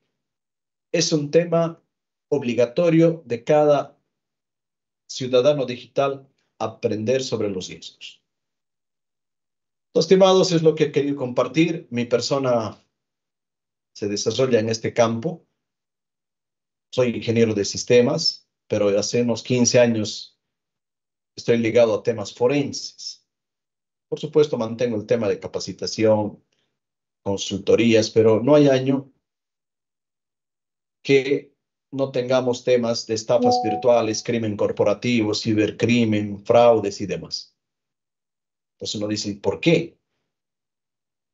es un tema obligatorio de cada ciudadano digital aprender sobre los riesgos. Estimados, es lo que he querido compartir. Mi persona se desarrolla en este campo. Soy ingeniero de sistemas, pero hace unos 15 años estoy ligado a temas forenses. Por supuesto, mantengo el tema de capacitación, consultorías, pero no hay año que no tengamos temas de estafas virtuales, crimen corporativo, cibercrimen, fraudes y demás. Entonces uno dice, ¿por qué?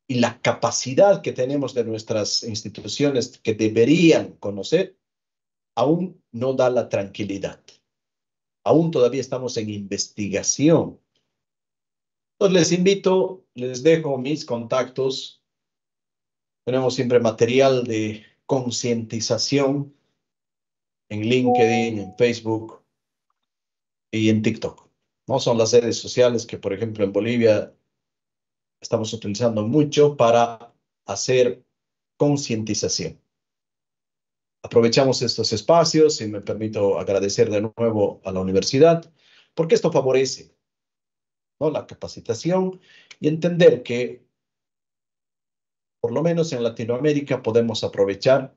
Y la capacidad que tenemos de nuestras instituciones que deberían conocer aún no da la tranquilidad. Aún todavía estamos en investigación. Entonces les invito, les dejo mis contactos. Tenemos siempre material de concientización en LinkedIn, en Facebook y en TikTok. No son las redes sociales que, por ejemplo, en Bolivia estamos utilizando mucho para hacer concientización. Aprovechamos estos espacios y me permito agradecer de nuevo a la universidad porque esto favorece ¿no? la capacitación y entender que por lo menos en Latinoamérica podemos aprovechar,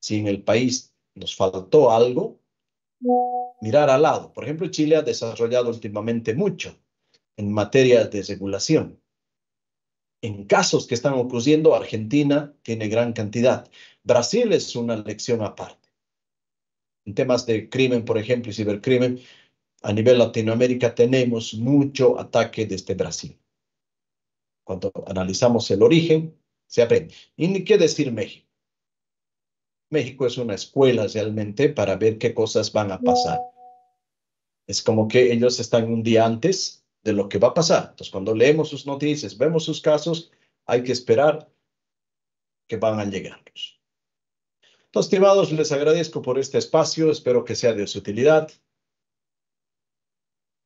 si en el país nos faltó algo, mirar al lado. Por ejemplo, Chile ha desarrollado últimamente mucho en materia de regulación. En casos que están ocurriendo, Argentina tiene gran cantidad. Brasil es una lección aparte. En temas de crimen, por ejemplo, y cibercrimen, a nivel Latinoamérica tenemos mucho ataque desde Brasil. Cuando analizamos el origen, se aprende. Y ni qué decir México. México es una escuela realmente para ver qué cosas van a pasar. Es como que ellos están un día antes de lo que va a pasar. Entonces, cuando leemos sus noticias, vemos sus casos, hay que esperar que van a llegarlos. Entonces, estimados, les agradezco por este espacio. Espero que sea de su utilidad.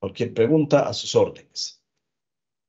Cualquier pregunta a sus órdenes.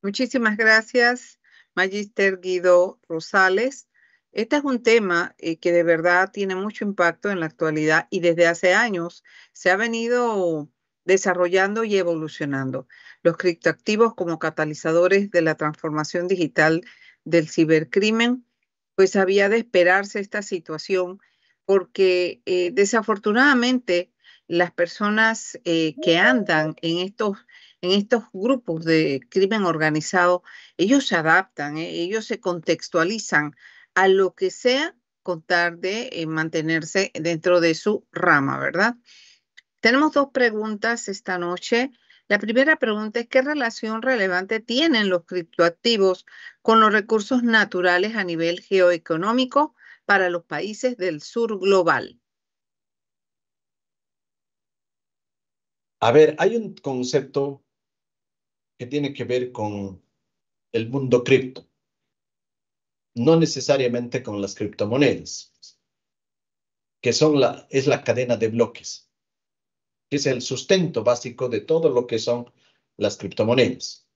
Muchísimas gracias. Magister Guido Rosales. Este es un tema eh, que de verdad tiene mucho impacto en la actualidad y desde hace años se ha venido desarrollando y evolucionando. Los criptoactivos como catalizadores de la transformación digital del cibercrimen, pues había de esperarse esta situación porque eh, desafortunadamente las personas eh, que andan en estos en estos grupos de crimen organizado, ellos se adaptan, eh, ellos se contextualizan a lo que sea con tal de eh, mantenerse dentro de su rama, ¿verdad? Tenemos dos preguntas esta noche. La primera pregunta es, ¿qué relación relevante tienen los criptoactivos con los recursos naturales a nivel geoeconómico para los países del sur global? A ver, hay un concepto que tiene que ver con el mundo cripto, no necesariamente con las criptomonedas, que son la, es la cadena de bloques, que es el sustento básico de todo lo que son las criptomonedas.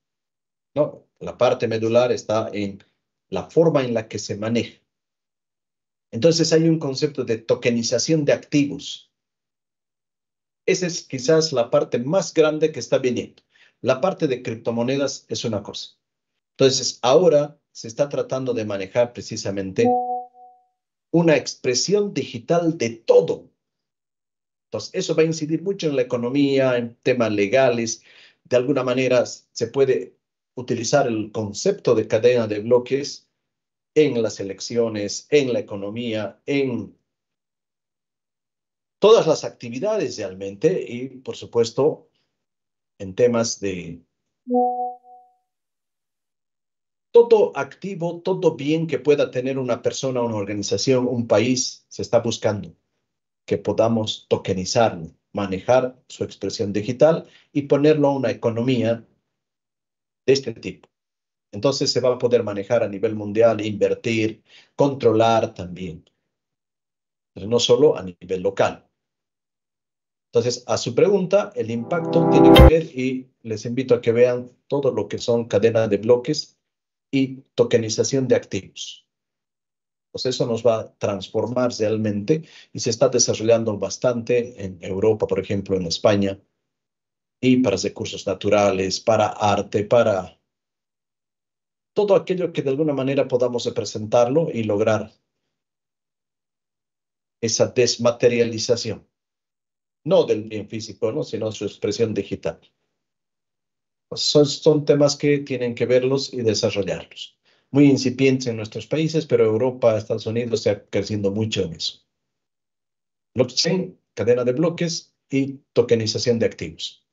¿no? La parte medular está en la forma en la que se maneja. Entonces hay un concepto de tokenización de activos. Esa es quizás la parte más grande que está viniendo. La parte de criptomonedas es una cosa. Entonces, ahora se está tratando de manejar precisamente una expresión digital de todo. Entonces, eso va a incidir mucho en la economía, en temas legales. De alguna manera, se puede utilizar el concepto de cadena de bloques en las elecciones, en la economía, en todas las actividades realmente y, por supuesto, en temas de todo activo, todo bien que pueda tener una persona, una organización, un país, se está buscando que podamos tokenizar, manejar su expresión digital y ponerlo a una economía de este tipo. Entonces se va a poder manejar a nivel mundial, invertir, controlar también, no solo a nivel local. Entonces, a su pregunta, el impacto tiene que ver y les invito a que vean todo lo que son cadena de bloques y tokenización de activos. Pues eso nos va a transformar realmente y se está desarrollando bastante en Europa, por ejemplo, en España, y para recursos naturales, para arte, para todo aquello que de alguna manera podamos representarlo y lograr esa desmaterialización no del bien físico, ¿no? sino su expresión digital. Son, temas que tienen que verlos y desarrollarlos. Muy incipientes en nuestros países, pero Europa, Estados Unidos está creciendo mucho en eso. Blockchain, cadena de bloques y tokenización de activos.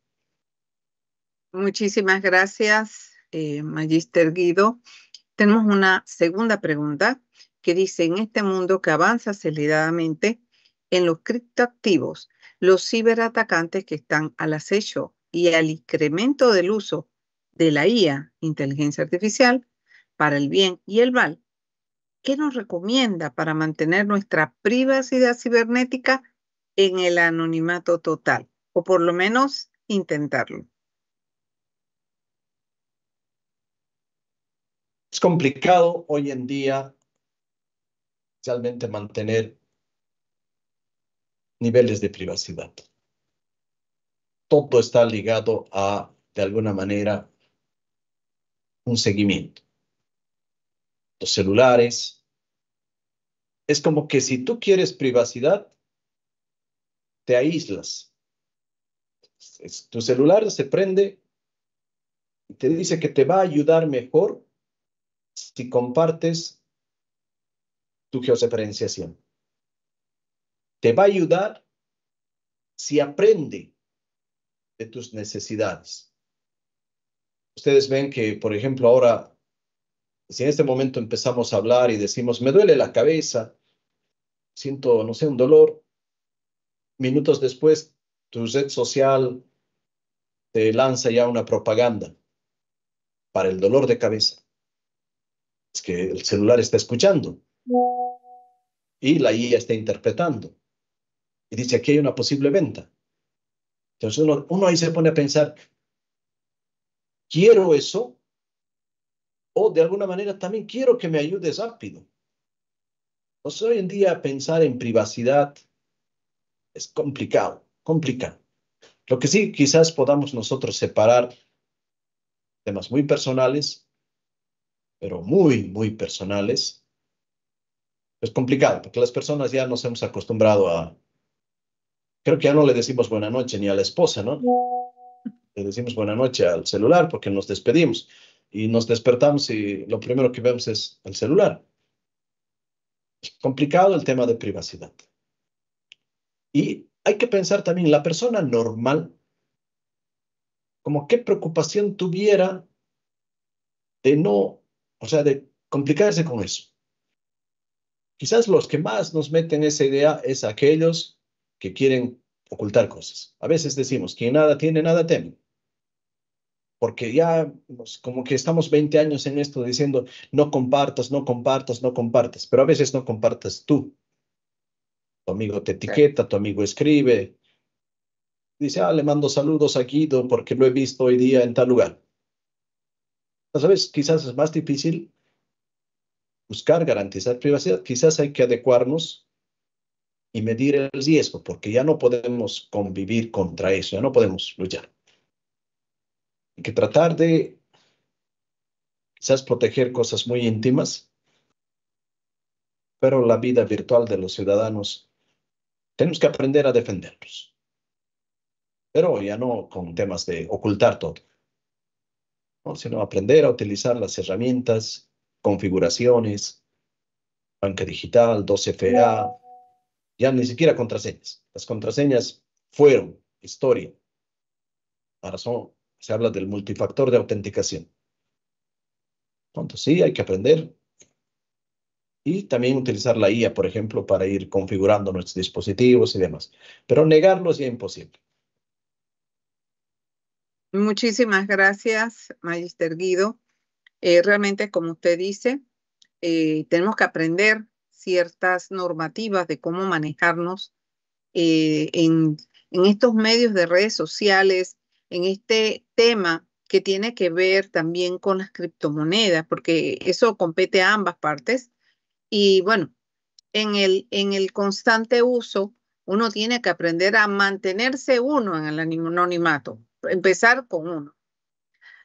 Muchísimas gracias, eh, Magister Guido. Tenemos una segunda pregunta que dice, en este mundo que avanza aceleradamente en los criptoactivos, los ciberatacantes que están al acecho y al incremento del uso de la IA, inteligencia artificial, para el bien y el mal, ¿qué nos recomienda para mantener nuestra privacidad cibernética en el anonimato total? O por lo menos intentarlo. Es complicado hoy en día realmente mantener niveles de privacidad. Todo está ligado a, de alguna manera, un seguimiento. Los celulares. Es como que si tú quieres privacidad, te aíslas. tu celular se prende y te dice que te va a ayudar mejor si compartes tu geoseferenciación. Te va a ayudar si aprende de tus necesidades. Ustedes ven que, por ejemplo, ahora, si en este momento empezamos a hablar y decimos, me duele la cabeza, siento, no sé, un dolor, minutos después tu red social te lanza ya una propaganda para el dolor de cabeza. Es que el celular está escuchando y la IA está interpretando y dice, aquí hay una posible venta. Entonces uno, ahí se pone a pensar, quiero eso o de alguna manera también quiero que me ayudes rápido. Entonces hoy en día pensar en privacidad es complicado, complicado. Lo que sí, quizás podamos nosotros separar temas muy personales, pero muy, muy personales. Es complicado, porque las personas ya nos hemos acostumbrado a creo que ya no le decimos buena noche ni a la esposa, ¿no? Le decimos buena noche al celular porque nos despedimos y nos despertamos y lo primero que vemos es el celular. Es complicado el tema de privacidad. Y hay que pensar también, la persona normal, como qué preocupación tuviera de no, o sea, de complicarse con eso. Quizás los que más nos meten esa idea es aquellos que quieren ocultar cosas. A veces decimos, quien nada tiene, nada teme. Porque ya como que estamos 20 años en esto diciendo, no compartas, no compartas, no compartas, pero a veces no compartas tú. Tu amigo te etiqueta, tu amigo escribe, dice, ah, le mando saludos a Guido porque lo he visto hoy día en tal lugar. ¿Sabes? Quizás es más difícil buscar garantizar privacidad, quizás hay que adecuarnos y medir el riesgo, porque ya no podemos convivir contra eso, ya no podemos luchar. Hay que tratar de quizás proteger cosas muy íntimas, pero la vida virtual de los ciudadanos tenemos que aprender a defendernos. Pero ya no con temas de ocultar todo, sino aprender a utilizar las herramientas, configuraciones, banca digital, 2FA, ya ni siquiera contraseñas. Las contraseñas fueron historia. Ahora se habla del multifactor de autenticación. Entonces, sí, hay que aprender. Y también utilizar la IA, por ejemplo, para ir configurando nuestros dispositivos y demás. Pero negarlo es imposible. Muchísimas gracias, Magister Guido. Eh, realmente, como usted dice, eh, tenemos que aprender ciertas normativas de cómo manejarnos eh, en, estos medios de redes sociales, en este tema que tiene que ver también con las criptomonedas, porque eso compete a ambas partes. Y bueno, en el, en el constante uso, uno tiene que aprender a mantenerse uno en el anonimato, empezar con uno.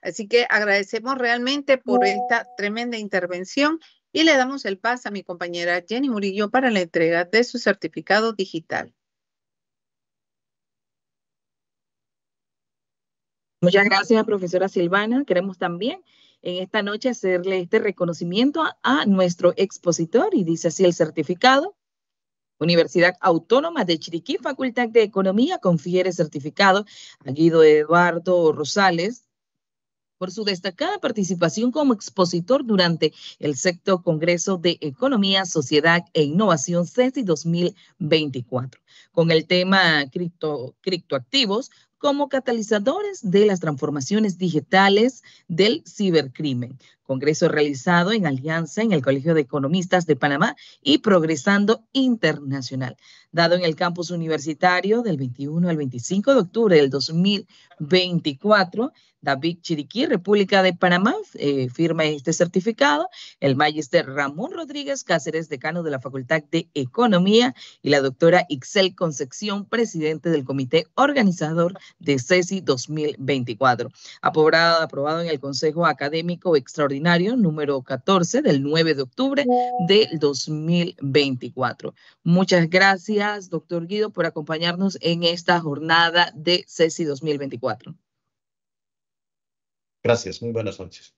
Así que agradecemos realmente por esta tremenda intervención y le damos el paso a mi compañera Jenny Murillo para la entrega de su certificado digital. Muchas gracias, profesora Silvana. Queremos también en esta noche hacerle este reconocimiento a, nuestro expositor y dice así el certificado. Universidad Autónoma de Chiriquí, Facultad de Economía, confiere certificado a Guido Eduardo Rosales, por su destacada participación como expositor durante el sexto Congreso de Economía, Sociedad e Innovación CESI 2024, con el tema cripto, criptoactivos como catalizadores de las transformaciones digitales del cibercrimen, Congreso realizado en alianza en el Colegio de Economistas de Panamá y Progresando Internacional, dado en el campus universitario del 21 al 25 de octubre del 2024. David Chiriquí, República de Panamá, eh, firma este certificado. El magister Ramón Rodríguez Cáceres, decano de la Facultad de Economía, y la doctora Ixel Concepción, presidente del Comité Organizador de CESI 2024. aprobado, aprobado en el Consejo Académico Extraordinario número 14 del 9 de octubre de 2024. Muchas gracias, doctor Guido, por acompañarnos en esta jornada de CESI 2024. Gracias, muy buenas noches.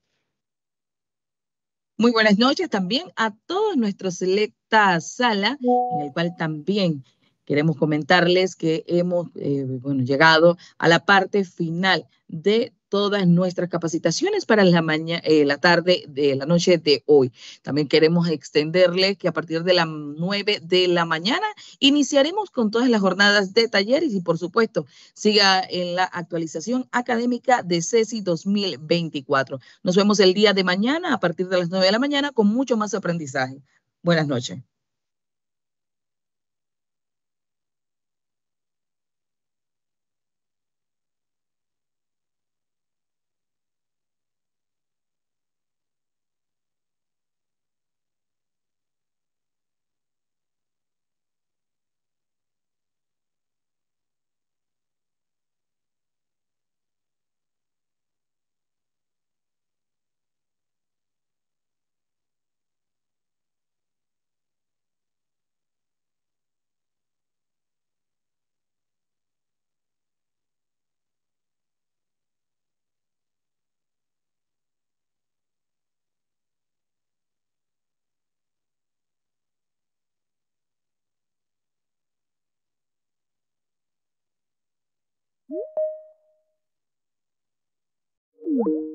Muy buenas noches también a todos nuestros selecta sala, en el cual también queremos comentarles que hemos eh, bueno, llegado a la parte final de todas nuestras capacitaciones para la, mañana, eh, la tarde de la noche de hoy. También queremos extenderle que a partir de las 9 de la mañana iniciaremos con todas las jornadas de talleres y por supuesto siga en la actualización académica de CESI 2024. Nos vemos el día de mañana a partir de las 9 de la mañana con mucho más aprendizaje. Buenas noches. Thank you.